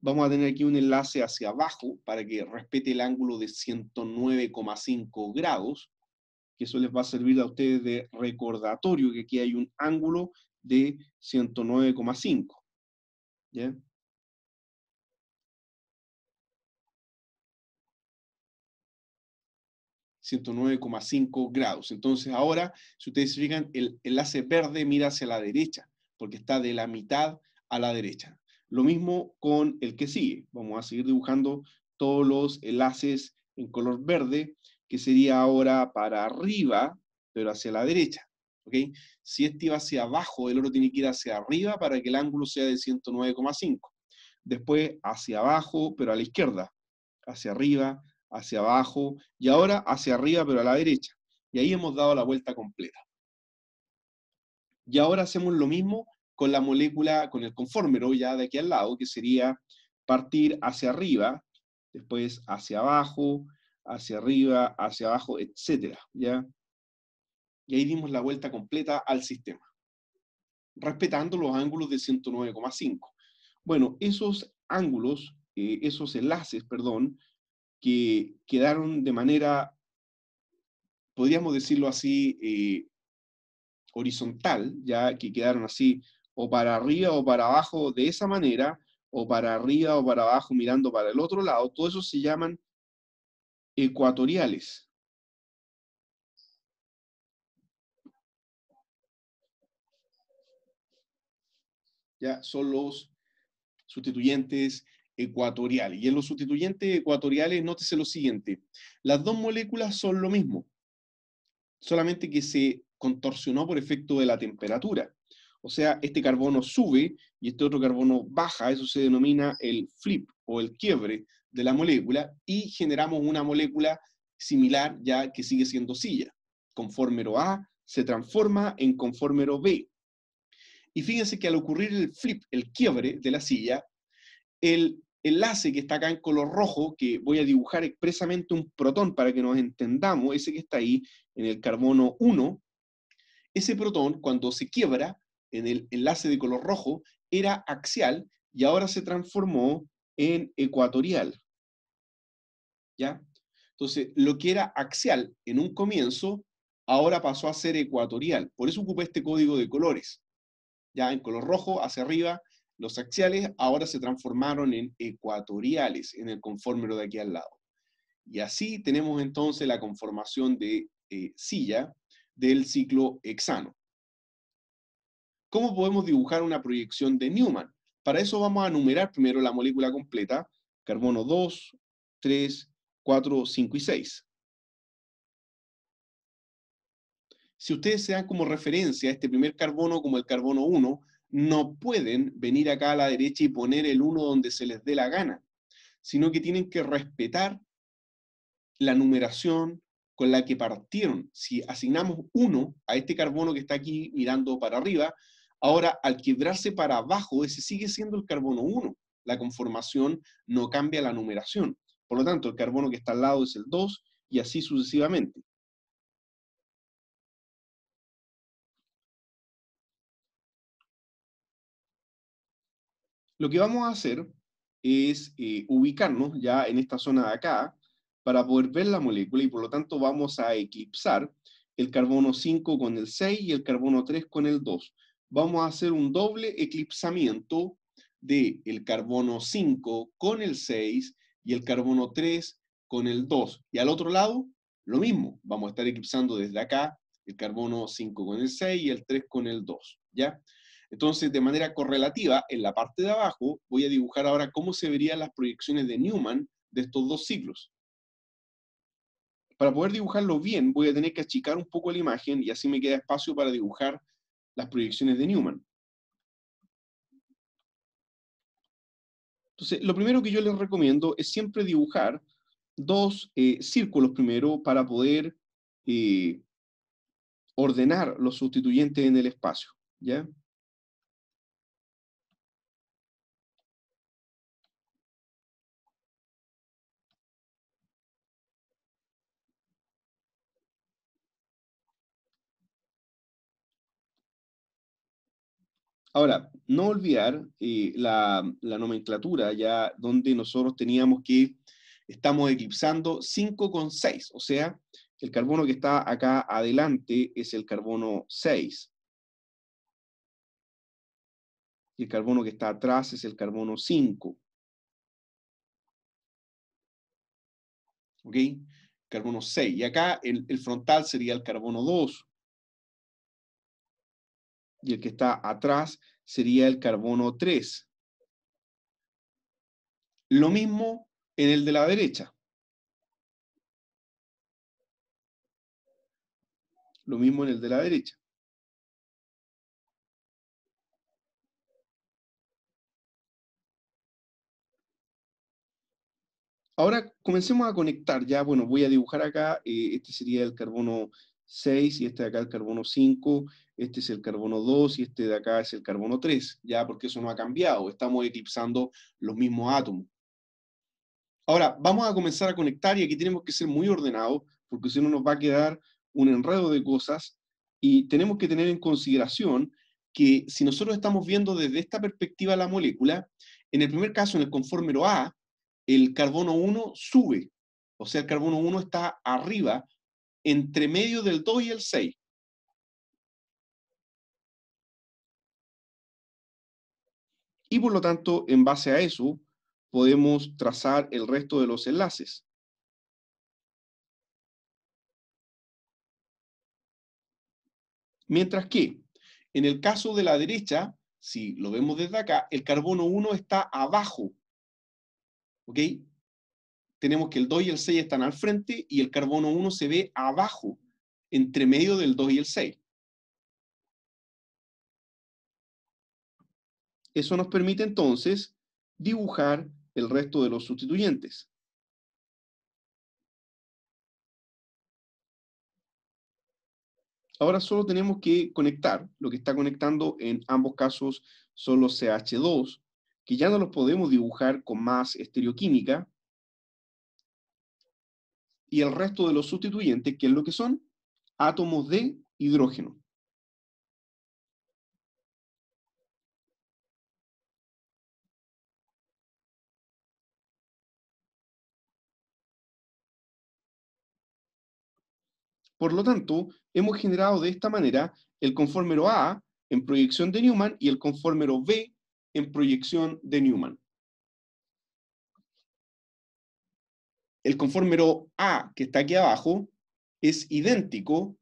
vamos a tener aquí un enlace hacia abajo para que respete el ángulo de 109,5 grados que eso les va a servir a ustedes de recordatorio, que aquí hay un ángulo de 109,5. ¿Ya? ...109,5 grados. Entonces ahora, si ustedes fijan, el enlace verde mira hacia la derecha, porque está de la mitad a la derecha. Lo mismo con el que sigue. Vamos a seguir dibujando todos los enlaces en color verde que sería ahora para arriba, pero hacia la derecha. Si este iba hacia abajo, el oro tiene que ir hacia arriba para que el ángulo sea de 109,5. Después hacia abajo, pero a la izquierda. Hacia arriba, hacia abajo, y ahora hacia arriba, pero a la derecha. Y ahí hemos dado la vuelta completa. Y ahora hacemos lo mismo con la molécula, con el conformero ya de aquí al lado, que sería partir hacia arriba, después hacia abajo, hacia arriba, hacia abajo, etcétera, ¿ya? Y ahí dimos la vuelta completa al sistema, respetando los ángulos de 109,5. Bueno, esos ángulos, eh, esos enlaces, perdón, que quedaron de manera, podríamos decirlo así, eh, horizontal, ya que quedaron así, o para arriba o para abajo de esa manera, o para arriba o para abajo mirando para el otro lado, todo eso se llaman ecuatoriales. Ya son los sustituyentes ecuatoriales. Y en los sustituyentes ecuatoriales, nótese lo siguiente. Las dos moléculas son lo mismo, solamente que se contorsionó por efecto de la temperatura. O sea, este carbono sube y este otro carbono baja, eso se denomina el flip o el quiebre de la molécula y generamos una molécula similar ya que sigue siendo silla. Conformero A se transforma en conformero B. Y fíjense que al ocurrir el flip, el quiebre de la silla, el enlace que está acá en color rojo, que voy a dibujar expresamente un protón para que nos entendamos, ese que está ahí en el carbono 1, ese protón cuando se quiebra en el enlace de color rojo era axial y ahora se transformó en ecuatorial. ¿ya? Entonces, lo que era axial en un comienzo, ahora pasó a ser ecuatorial. Por eso ocupé este código de colores. Ya en color rojo, hacia arriba, los axiales ahora se transformaron en ecuatoriales, en el conformero de aquí al lado. Y así tenemos entonces la conformación de eh, silla del ciclo hexano. ¿Cómo podemos dibujar una proyección de Newman? Para eso vamos a numerar primero la molécula completa, carbono 2, 3, 4, 5 y 6. Si ustedes se dan como referencia a este primer carbono como el carbono 1, no pueden venir acá a la derecha y poner el 1 donde se les dé la gana, sino que tienen que respetar la numeración con la que partieron. Si asignamos 1 a este carbono que está aquí mirando para arriba, ahora al quebrarse para abajo, ese sigue siendo el carbono 1. La conformación no cambia la numeración. Por lo tanto, el carbono que está al lado es el 2 y así sucesivamente. Lo que vamos a hacer es eh, ubicarnos ya en esta zona de acá para poder ver la molécula y por lo tanto vamos a eclipsar el carbono 5 con el 6 y el carbono 3 con el 2. Vamos a hacer un doble eclipsamiento del carbono 5 con el 6 y el carbono 3 con el 2. Y al otro lado, lo mismo, vamos a estar eclipsando desde acá el carbono 5 con el 6 y el 3 con el 2, ¿ya? Entonces, de manera correlativa, en la parte de abajo, voy a dibujar ahora cómo se verían las proyecciones de Newman de estos dos ciclos. Para poder dibujarlo bien, voy a tener que achicar un poco la imagen y así me queda espacio para dibujar las proyecciones de Newman. Entonces, lo primero que yo les recomiendo es siempre dibujar dos eh, círculos primero para poder eh, ordenar los sustituyentes en el espacio, ¿ya? Ahora, no olvidar eh, la, nomenclatura ya donde nosotros teníamos que estamos eclipsando 5 con 6, o sea, el carbono que está acá adelante es el carbono 6. Y el carbono que está atrás es el carbono 5. ¿Ok? Carbono 6. Y acá el, el frontal sería el carbono 2 y el que está atrás sería el carbono 3. Lo mismo en el de la derecha. Lo mismo en el de la derecha. Ahora comencemos a conectar. Ya, bueno, voy a dibujar acá. Eh, este sería el carbono 6 y este de acá el carbono 5, este es el carbono 2 y este de acá es el carbono 3, este este ya porque eso no ha cambiado, estamos eclipsando los mismos átomos. Ahora, vamos a comenzar a conectar y aquí tenemos que ser muy ordenados, porque si no nos va a quedar un enredo de cosas y tenemos que tener en consideración que si nosotros estamos viendo desde esta perspectiva la molécula, en el primer caso, en el conformero A, el carbono 1 sube, o sea, el carbono 1 está arriba entre medio del 2 y el 6. Y por lo tanto, en base a eso, podemos trazar el resto de los enlaces. Mientras que, en el caso de la derecha, si lo vemos desde acá, el carbono 1 está abajo. ¿Ok? tenemos que el 2 y el 6 están al frente y el carbono 1 se ve abajo, entre medio del 2 y el 6. Eso nos permite entonces dibujar el resto de los sustituyentes. Ahora solo tenemos que conectar. Lo que está conectando en ambos casos son los CH2, que ya no los podemos dibujar con más estereoquímica, y el resto de los sustituyentes, que es lo que son átomos de hidrógeno. Por lo tanto, hemos generado de esta manera el conformero A en proyección de Newman y el conformero B en proyección de Newman. el conformero A que está aquí abajo es idéntico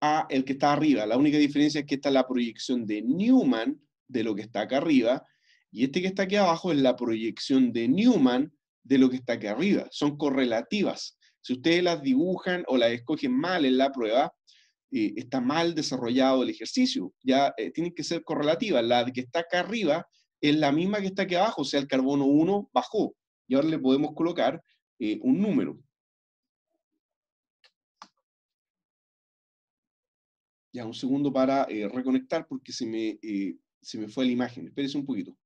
a el que está arriba. La única diferencia es que está la proyección de Newman de lo que está acá arriba, y este que está aquí abajo es la proyección de Newman de lo que está aquí arriba. Son correlativas. Si ustedes las dibujan o las escogen mal en la prueba, eh, está mal desarrollado el ejercicio. Ya eh, tienen que ser correlativas. La que está acá arriba es la misma que está aquí abajo, o sea, el carbono 1 bajó. Y ahora le podemos colocar eh, un número. Ya, un segundo para eh, reconectar porque se me, eh, se me fue la imagen. Espérese un poquito.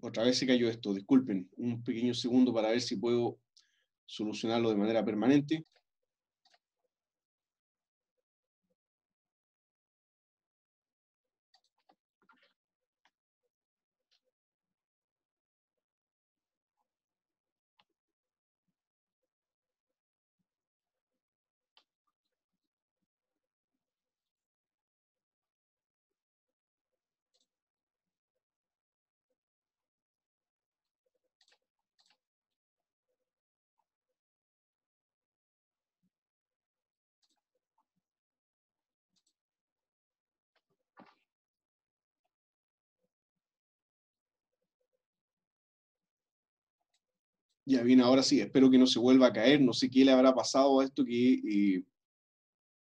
otra vez se cayó esto, disculpen, un pequeño segundo para ver si puedo solucionarlo de manera permanente. ya bien, ahora sí, espero que no se vuelva a caer, no sé qué le habrá pasado a esto que eh,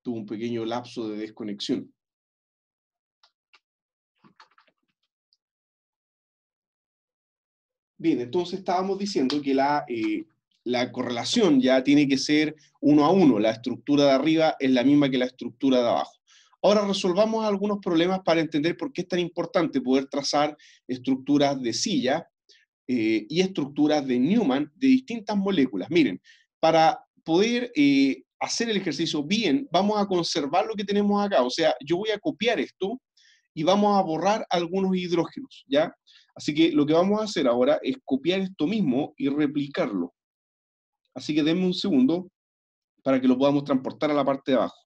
tuvo un pequeño lapso de desconexión. Bien, entonces estábamos diciendo que la, eh, la correlación ya tiene que ser uno a uno, la estructura de arriba es la misma que la estructura de abajo. Ahora resolvamos algunos problemas para entender por qué es tan importante poder trazar estructuras de silla eh, y estructuras de Newman de distintas moléculas. Miren, para poder eh, hacer el ejercicio bien, vamos a conservar lo que tenemos acá. O sea, yo voy a copiar esto y vamos a borrar algunos hidrógenos, ¿ya? Así que lo que vamos a hacer ahora es copiar esto mismo y replicarlo. Así que denme un segundo para que lo podamos transportar a la parte de abajo.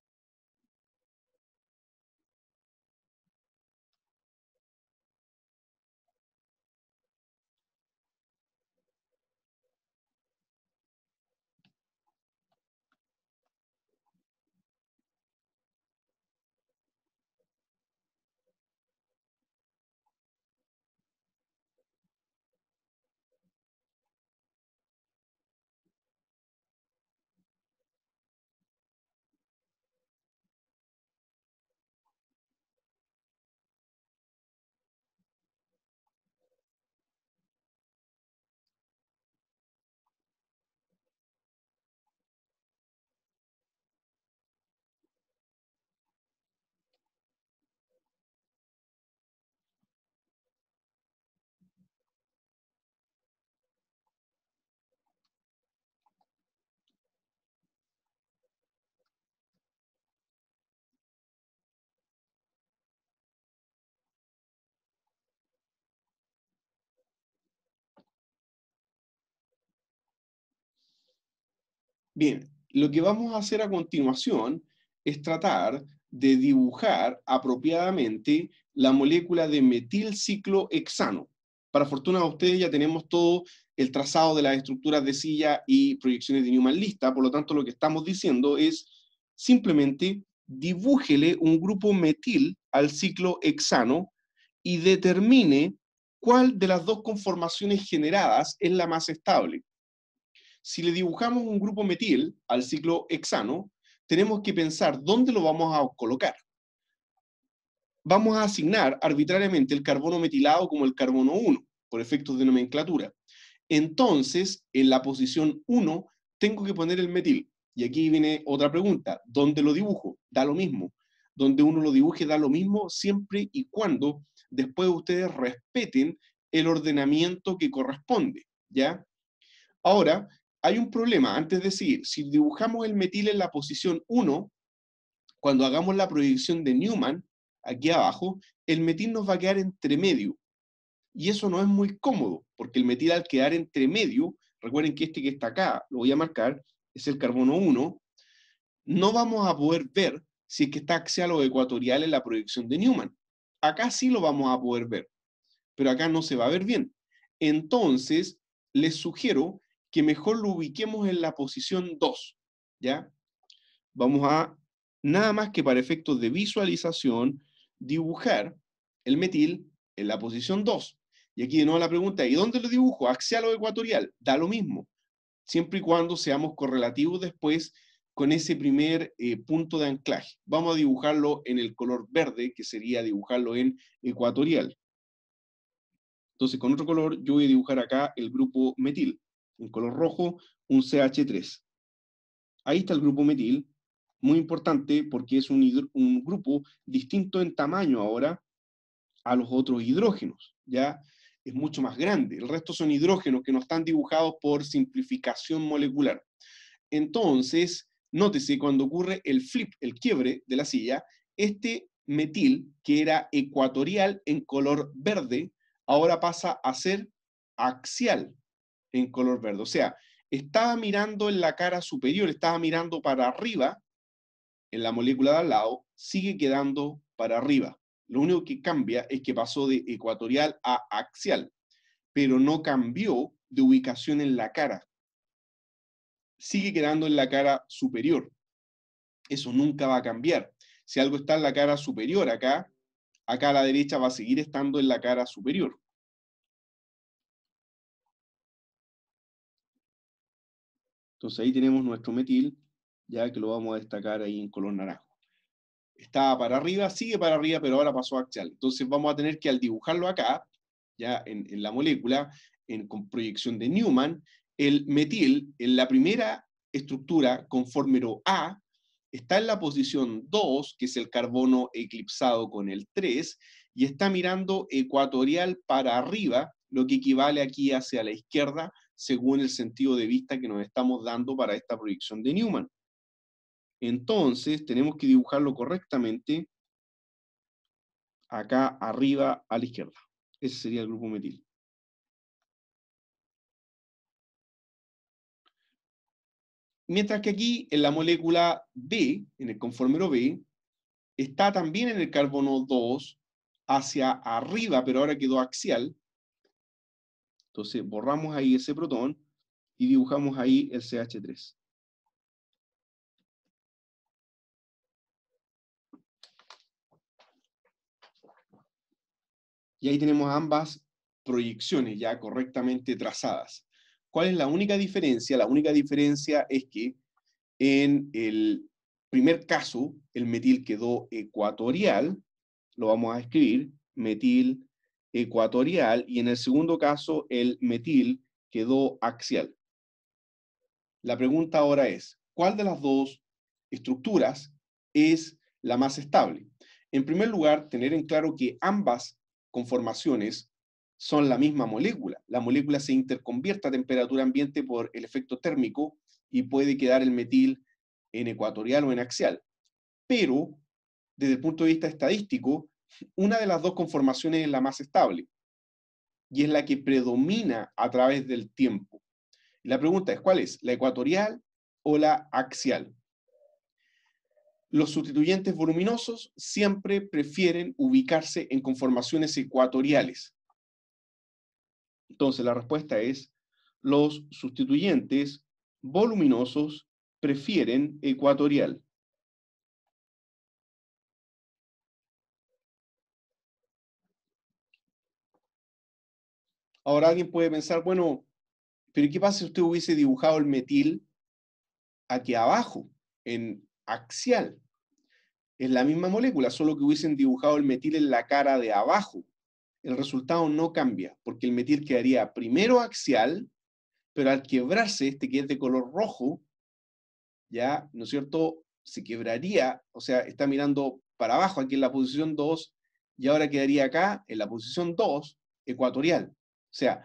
Bien, lo que vamos a hacer a continuación es tratar de dibujar apropiadamente la molécula de metil metilciclohexano. Para fortuna de ustedes ya tenemos todo el trazado de las estructuras de silla y proyecciones de Newman lista, por lo tanto lo que estamos diciendo es simplemente dibújele un grupo metil al ciclohexano y determine cuál de las dos conformaciones generadas es la más estable si le dibujamos un grupo metil al ciclo hexano, tenemos que pensar dónde lo vamos a colocar. Vamos a asignar arbitrariamente el carbono metilado como el carbono 1, por efectos de nomenclatura. Entonces, en la posición 1, tengo que poner el metil. Y aquí viene otra pregunta, ¿dónde lo dibujo? Da lo mismo. Donde uno lo dibuje da lo mismo siempre y cuando después ustedes respeten el ordenamiento que corresponde, ¿ya? Ahora, hay un problema. Antes de decir, si dibujamos el metil en la posición 1, cuando hagamos la proyección de Newman, aquí abajo, el metil nos va a quedar entre medio. Y eso no es muy cómodo, porque el metil al quedar entre medio, recuerden que este que está acá, lo voy a marcar, es el carbono 1, no vamos a poder ver si es que está axial o ecuatorial en la proyección de Newman. Acá sí lo vamos a poder ver, pero acá no se va a ver bien. Entonces, les sugiero que mejor lo ubiquemos en la posición 2, ¿ya? Vamos a, nada más que para efectos de visualización, dibujar el metil en la posición 2. Y aquí de nuevo la pregunta, ¿y dónde lo dibujo? ¿Axial o ecuatorial? Da lo mismo, siempre y cuando seamos correlativos después con ese primer eh, punto de anclaje. Vamos a dibujarlo en el color verde, que sería dibujarlo en ecuatorial. Entonces, con otro color, yo voy a dibujar acá el grupo metil en color rojo, un CH3. Ahí está el grupo metil, muy importante porque es un, grupo distinto en tamaño ahora a los otros hidrógenos, ¿ya? Es mucho más grande. El resto son hidrógenos que no están dibujados por simplificación molecular. Entonces, nótese cuando ocurre el flip, el quiebre de la silla, este metil, que era ecuatorial en color verde, ahora pasa a ser axial en color verde. O sea, estaba mirando en la cara superior, estaba mirando para arriba, en la molécula de al lado, sigue quedando para arriba. Lo único que cambia es que pasó de ecuatorial a axial, pero no cambió de ubicación en la cara. Sigue quedando en la cara superior. Eso nunca va a cambiar. Si algo está en la cara superior acá, acá a la derecha va a seguir estando en la cara superior. Entonces ahí tenemos nuestro metil, ya que lo vamos a destacar ahí en color naranja. Estaba para arriba, sigue para arriba, pero ahora pasó axial. Entonces vamos a tener que al dibujarlo acá, ya en, la molécula, en, con proyección de Newman, el metil en la primera estructura conformero A está en la posición 2, que es el carbono eclipsado con el 3, y está mirando ecuatorial para arriba, lo que equivale aquí hacia la izquierda según el sentido de vista que nos estamos dando para esta proyección de Newman. Entonces, tenemos que dibujarlo correctamente acá arriba a la izquierda. Ese sería el grupo metil. Mientras que aquí, en la molécula B, en el conformero B, está también en el carbono 2 hacia arriba, pero ahora quedó axial, entonces borramos ahí ese protón y dibujamos ahí el CH3. Y ahí tenemos ambas proyecciones ya correctamente trazadas. ¿Cuál es la única diferencia? La única diferencia es que en el primer caso, el metil quedó ecuatorial, lo vamos a escribir, metil ecuatorial y en el segundo caso el metil quedó axial. La pregunta ahora es, ¿cuál de las dos estructuras es la más estable? En primer lugar, tener en claro que ambas conformaciones son la misma molécula. La molécula se interconvierte a temperatura ambiente por el efecto térmico y puede quedar el metil en ecuatorial o en axial. Pero, desde el punto de vista estadístico, una de las dos conformaciones es la más estable y es la que predomina a través del tiempo. la pregunta es, ¿cuál es? ¿La ecuatorial o la axial? Los sustituyentes voluminosos siempre prefieren ubicarse en conformaciones ecuatoriales. Entonces la respuesta es, los sustituyentes voluminosos prefieren ecuatorial. Ahora alguien puede pensar, bueno, pero ¿qué pasa si usted hubiese dibujado el metil aquí abajo, en axial? Es la misma molécula, solo que hubiesen dibujado el metil en la cara de abajo. El resultado no cambia, porque el metil quedaría primero axial, pero al quebrarse, este que es de color rojo, ya, ¿no es cierto? Se quebraría, o sea, está mirando para abajo aquí en la posición 2, y ahora quedaría acá en la posición 2, ecuatorial. O sea,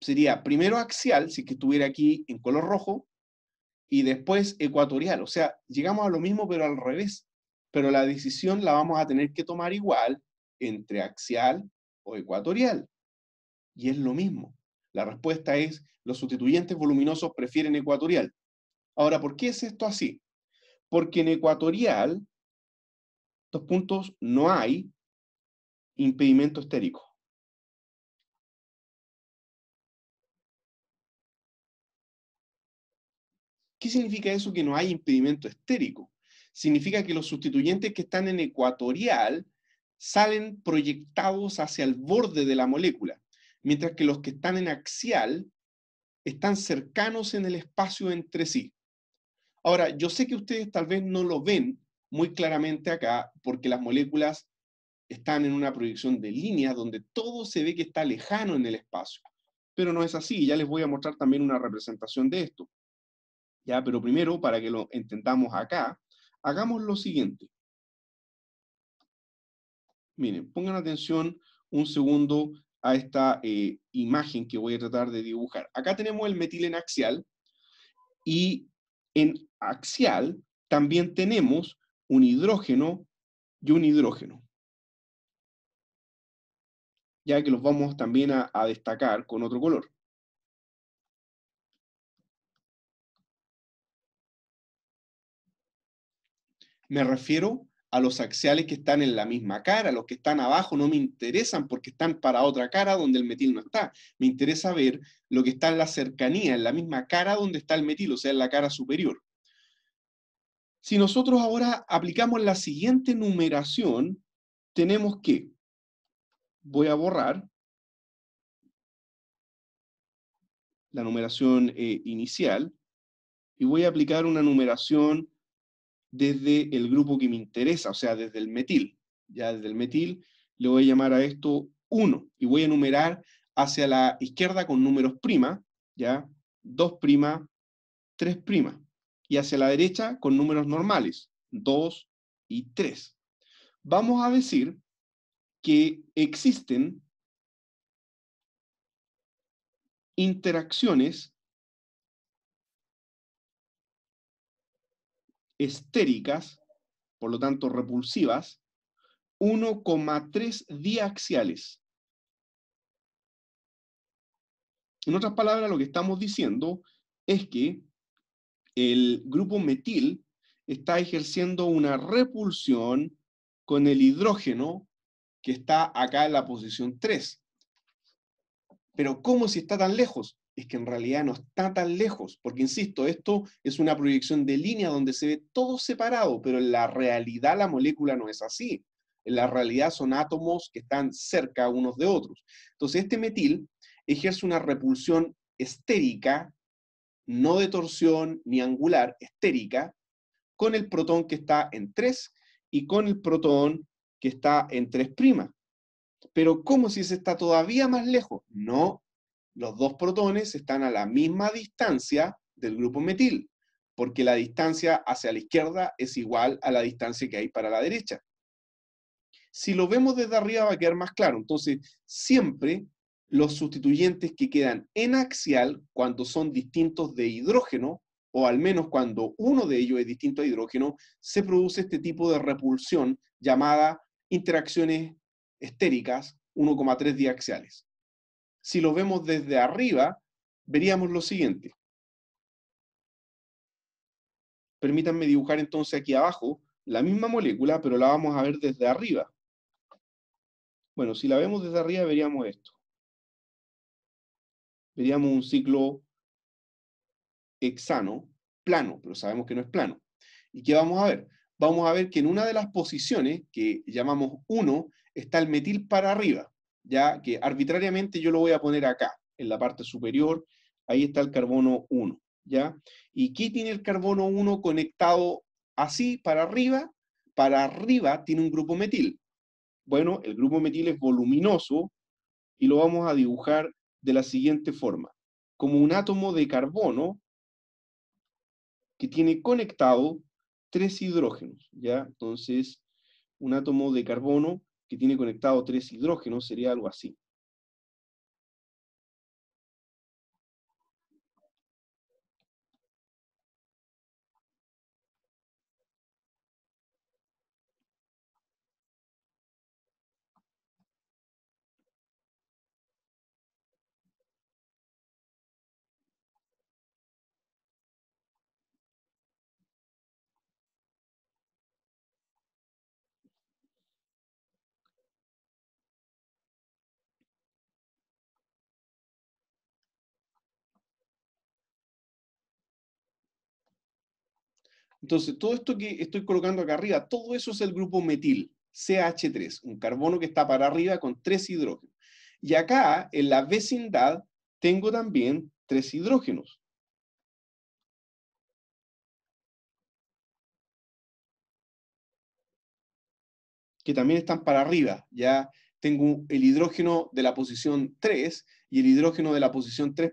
sería primero axial, si que estuviera aquí en color rojo, y después ecuatorial. O sea, llegamos a lo mismo, pero al revés. Pero la decisión la vamos a tener que tomar igual entre axial o ecuatorial. Y es lo mismo. La respuesta es, los sustituyentes voluminosos prefieren ecuatorial. Ahora, ¿por qué es esto así? Porque en ecuatorial, estos puntos, no hay impedimento estérico. ¿Qué significa eso? Que no hay impedimento estérico. Significa que los sustituyentes que están en ecuatorial salen proyectados hacia el borde de la molécula, mientras que los que están en axial están cercanos en el espacio entre sí. Ahora, yo sé que ustedes tal vez no lo ven muy claramente acá, porque las moléculas están en una proyección de línea donde todo se ve que está lejano en el espacio. Pero no es así, ya les voy a mostrar también una representación de esto. Pero primero, para que lo entendamos acá, hagamos lo siguiente. Miren, pongan atención un segundo a esta eh, imagen que voy a tratar de dibujar. Acá tenemos el metil en axial y en axial también tenemos un hidrógeno y un hidrógeno. Ya que los vamos también a destacar con otro color. me refiero a los axiales que están en la misma cara, los que están abajo no me interesan porque están para otra cara donde el metil no está. Me interesa ver lo que está en la cercanía, en la misma cara donde está el metil, o sea, en la cara superior. Si nosotros ahora aplicamos la siguiente numeración, tenemos que, voy a borrar la numeración eh, inicial y voy a aplicar una numeración desde el grupo que me interesa, o sea, desde el metil. Ya desde el metil le voy a llamar a esto 1 y voy a enumerar hacia la izquierda con números prima, ya 2 prima, 3 prima, y hacia la derecha con números normales, 2 y 3. Vamos a decir que existen interacciones estéricas, por lo tanto repulsivas, 1,3 diaxiales. En otras palabras, lo que estamos diciendo es que el grupo metil está ejerciendo una repulsión con el hidrógeno que está acá en la posición 3. Pero ¿cómo si está tan lejos? es que en realidad no está tan lejos, porque insisto, esto es una proyección de línea donde se ve todo separado, pero en la realidad la molécula no es así. En la realidad son átomos que están cerca unos de otros. Entonces, este metil ejerce una repulsión estérica, no de torsión ni angular, estérica, con el protón que está en 3 y con el protón que está en 3'. Pero ¿cómo si se está todavía más lejos? No, los dos protones están a la misma distancia del grupo metil, porque la distancia hacia la izquierda es igual a la distancia que hay para la derecha. Si lo vemos desde arriba va a quedar más claro. Entonces, siempre los sustituyentes que quedan en axial cuando son distintos de hidrógeno, o al menos cuando uno de ellos es distinto a hidrógeno, se produce este tipo de repulsión llamada interacciones estéricas 1,3 diaxiales si lo vemos desde arriba, veríamos lo siguiente. Permítanme dibujar entonces aquí abajo la misma molécula, pero la vamos a ver desde arriba. Bueno, si la vemos desde arriba, veríamos esto. Veríamos un ciclo hexano, plano, pero sabemos que no es plano. ¿Y qué vamos a ver? Vamos a ver que en una de las posiciones, que llamamos 1, está el metil para arriba ya que arbitrariamente yo lo voy a poner acá, en la parte superior, ahí está el carbono 1, ¿ya? ¿Y qué tiene el carbono 1 conectado así para arriba? Para arriba tiene un grupo metil. Bueno, el grupo metil es voluminoso y lo vamos a dibujar de la siguiente forma. Como un átomo de carbono que tiene conectado tres hidrógenos, ¿ya? Entonces, un átomo de carbono que tiene conectado tres hidrógenos, sería algo así. Entonces, todo esto que estoy colocando acá arriba, todo eso es el grupo metil, CH3, un carbono que está para arriba con tres hidrógenos. Y acá, en la vecindad, tengo también tres hidrógenos. que también están para arriba. Ya tengo el hidrógeno de la posición 3 y el hidrógeno de la posición 3'.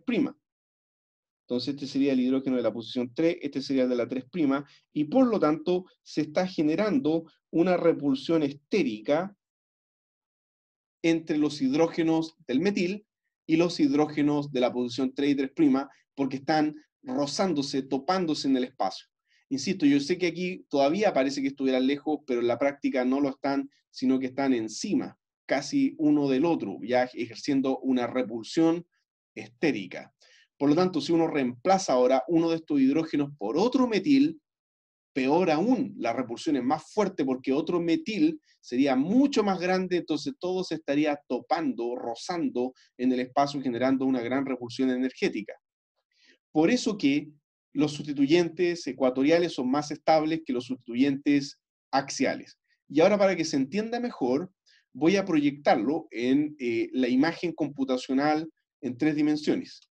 Entonces este sería el hidrógeno de la posición 3, este sería el de la 3', y por lo tanto se está generando una repulsión estérica entre los hidrógenos del metil y los hidrógenos de la posición 3 y 3', porque están rozándose, topándose en el espacio. Insisto, yo sé que aquí todavía parece que estuvieran lejos, pero en la práctica no lo están, sino que están encima, casi uno del otro, ya ejerciendo una repulsión estérica. Por lo tanto, si uno reemplaza ahora uno de estos hidrógenos por otro metil, peor aún, la repulsión es más fuerte porque otro metil sería mucho más grande, entonces todo se estaría topando, rozando en el espacio, generando una gran repulsión energética. Por eso que los sustituyentes ecuatoriales son más estables que los sustituyentes axiales. Y ahora para que se entienda mejor, voy a proyectarlo en eh, la imagen computacional en tres dimensiones.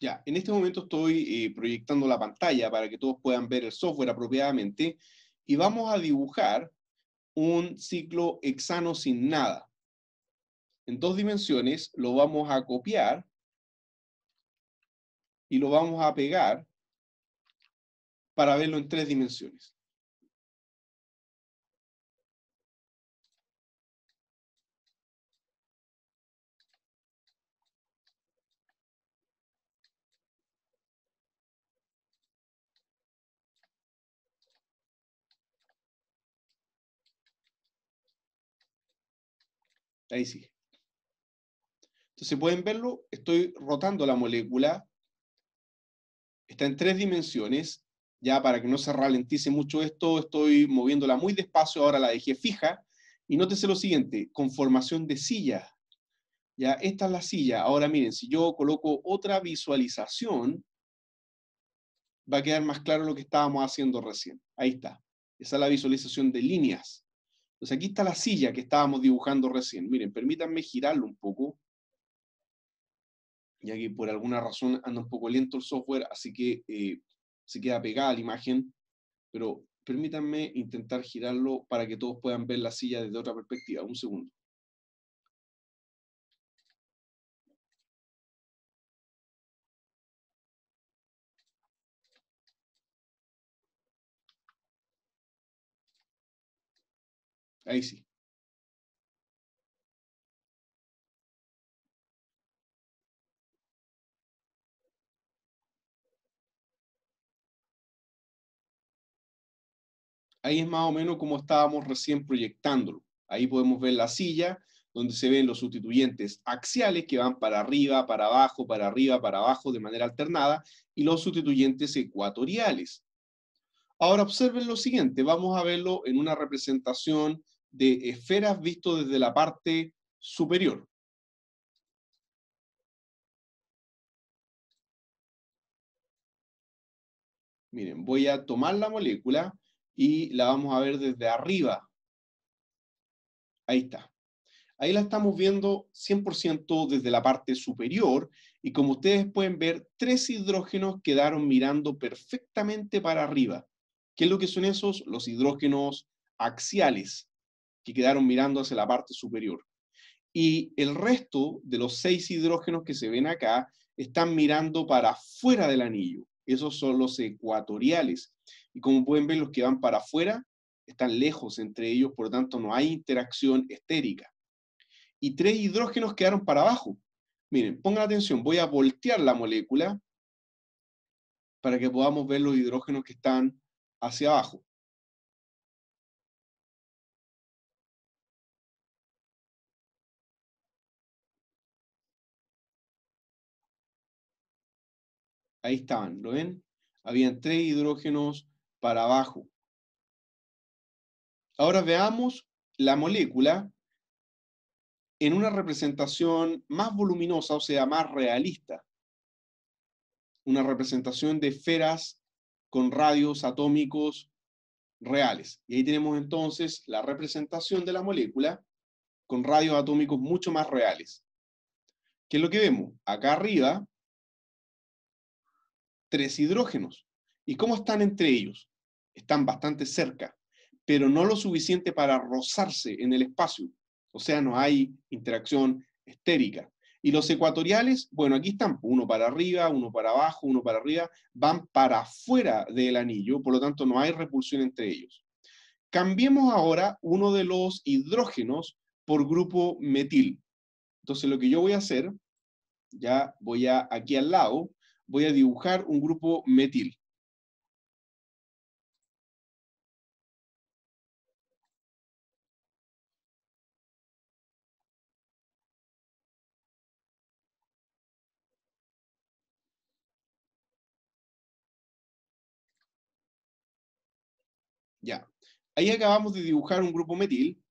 Ya, en este momento estoy eh, proyectando la pantalla para que todos puedan ver el software apropiadamente y vamos a dibujar un ciclo hexano sin nada. En dos dimensiones lo vamos a copiar y lo vamos a pegar para verlo en tres dimensiones. Ahí sí. Entonces pueden verlo, estoy rotando la molécula, está en tres dimensiones, ya para que no se ralentice mucho esto, estoy moviéndola muy despacio, ahora la dejé fija, y nótese lo siguiente, conformación de silla. Ya, esta es la silla. Ahora miren, si yo coloco otra visualización, va a quedar más claro lo que estábamos haciendo recién. Ahí está. Esa es la visualización de líneas. Entonces aquí está la silla que estábamos dibujando recién. Miren, permítanme girarlo un poco, ya que por alguna razón anda un poco lento el software, así que eh, se queda pegada la imagen, pero permítanme intentar girarlo para que todos puedan ver la silla desde otra perspectiva. Un segundo. Ahí sí. Ahí es más o menos como estábamos recién proyectándolo. Ahí podemos ver la silla, donde se ven los sustituyentes axiales que van para arriba, para abajo, para arriba, para abajo de manera alternada, y los sustituyentes ecuatoriales. Ahora observen lo siguiente, vamos a verlo en una representación de esferas visto desde la parte superior. Miren, voy a tomar la molécula y la vamos a ver desde arriba. Ahí está. Ahí la estamos viendo 100% desde la parte superior y como ustedes pueden ver, tres hidrógenos quedaron mirando perfectamente para arriba. ¿Qué es lo que son esos? Los hidrógenos axiales que quedaron mirando hacia la parte superior. Y el resto de los seis hidrógenos que se ven acá están mirando para afuera del anillo. Esos son los ecuatoriales. Y como pueden ver, los que van para afuera están lejos entre ellos, por lo tanto no hay interacción estérica. Y tres hidrógenos quedaron para abajo. Miren, pongan atención, voy a voltear la molécula para que podamos ver los hidrógenos que están hacia abajo. Ahí estaban, ¿lo ven? Habían tres hidrógenos para abajo. Ahora veamos la molécula en una representación más voluminosa, o sea, más realista. Una representación de esferas con radios atómicos reales. Y ahí tenemos entonces la representación de la molécula con radios atómicos mucho más reales. ¿Qué es lo que vemos? Acá arriba tres hidrógenos. ¿Y cómo están entre ellos? Están bastante cerca, pero no lo suficiente para rozarse en el espacio. O sea, no hay interacción estérica. Y los ecuatoriales, bueno, aquí están, pues, uno para arriba, uno para abajo, uno para arriba, van para afuera del anillo, por lo tanto no hay repulsión entre ellos. Cambiemos ahora uno de los hidrógenos por grupo metil. Entonces lo que yo voy a hacer, ya voy a aquí al lado, voy a dibujar un grupo metil. Ya. Ahí acabamos de dibujar un grupo metil.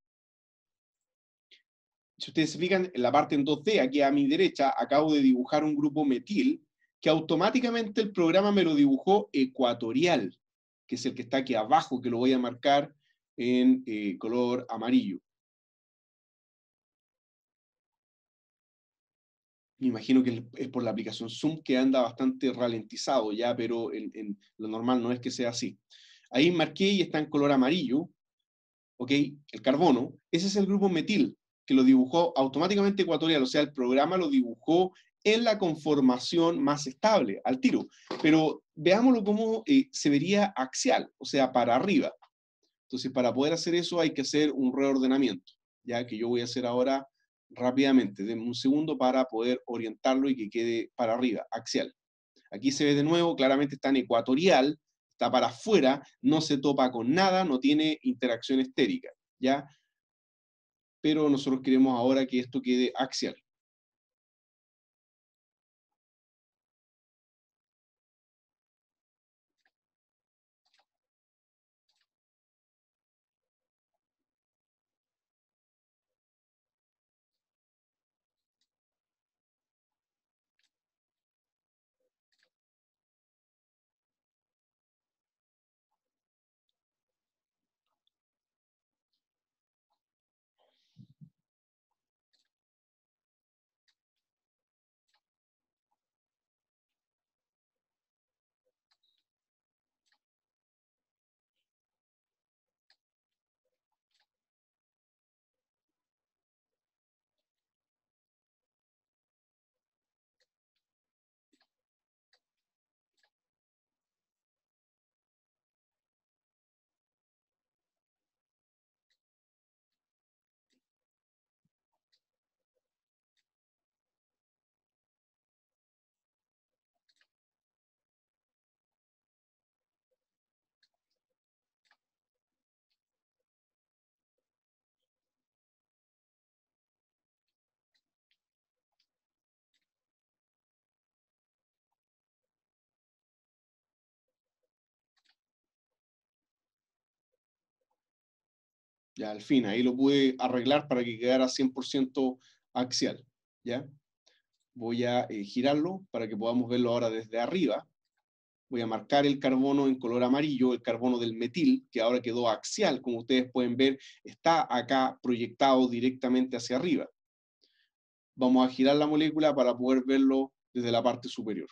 Si ustedes se fijan, en la parte en 2D, aquí a mi derecha, acabo de dibujar un grupo metil automáticamente el programa me lo dibujó ecuatorial, que es el que está aquí abajo, que lo voy a marcar en eh, color amarillo. Me imagino que es por la aplicación Zoom que anda bastante ralentizado ya, pero en, lo normal no es que sea así. Ahí marqué y está en color amarillo, ¿ok? El carbono, ese es el grupo metil, que lo dibujó automáticamente ecuatorial, o sea, el programa lo dibujó en la conformación más estable, al tiro. Pero veámoslo como eh, se vería axial, o sea, para arriba. Entonces, para poder hacer eso hay que hacer un reordenamiento, ya que yo voy a hacer ahora rápidamente, denme un segundo para poder orientarlo y que quede para arriba, axial. Aquí se ve de nuevo, claramente está en ecuatorial, está para afuera, no se topa con nada, no tiene interacción estérica, ¿ya? Pero nosotros queremos ahora que esto quede axial. Ya al fin, ahí lo pude arreglar para que quedara 100% axial. ¿Ya? Voy a eh, girarlo para que podamos verlo ahora desde arriba. Voy a marcar el carbono en color amarillo, el carbono del metil, que ahora quedó axial, como ustedes pueden ver, está acá proyectado directamente hacia arriba. Vamos a girar la molécula para poder verlo desde la parte superior.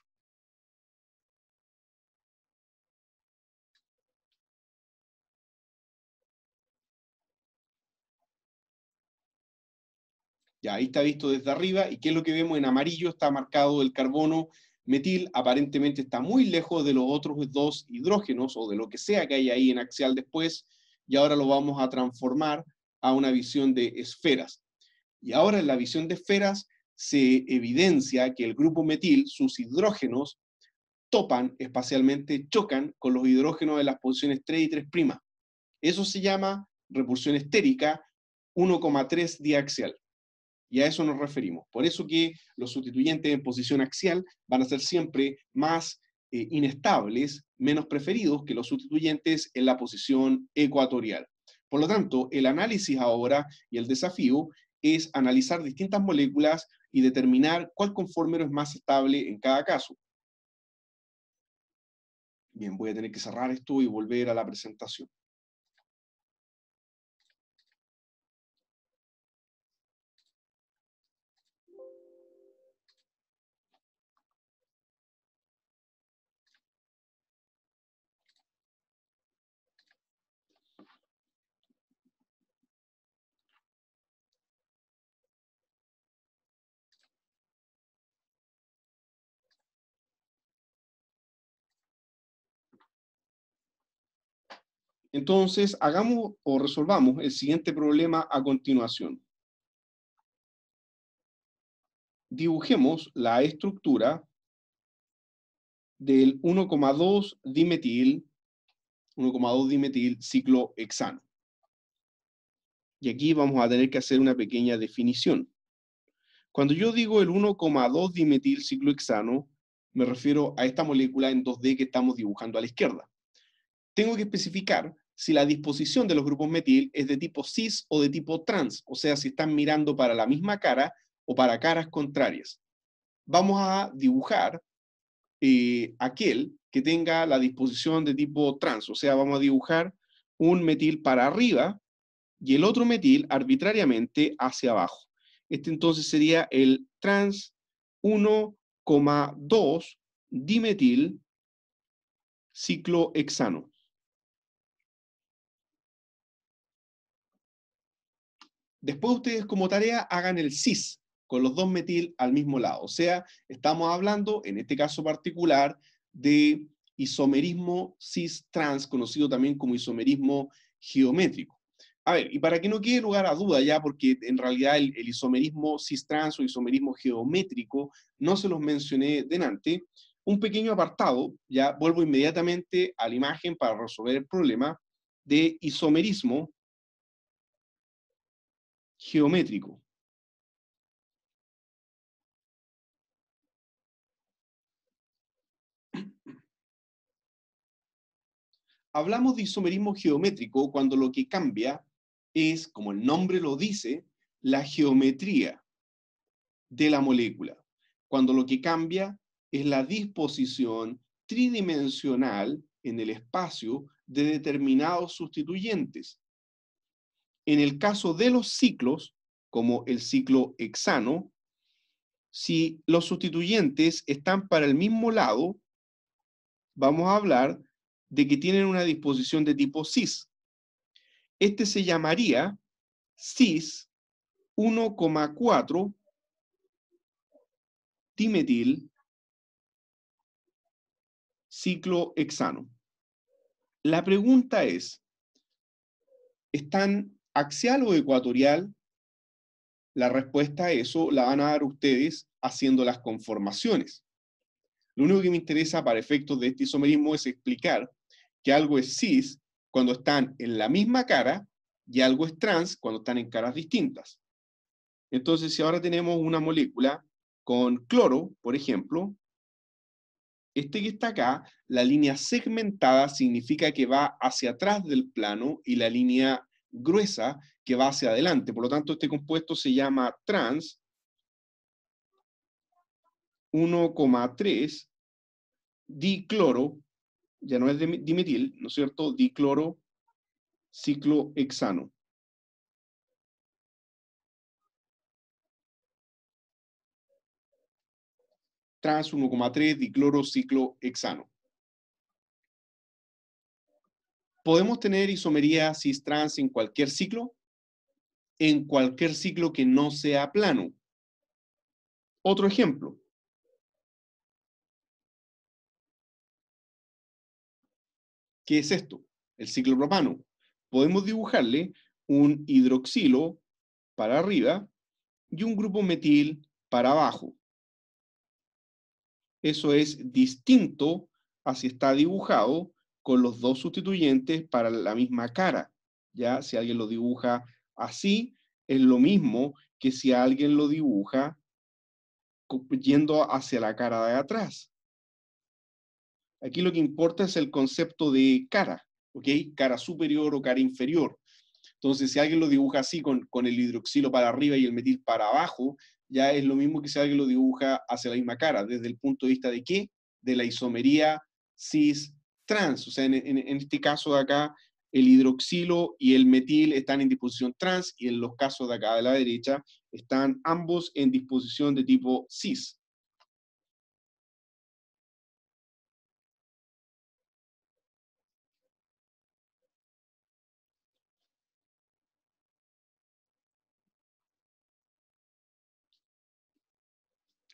Ya, ahí está visto desde arriba. ¿Y qué es lo que vemos? En amarillo está marcado el carbono metil. Aparentemente está muy lejos de los otros dos hidrógenos o de lo que sea que hay ahí en axial después. Y ahora lo vamos a transformar a una visión de esferas. Y ahora en la visión de esferas se evidencia que el grupo metil, sus hidrógenos, topan espacialmente, chocan con los hidrógenos de las posiciones 3 y 3'. Eso se llama repulsión estérica 1,3 diaxial. Y a eso nos referimos. Por eso que los sustituyentes en posición axial van a ser siempre más eh, inestables, menos preferidos que los sustituyentes en la posición ecuatorial. Por lo tanto, el análisis ahora y el desafío es analizar distintas moléculas y determinar cuál conformero es más estable en cada caso. Bien, voy a tener que cerrar esto y volver a la presentación. Entonces, hagamos o resolvamos el siguiente problema a continuación. Dibujemos la estructura del 1,2 dimetil 1,2 dimetil ciclohexano. Y aquí vamos a tener que hacer una pequeña definición. Cuando yo digo el 1,2 dimetil ciclohexano, me refiero a esta molécula en 2D que estamos dibujando a la izquierda. Tengo que especificar si la disposición de los grupos metil es de tipo cis o de tipo trans, o sea, si están mirando para la misma cara o para caras contrarias. Vamos a dibujar eh, aquel que tenga la disposición de tipo trans, o sea, vamos a dibujar un metil para arriba y el otro metil arbitrariamente hacia abajo. Este entonces sería el trans 1,2 dimetil ciclohexano. Después ustedes como tarea hagan el cis con los dos metil al mismo lado. O sea, estamos hablando, en este caso particular, de isomerismo cis-trans, conocido también como isomerismo geométrico. A ver, y para que no quede lugar a duda ya, porque en realidad el, isomerismo cis-trans o isomerismo geométrico no se los mencioné delante, un pequeño apartado, ya vuelvo inmediatamente a la imagen para resolver el problema, de isomerismo geométrico. Hablamos de isomerismo geométrico cuando lo que cambia es, como el nombre lo dice, la geometría de la molécula. Cuando lo que cambia es la disposición tridimensional en el espacio de determinados sustituyentes, en el caso de los ciclos, como el ciclo hexano, si los sustituyentes están para el mismo lado, vamos a hablar de que tienen una disposición de tipo cis. Este se llamaría cis 1,4 dimetil ciclohexano. La pregunta es, ¿están axial o ecuatorial, la respuesta a eso la van a dar ustedes haciendo las conformaciones. Lo único que me interesa para efectos de este isomerismo es explicar que algo es cis cuando están en la misma cara y algo es trans cuando están en caras distintas. Entonces, si ahora tenemos una molécula con cloro, por ejemplo, este que está acá, la línea segmentada significa que va hacia atrás del plano y la línea gruesa que va hacia adelante. Por lo tanto, este compuesto se llama trans 1,3 dicloro, ya no es dimetil, ¿no es cierto? Dicloro ciclohexano. Trans 1,3 dicloro ciclohexano. podemos tener isomería cis trans en cualquier ciclo, en cualquier ciclo que no sea plano. Otro ejemplo. ¿Qué es esto? El ciclo propano. Podemos dibujarle un hidroxilo para arriba y un grupo metil para abajo. Eso es distinto a si está dibujado con los dos sustituyentes para la misma cara. Ya, si alguien lo dibuja así, es lo mismo que si alguien lo dibuja yendo hacia la cara de atrás. Aquí lo que importa es el concepto de cara, ¿ok? Cara superior o cara inferior. Entonces, si alguien lo dibuja así, con, con, el hidroxilo para arriba y el metil para abajo, ya es lo mismo que si alguien lo dibuja hacia la misma cara, desde el punto de vista de qué? De la isomería cis trans. O sea, en, este caso de acá, el hidroxilo y el metil están en disposición trans y en los casos de acá de la derecha están ambos en disposición de tipo cis.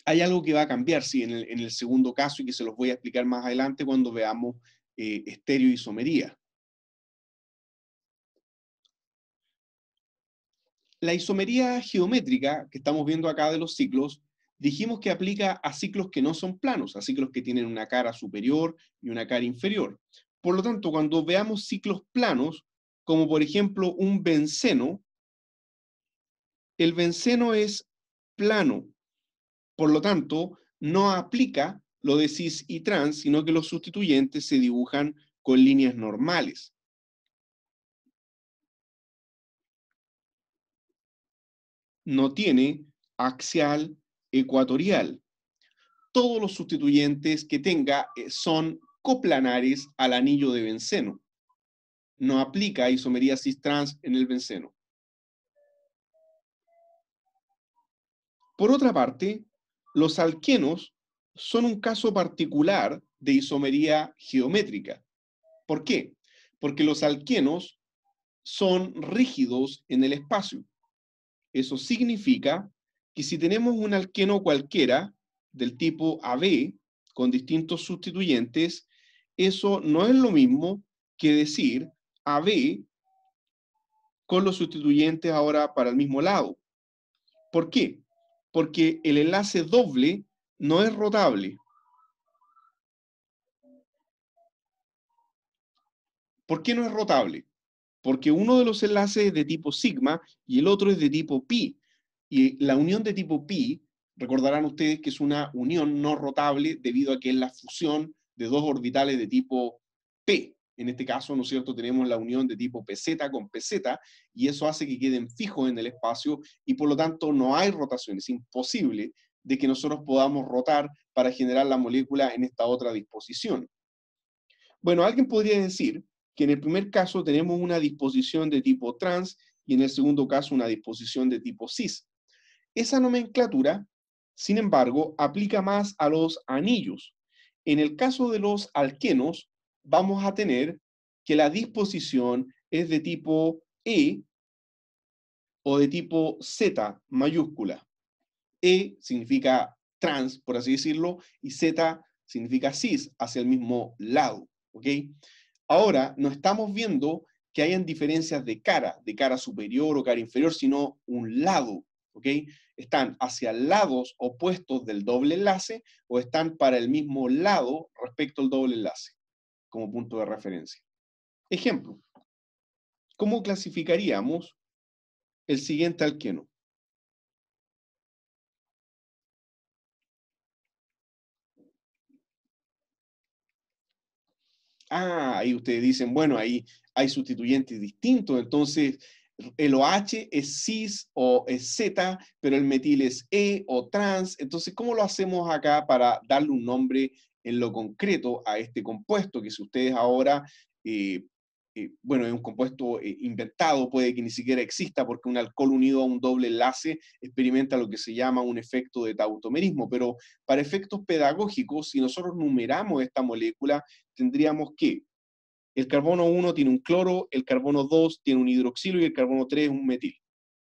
Hay algo que va a cambiar, sí, en el, en el segundo caso y que se los voy a explicar más adelante cuando veamos eh, estereoisomería. La isomería geométrica que estamos viendo acá de los ciclos, dijimos que aplica a ciclos que no son planos, a ciclos que tienen una cara superior y una cara inferior. Por lo tanto, cuando veamos ciclos planos, como por ejemplo un benceno, el benceno es plano. Por lo tanto, no aplica lo de cis y trans, sino que los sustituyentes se dibujan con líneas normales. No tiene axial ecuatorial. Todos los sustituyentes que tenga eh, son coplanares al anillo de benceno. No aplica isomería cis trans en el benceno. Por otra parte, los alquenos son un caso particular de isomería geométrica. ¿Por qué? Porque los alquenos son rígidos en el espacio. Eso significa que si tenemos un alqueno cualquiera del tipo AB con distintos sustituyentes, eso no es lo mismo que decir AB con los sustituyentes ahora para el mismo lado. ¿Por qué? Porque el enlace doble no es rotable. ¿Por qué no es rotable? Porque uno de los enlaces es de tipo sigma y el otro es de tipo pi. Y la unión de tipo pi, recordarán ustedes que es una unión no rotable debido a que es la fusión de dos orbitales de tipo p. En este caso, ¿no es cierto?, tenemos la unión de tipo PZ con PZ y eso hace que queden fijos en el espacio y por lo tanto no hay rotación. Es imposible de que nosotros podamos rotar para generar la molécula en esta otra disposición. Bueno, alguien podría decir que en el primer caso tenemos una disposición de tipo trans y en el segundo caso una disposición de tipo cis. Esa nomenclatura, sin embargo, aplica más a los anillos. En el caso de los alquenos, vamos a tener que la disposición es de tipo E o de tipo Z mayúscula. E significa trans, por así decirlo, y Z significa cis, hacia el mismo lado. Ahora, no estamos viendo que hayan diferencias de cara, de cara superior o cara inferior, sino un lado. Están hacia lados opuestos del doble enlace o están para el mismo lado respecto al doble enlace, como punto de referencia. Ejemplo, ¿cómo clasificaríamos el siguiente alqueno? Ah, ahí ustedes dicen, bueno, ahí hay sustituyentes distintos, entonces el OH es cis o es Z, pero el metil es E o trans. Entonces, ¿cómo lo hacemos acá para darle un nombre en lo concreto a este compuesto? Que si ustedes ahora eh, eh, bueno, es un compuesto eh, inventado, puede que ni siquiera exista, porque un alcohol unido a un doble enlace experimenta lo que se llama un efecto de tautomerismo. Pero para efectos pedagógicos, si nosotros numeramos esta molécula, tendríamos que el carbono 1 tiene un cloro, el carbono 2 tiene un hidroxilo y el carbono 3 un metil.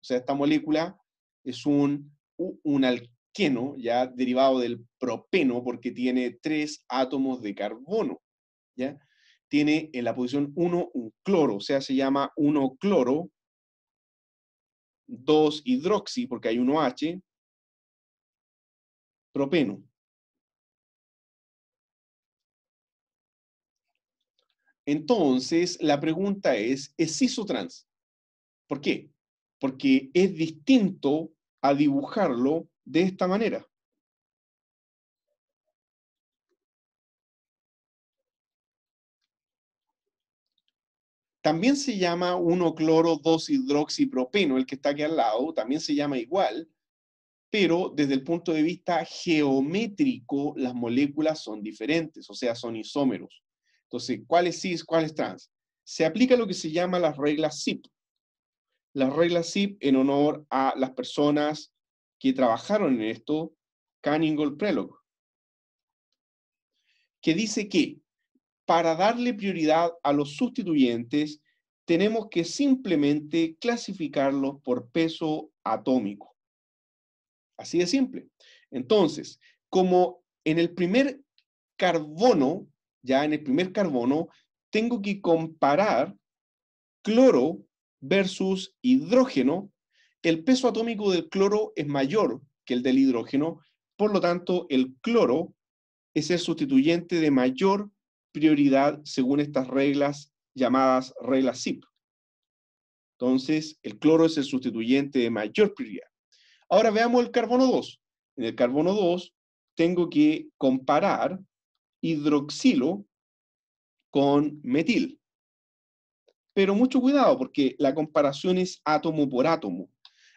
O sea, esta molécula es un, un alqueno, ya derivado del propeno, porque tiene tres átomos de carbono. ¿ya? tiene en la posición 1 un cloro, o sea, se llama 1-cloro, 2-hidroxi, porque hay 1H, propeno. Entonces, la pregunta es, ¿es isotrans? ¿Por qué? Porque es distinto a dibujarlo de esta manera. También se llama 1-cloro-2-hidroxipropeno, el que está aquí al lado, también se llama igual, pero desde el punto de vista geométrico las moléculas son diferentes, o sea, son isómeros. Entonces, ¿cuál es cis, cuál es trans? Se aplica lo que se llama las reglas SIP. Las reglas SIP en honor a las personas que trabajaron en esto, Canning Prelog, que dice que para darle prioridad a los sustituyentes, tenemos que simplemente clasificarlos por peso atómico. Así de simple. Entonces, como en el primer carbono, ya en el primer carbono, tengo que comparar cloro versus hidrógeno, el peso atómico del cloro es mayor que el del hidrógeno, por lo tanto, el cloro es el sustituyente de mayor prioridad según estas reglas llamadas reglas SIP. Entonces, el cloro es el sustituyente de mayor prioridad. Ahora veamos el carbono 2. En el carbono 2 tengo que comparar hidroxilo con metil. Pero mucho cuidado porque la comparación es átomo por átomo.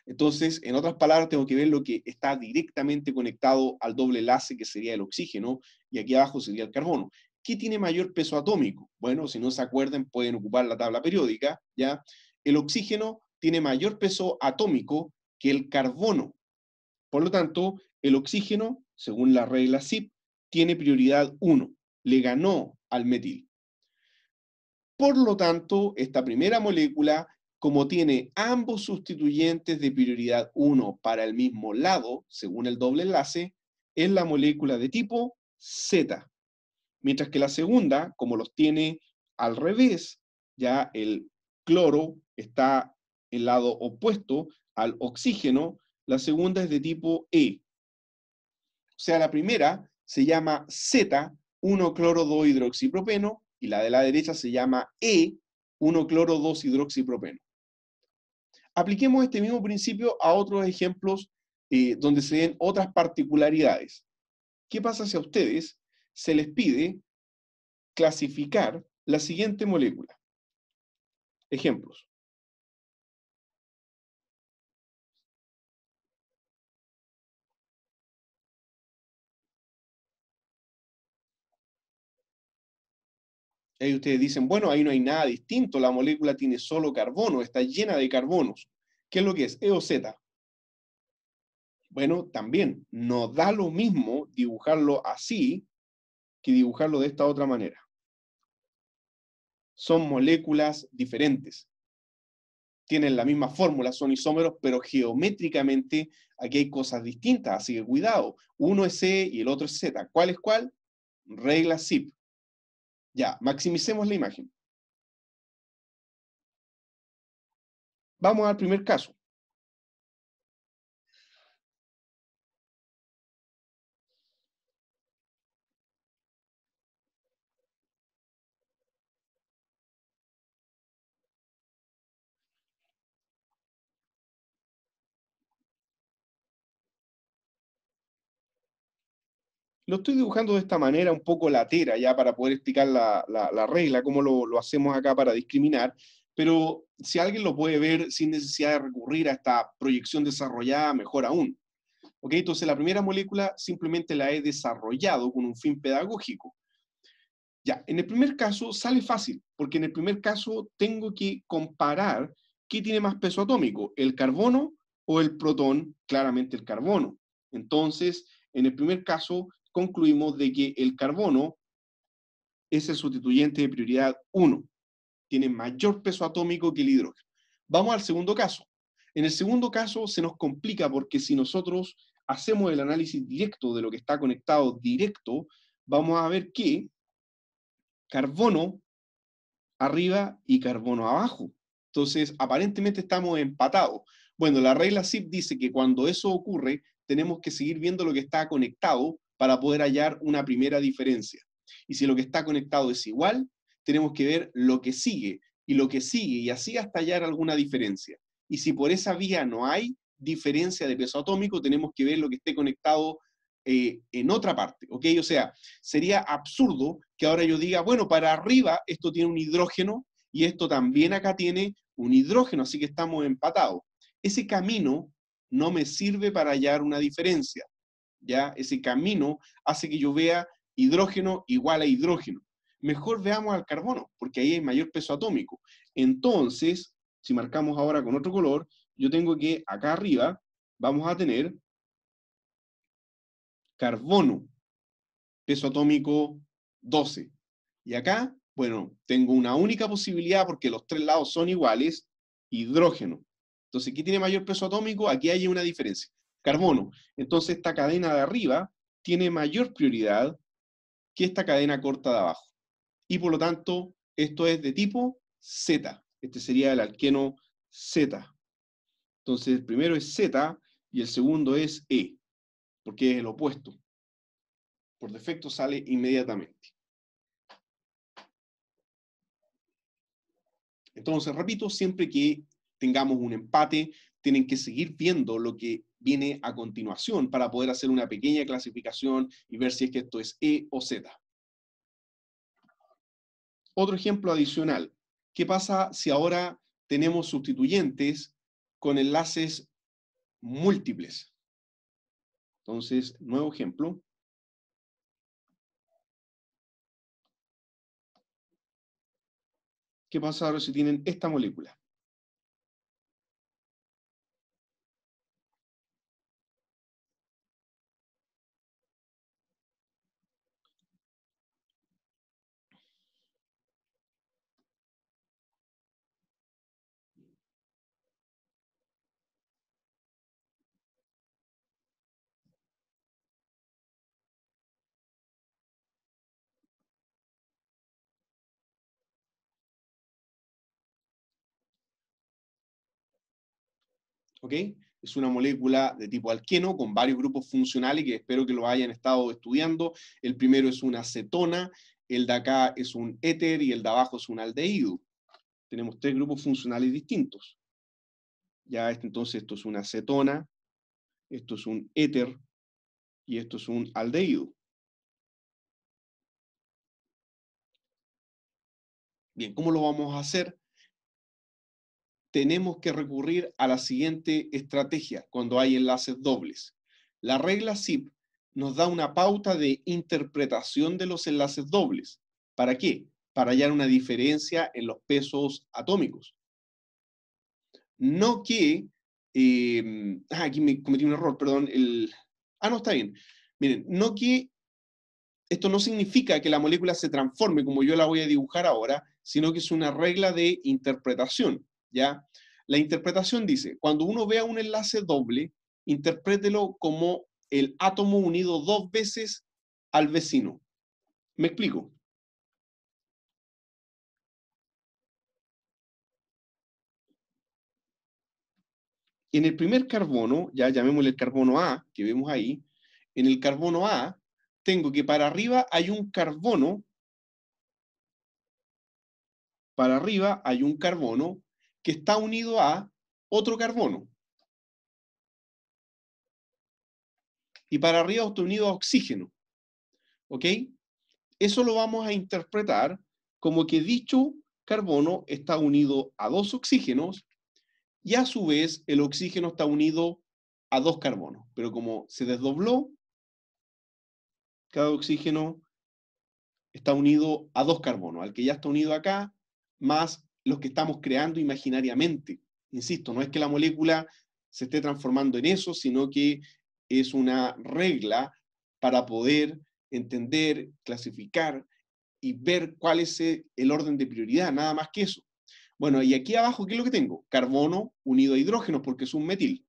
Entonces, en otras palabras, tengo que ver lo que está directamente conectado al doble enlace, que sería el oxígeno, y aquí abajo sería el carbono. ¿Qué tiene mayor peso atómico? Bueno, si no se acuerdan, pueden ocupar la tabla periódica, ¿ya? El oxígeno tiene mayor peso atómico que el carbono. Por lo tanto, el oxígeno, según la regla SIP, tiene prioridad 1. Le ganó al metil. Por lo tanto, esta primera molécula, como tiene ambos sustituyentes de prioridad 1 para el mismo lado, según el doble enlace, es la molécula de tipo Z mientras que la segunda, como los tiene al revés, ya el cloro está el lado opuesto al oxígeno, la segunda es de tipo E. O sea, la primera se llama Z1-cloro-2-hidroxipropeno y la de la derecha se llama E1-cloro-2-hidroxipropeno. Apliquemos este mismo principio a otros ejemplos eh, donde se den otras particularidades. ¿Qué pasa si a ustedes se les pide clasificar la siguiente molécula. Ejemplos. Ahí ustedes dicen, bueno, ahí no hay nada distinto, la molécula tiene solo carbono, está llena de carbonos. ¿Qué es lo que es? E o Z. Bueno, también no da lo mismo dibujarlo así que dibujarlo de esta otra manera. Son moléculas diferentes. Tienen la misma fórmula, son isómeros, pero geométricamente aquí hay cosas distintas, así que cuidado. Uno es E y el otro es Z. ¿Cuál es cuál? Regla ZIP. Ya, maximicemos la imagen. Vamos al primer caso. Lo estoy dibujando de esta manera un poco latera ya para poder explicar la, regla, cómo lo, lo hacemos acá para discriminar, pero si alguien lo puede ver sin necesidad de recurrir a esta proyección desarrollada, mejor aún. ¿Ok? Entonces la primera molécula simplemente la he desarrollado con un fin pedagógico. Ya, en el primer caso sale fácil, porque en el primer caso tengo que comparar qué tiene más peso atómico, el carbono o el protón, claramente el carbono. Entonces, en el primer caso concluimos de que el carbono es el sustituyente de prioridad 1. Tiene mayor peso atómico que el hidrógeno. Vamos al segundo caso. En el segundo caso se nos complica porque si nosotros hacemos el análisis directo de lo que está conectado directo, vamos a ver que carbono arriba y carbono abajo. Entonces, aparentemente estamos empatados. Bueno, la regla SIP dice que cuando eso ocurre, tenemos que seguir viendo lo que está conectado para poder hallar una primera diferencia. Y si lo que está conectado es igual, tenemos que ver lo que sigue y lo que sigue y así hasta hallar alguna diferencia. Y si por esa vía no hay diferencia de peso atómico, tenemos que ver lo que esté conectado eh, en otra parte, ¿ok? O sea, sería absurdo que ahora yo diga, bueno, para arriba esto tiene un hidrógeno y esto también acá tiene un hidrógeno, así que estamos empatados. Ese camino no me sirve para hallar una diferencia. ¿ya? Ese camino hace que yo vea hidrógeno igual a hidrógeno. Mejor veamos al carbono, porque ahí hay mayor peso atómico. Entonces, si marcamos ahora con otro color, yo tengo que acá arriba vamos a tener carbono, peso atómico 12. Y acá, bueno, tengo una única posibilidad porque los tres lados son iguales, hidrógeno. Entonces, ¿qué tiene mayor peso atómico? Aquí hay una diferencia carbono. Entonces esta cadena de arriba tiene mayor prioridad que esta cadena corta de abajo. Y por lo tanto, esto es de tipo Z. Este sería el alqueno Z. Entonces el primero es Z y el segundo es E, porque es el opuesto. Por defecto sale inmediatamente. Entonces, repito, siempre que tengamos un empate, tienen que seguir viendo lo que viene a continuación para poder hacer una pequeña clasificación y ver si es que esto es E o Z. Otro ejemplo adicional. ¿Qué pasa si ahora tenemos sustituyentes con enlaces múltiples? Entonces, nuevo ejemplo. ¿Qué pasa ahora si tienen esta molécula? ¿ok? Es una molécula de tipo alqueno con varios grupos funcionales que espero que lo hayan estado estudiando. El primero es una acetona, el de acá es un éter y el de abajo es un aldehído. Tenemos tres grupos funcionales distintos. Ya este, entonces esto es una acetona, esto es un éter y esto es un aldehído. Bien, ¿cómo lo vamos a hacer? tenemos que recurrir a la siguiente estrategia cuando hay enlaces dobles. La regla SIP nos da una pauta de interpretación de los enlaces dobles. ¿Para qué? Para hallar una diferencia en los pesos atómicos. No que... Em, ah, aquí me cometí un error, perdón. El, ah, no, está bien. Miren, no que esto no significa que la molécula se transforme como yo la voy a dibujar ahora, sino que es una regla de interpretación. ¿ya? La interpretación dice, cuando uno vea un enlace doble, interprételo como el átomo unido dos veces al vecino. ¿Me explico? En el primer carbono, ya llamémosle el carbono A, que vemos ahí, en el carbono A tengo que para arriba hay un carbono, para arriba hay un carbono que está unido a otro carbono. Y para arriba está unido a oxígeno. ¿Ok? Eso lo vamos a interpretar como que dicho carbono está unido a dos oxígenos y a su vez el oxígeno está unido a dos carbonos. Pero como se desdobló, cada oxígeno está unido a dos carbonos, al que ya está unido acá, más los que estamos creando imaginariamente. Insisto, no es que la molécula se esté transformando en eso, sino que es una regla para poder entender, clasificar y ver cuál es el orden de prioridad, nada más que eso. Bueno, y aquí abajo, ¿qué es lo que tengo? Carbono unido a hidrógeno, porque es un metil.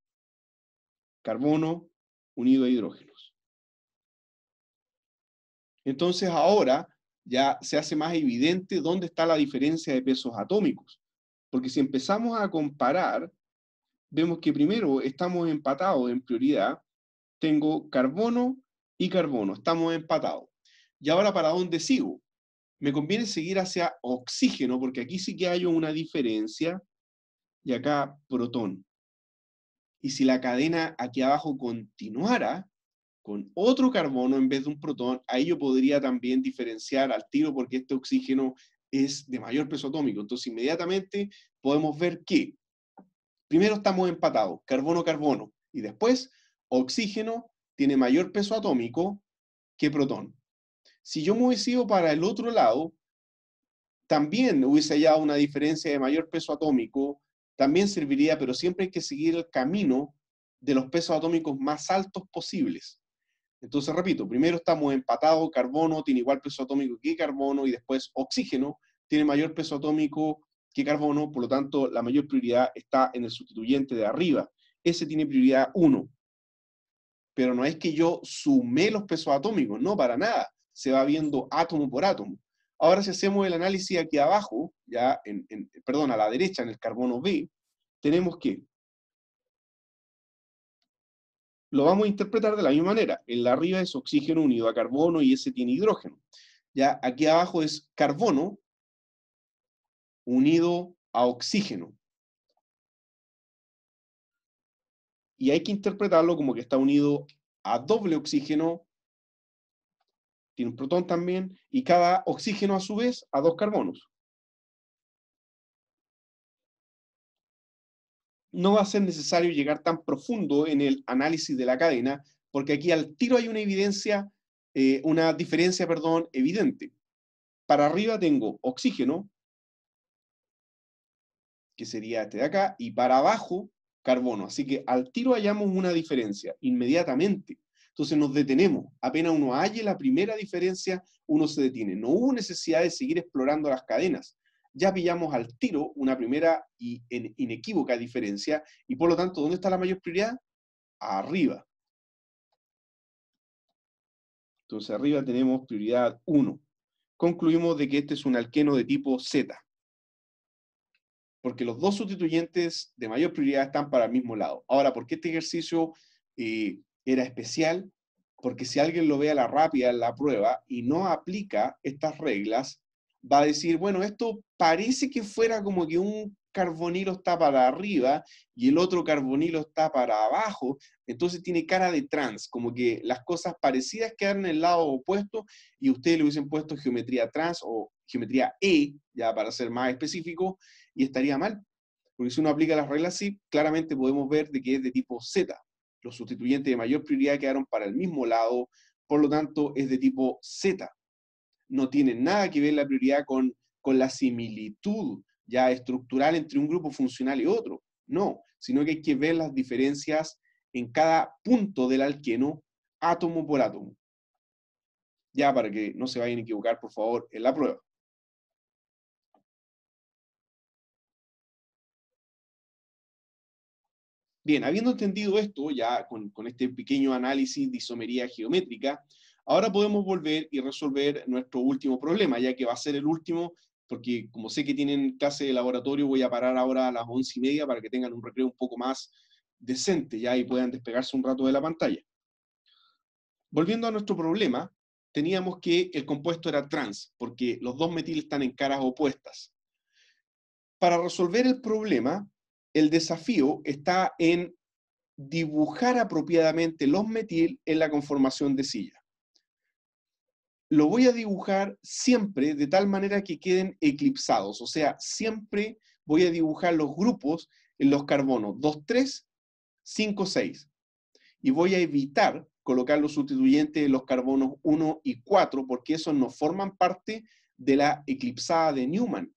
Carbono unido a hidrógenos. Entonces ahora ya se hace más evidente dónde está la diferencia de pesos atómicos. Porque si empezamos a comparar, vemos que primero estamos empatados en prioridad. Tengo carbono y carbono, estamos empatados. ¿Y ahora para dónde sigo? Me conviene seguir hacia oxígeno, porque aquí sí que hay una diferencia, y acá protón. Y si la cadena aquí abajo continuara, con otro carbono en vez de un protón, ahí yo podría también diferenciar al tiro porque este oxígeno es de mayor peso atómico. Entonces, inmediatamente podemos ver que primero estamos empatados, carbono-carbono, y después oxígeno tiene mayor peso atómico que protón. Si yo me hubiese ido para el otro lado, también hubiese hallado una diferencia de mayor peso atómico, también serviría, pero siempre hay que seguir el camino de los pesos atómicos más altos posibles. Entonces, repito, primero estamos empatados, carbono tiene igual peso atómico que carbono y después oxígeno tiene mayor peso atómico que carbono, por lo tanto, la mayor prioridad está en el sustituyente de arriba. Ese tiene prioridad 1. Pero no es que yo sumé los pesos atómicos, no, para nada. Se va viendo átomo por átomo. Ahora si hacemos el análisis aquí abajo, ya en, perdón, a la derecha en el carbono B, tenemos que lo vamos a interpretar de la misma manera. El de arriba es oxígeno unido a carbono y ese tiene hidrógeno. Ya aquí abajo es carbono unido a oxígeno. Y hay que interpretarlo como que está unido a doble oxígeno, tiene un protón también, y cada oxígeno a su vez a dos carbonos. no va a ser necesario llegar tan profundo en el análisis de la cadena, porque aquí al tiro hay una evidencia, eh, una diferencia, perdón, evidente. Para arriba tengo oxígeno, que sería este de acá, y para abajo carbono. Así que al tiro hallamos una diferencia inmediatamente. Entonces nos detenemos. Apenas uno halle la primera diferencia, uno se detiene. No hubo necesidad de seguir explorando las cadenas ya pillamos al tiro una primera y inequívoca diferencia y por lo tanto, ¿dónde está la mayor prioridad? Arriba. Entonces arriba tenemos prioridad 1. Concluimos de que este es un alqueno de tipo Z, porque los dos sustituyentes de mayor prioridad están para el mismo lado. Ahora, ¿por qué este ejercicio eh, era especial? Porque si alguien lo ve a la rápida en la prueba y no aplica estas reglas, va a decir, bueno, esto parece que fuera como que un carbonilo está para arriba y el otro carbonilo está para abajo, entonces tiene cara de trans, como que las cosas parecidas quedan en el lado opuesto y ustedes le hubiesen puesto geometría trans o geometría E, ya para ser más específico, y estaría mal. Porque si uno aplica las reglas así, claramente podemos ver de que es de tipo Z. Los sustituyentes de mayor prioridad quedaron para el mismo lado, por lo tanto es de tipo Z no tiene nada que ver la prioridad con, la similitud ya estructural entre un grupo funcional y otro. No, sino que hay que ver las diferencias en cada punto del alqueno, átomo por átomo. Ya para que no se vayan a equivocar, por favor, en la prueba. Bien, habiendo entendido esto, ya con, con este pequeño análisis de isomería geométrica, Ahora podemos volver y resolver nuestro último problema, ya que va a ser el último, porque como sé que tienen clase de laboratorio, voy a parar ahora a las once y media para que tengan un recreo un poco más decente ya y puedan despegarse un rato de la pantalla. Volviendo a nuestro problema, teníamos que el compuesto era trans, porque los dos metil están en caras opuestas. Para resolver el problema, el desafío está en dibujar apropiadamente los metil en la conformación de silla lo voy a dibujar siempre de tal manera que queden eclipsados, o sea, siempre voy a dibujar los grupos en los carbonos 2, 3, 5, 6. Y voy a evitar colocar los sustituyentes en los carbonos 1 y 4 porque esos no forman parte de la eclipsada de Newman.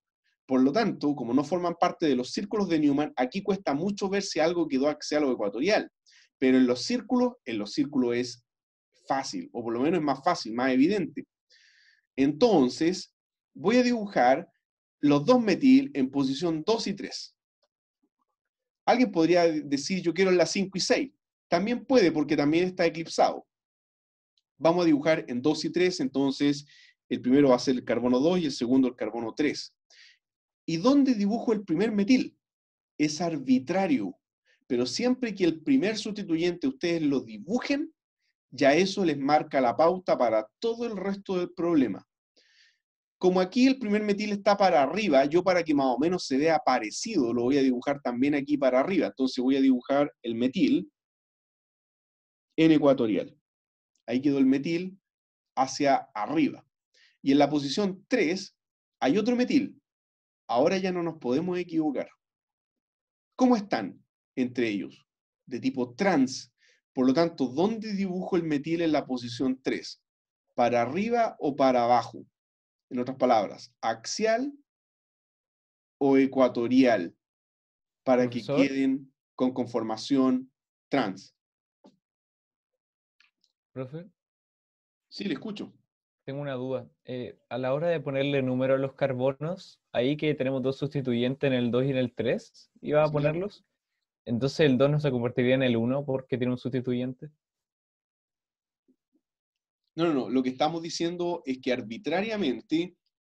Por lo tanto, como no forman parte de los círculos de Newman, aquí cuesta mucho ver si algo quedó axial o ecuatorial. Pero en los círculos, en los círculos es fácil, o por lo menos es más fácil, más evidente. Entonces, voy a dibujar los dos metil en posición 2 y 3. Alguien podría decir, yo quiero en la 5 y 6. También puede, porque también está eclipsado. Vamos a dibujar en 2 y 3, entonces el primero va a ser el carbono 2 y el segundo el carbono 3. ¿Y dónde dibujo el primer metil? Es arbitrario, pero siempre que el primer sustituyente ustedes lo dibujen, ya eso les marca la pauta para todo el resto del problema. Como aquí el primer metil está para arriba, yo para que más o menos se vea parecido, lo voy a dibujar también aquí para arriba. Entonces voy a dibujar el metil en ecuatorial. Ahí quedó el metil hacia arriba. Y en la posición 3 hay otro metil. Ahora ya no nos podemos equivocar. ¿Cómo están entre ellos? De tipo trans, por lo tanto, ¿dónde dibujo el metil en la posición 3? ¿Para arriba o para abajo? En otras palabras, axial o ecuatorial, para que queden con conformación trans. ¿Profe? Sí, le escucho. Tengo una duda. Eh, a la hora de ponerle número a los carbonos, ahí que tenemos dos sustituyentes en el 2 y en el 3, ¿iba a ponerlos? Entonces el 2 no se convertiría en el 1 porque tiene un sustituyente. No, no, no. Lo que estamos diciendo es que arbitrariamente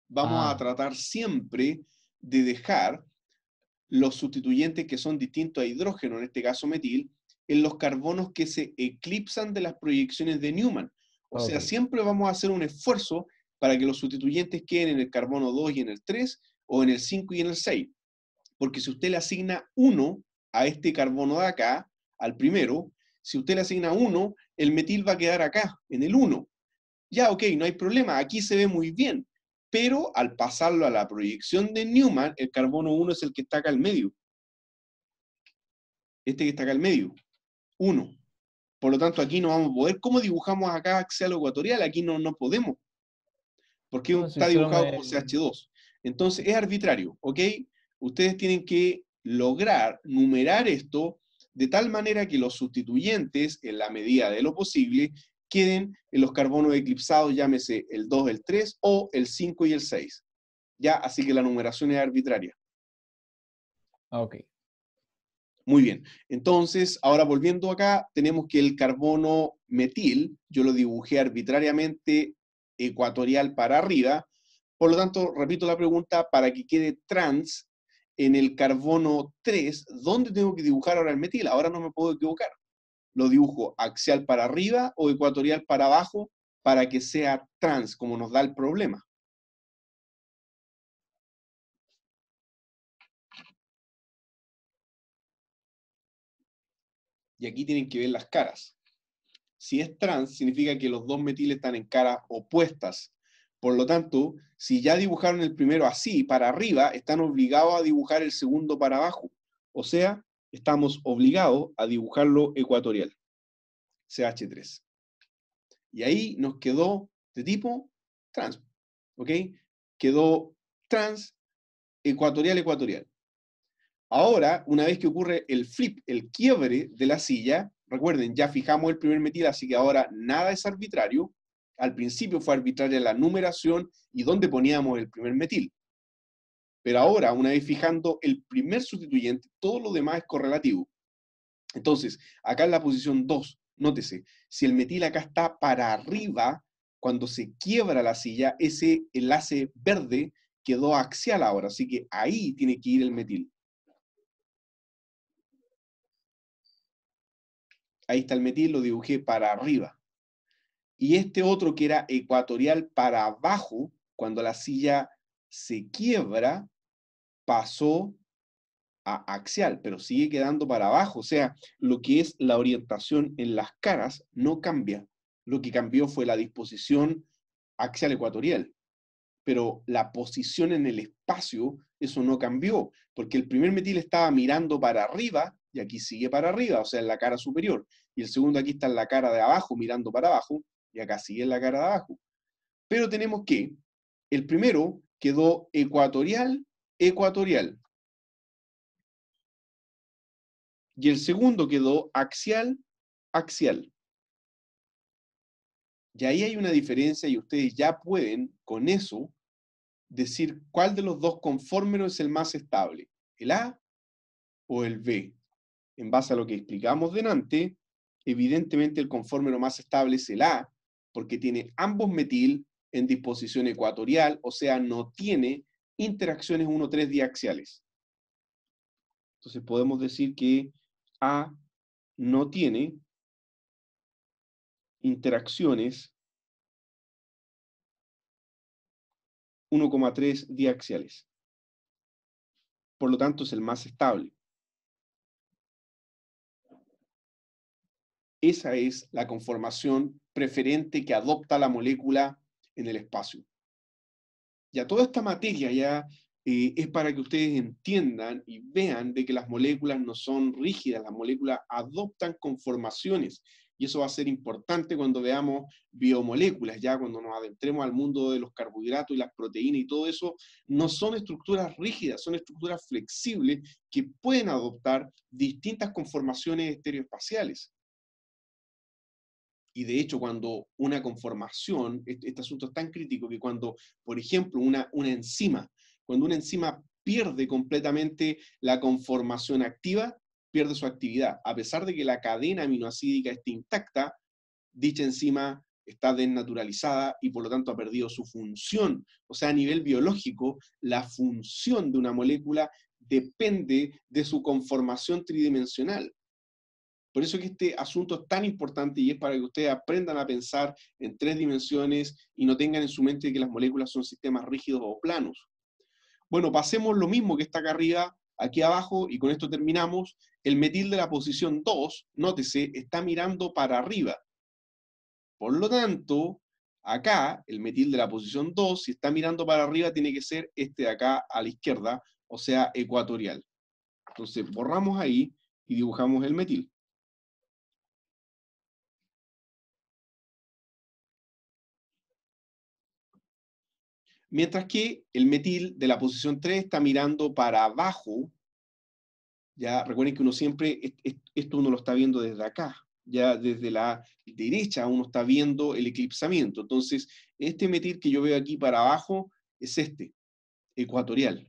vamos a ah. tratar siempre de dejar los sustituyentes que son distintos a hidrógeno, en este caso metil, en los carbonos que se eclipsan de las proyecciones de Newman. O sea, siempre vamos a hacer un esfuerzo para que los sustituyentes queden en el carbono 2 y en el 3, o en el 5 y en el 6. Porque si usted le asigna 1 a este carbono de acá, al primero, si usted le asigna 1, el metil va a quedar acá, en el 1. Ya, ok, no hay problema, aquí se ve muy bien, pero al pasarlo a la proyección de Newman, el carbono 1 es el que está acá al medio. Este que está acá al medio, 1. Por lo tanto, aquí no vamos a poder, ¿Cómo dibujamos acá axial ecuatorial, aquí no, no podemos, porque está dibujado como CH2. Entonces, es arbitrario, ¿ok? Ustedes tienen que lograr numerar esto de tal manera que los sustituyentes, en la medida de lo posible, queden en los carbonos eclipsados, llámese el 2, el 3 o el 5 y el 6. Ya, así que la numeración es arbitraria. Ah, ok. Muy bien. Entonces, ahora volviendo acá, tenemos que el carbono metil, yo lo dibujé arbitrariamente ecuatorial para arriba. Por lo tanto, repito la pregunta para que quede trans en el carbono 3, ¿dónde tengo que dibujar ahora el metil? Ahora no me puedo equivocar. Lo dibujo axial para arriba o ecuatorial para abajo para que sea trans, como nos da el problema. Y aquí tienen que ver las caras. Si es trans, significa que los dos metiles están en caras opuestas. Por lo tanto, si ya dibujaron el primero así, para arriba, están obligados a dibujar el segundo para abajo. O sea, estamos obligados a dibujarlo ecuatorial, CH3. Y ahí nos quedó de tipo trans, ¿ok? Quedó trans, ecuatorial, ecuatorial. Ahora, una vez que ocurre el flip, el quiebre de la silla, recuerden, ya fijamos el primer metil, así que ahora nada es arbitrario, al principio fue arbitraria la numeración y dónde poníamos el primer metil. Pero ahora, una vez fijando el primer sustituyente, todo lo demás es correlativo. Entonces, acá en la posición 2, nótese, si el metil acá está para arriba, cuando se quiebra la silla, ese enlace verde quedó axial ahora, así que ahí tiene que ir el metil. Ahí está el metil, lo dibujé para arriba y este otro que era ecuatorial para abajo, cuando la silla se quiebra, pasó a axial, pero sigue quedando para abajo. O sea, lo que es la orientación en las caras no cambia. Lo que cambió fue la disposición axial ecuatorial. Pero la posición en el espacio, eso no cambió, porque el primer metil estaba mirando para arriba y aquí sigue para arriba, o sea, en la cara superior. Y el segundo aquí está en la cara de abajo, mirando para abajo, y acá sigue la cara de abajo. Pero tenemos que el primero quedó ecuatorial, ecuatorial. Y el segundo quedó axial, axial. Y ahí hay una diferencia y ustedes ya pueden, con eso, decir cuál de los dos conformeros es el más estable, el A o el B. En base a lo que explicamos delante, evidentemente el conformero más estable es el A, porque tiene ambos metil en disposición ecuatorial, o sea, no tiene interacciones 1,3 diaxiales. Entonces podemos decir que A no tiene interacciones 1,3 diaxiales. Por lo tanto, es el más estable. Esa es la conformación preferente que adopta la molécula en el espacio. Ya toda esta materia ya eh, es para que ustedes entiendan y vean de que las moléculas no son rígidas, las moléculas adoptan conformaciones. Y eso va a ser importante cuando veamos biomoléculas, ya cuando nos adentremos al mundo de los carbohidratos y las proteínas y todo eso, no son estructuras rígidas, son estructuras flexibles que pueden adoptar distintas conformaciones estereoespaciales. Y de hecho, cuando una conformación, este, este, asunto es tan crítico que cuando, por ejemplo, una, una enzima, cuando una enzima pierde completamente la conformación activa, pierde su actividad. A pesar de que la cadena aminoácida esté intacta, dicha enzima está desnaturalizada y por lo tanto ha perdido su función. O sea, a nivel biológico, la función de una molécula depende de su conformación tridimensional. Por eso que este asunto es tan importante y es para que ustedes aprendan a pensar en tres dimensiones y no tengan en su mente que las moléculas son sistemas rígidos o planos. Bueno, pasemos lo mismo que está acá arriba, aquí abajo, y con esto terminamos. El metil de la posición 2, nótese, está mirando para arriba. Por lo tanto, acá, el metil de la posición 2, si está mirando para arriba, tiene que ser este de acá a la izquierda, o sea, ecuatorial. Entonces, borramos ahí y dibujamos el metil. Mientras que el metil de la posición 3 está mirando para abajo. Ya recuerden que uno siempre, esto uno lo está viendo desde acá, ya desde la derecha uno está viendo el eclipsamiento. Entonces, este metil que yo veo aquí para abajo es este, ecuatorial.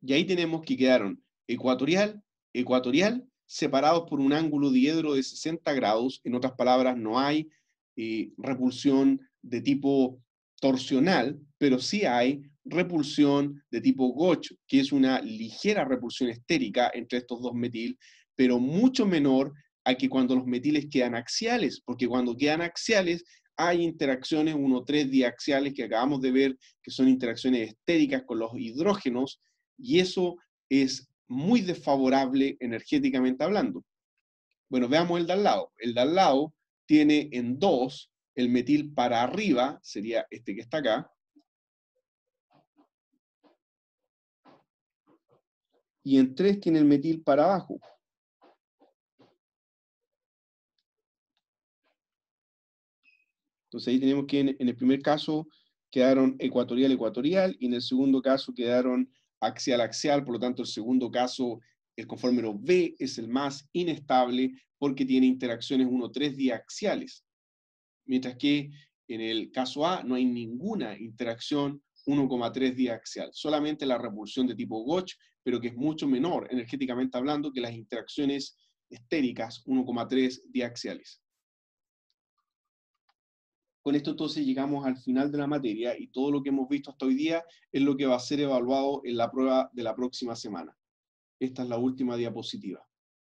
Y ahí tenemos que quedaron ecuatorial, ecuatorial separados por un ángulo diedro de 60 grados. En otras palabras, no hay eh, repulsión de tipo torsional, pero sí hay repulsión de tipo Goch, que es una ligera repulsión estérica entre estos dos metil, pero mucho menor a que cuando los metiles quedan axiales, porque cuando quedan axiales hay interacciones 1,3 diaxiales que acabamos de ver, que son interacciones estéricas con los hidrógenos, y eso es muy desfavorable energéticamente hablando. Bueno, veamos el de al lado. El de al lado tiene en dos el metil para arriba, sería este que está acá, y en tres tiene el metil para abajo. Entonces ahí tenemos que en, en el primer caso quedaron ecuatorial, ecuatorial, y en el segundo caso quedaron axial-axial, por lo tanto el segundo caso, el conformero B, es el más inestable porque tiene interacciones 1,3 diaxiales, mientras que en el caso A no hay ninguna interacción 1,3 diaxial, solamente la repulsión de tipo Gotch, pero que es mucho menor energéticamente hablando que las interacciones estéricas 1,3 diaxiales. Con esto entonces llegamos al final de la materia y todo lo que hemos visto hasta hoy día es lo que va a ser evaluado en la prueba de la próxima semana. Esta es la última diapositiva.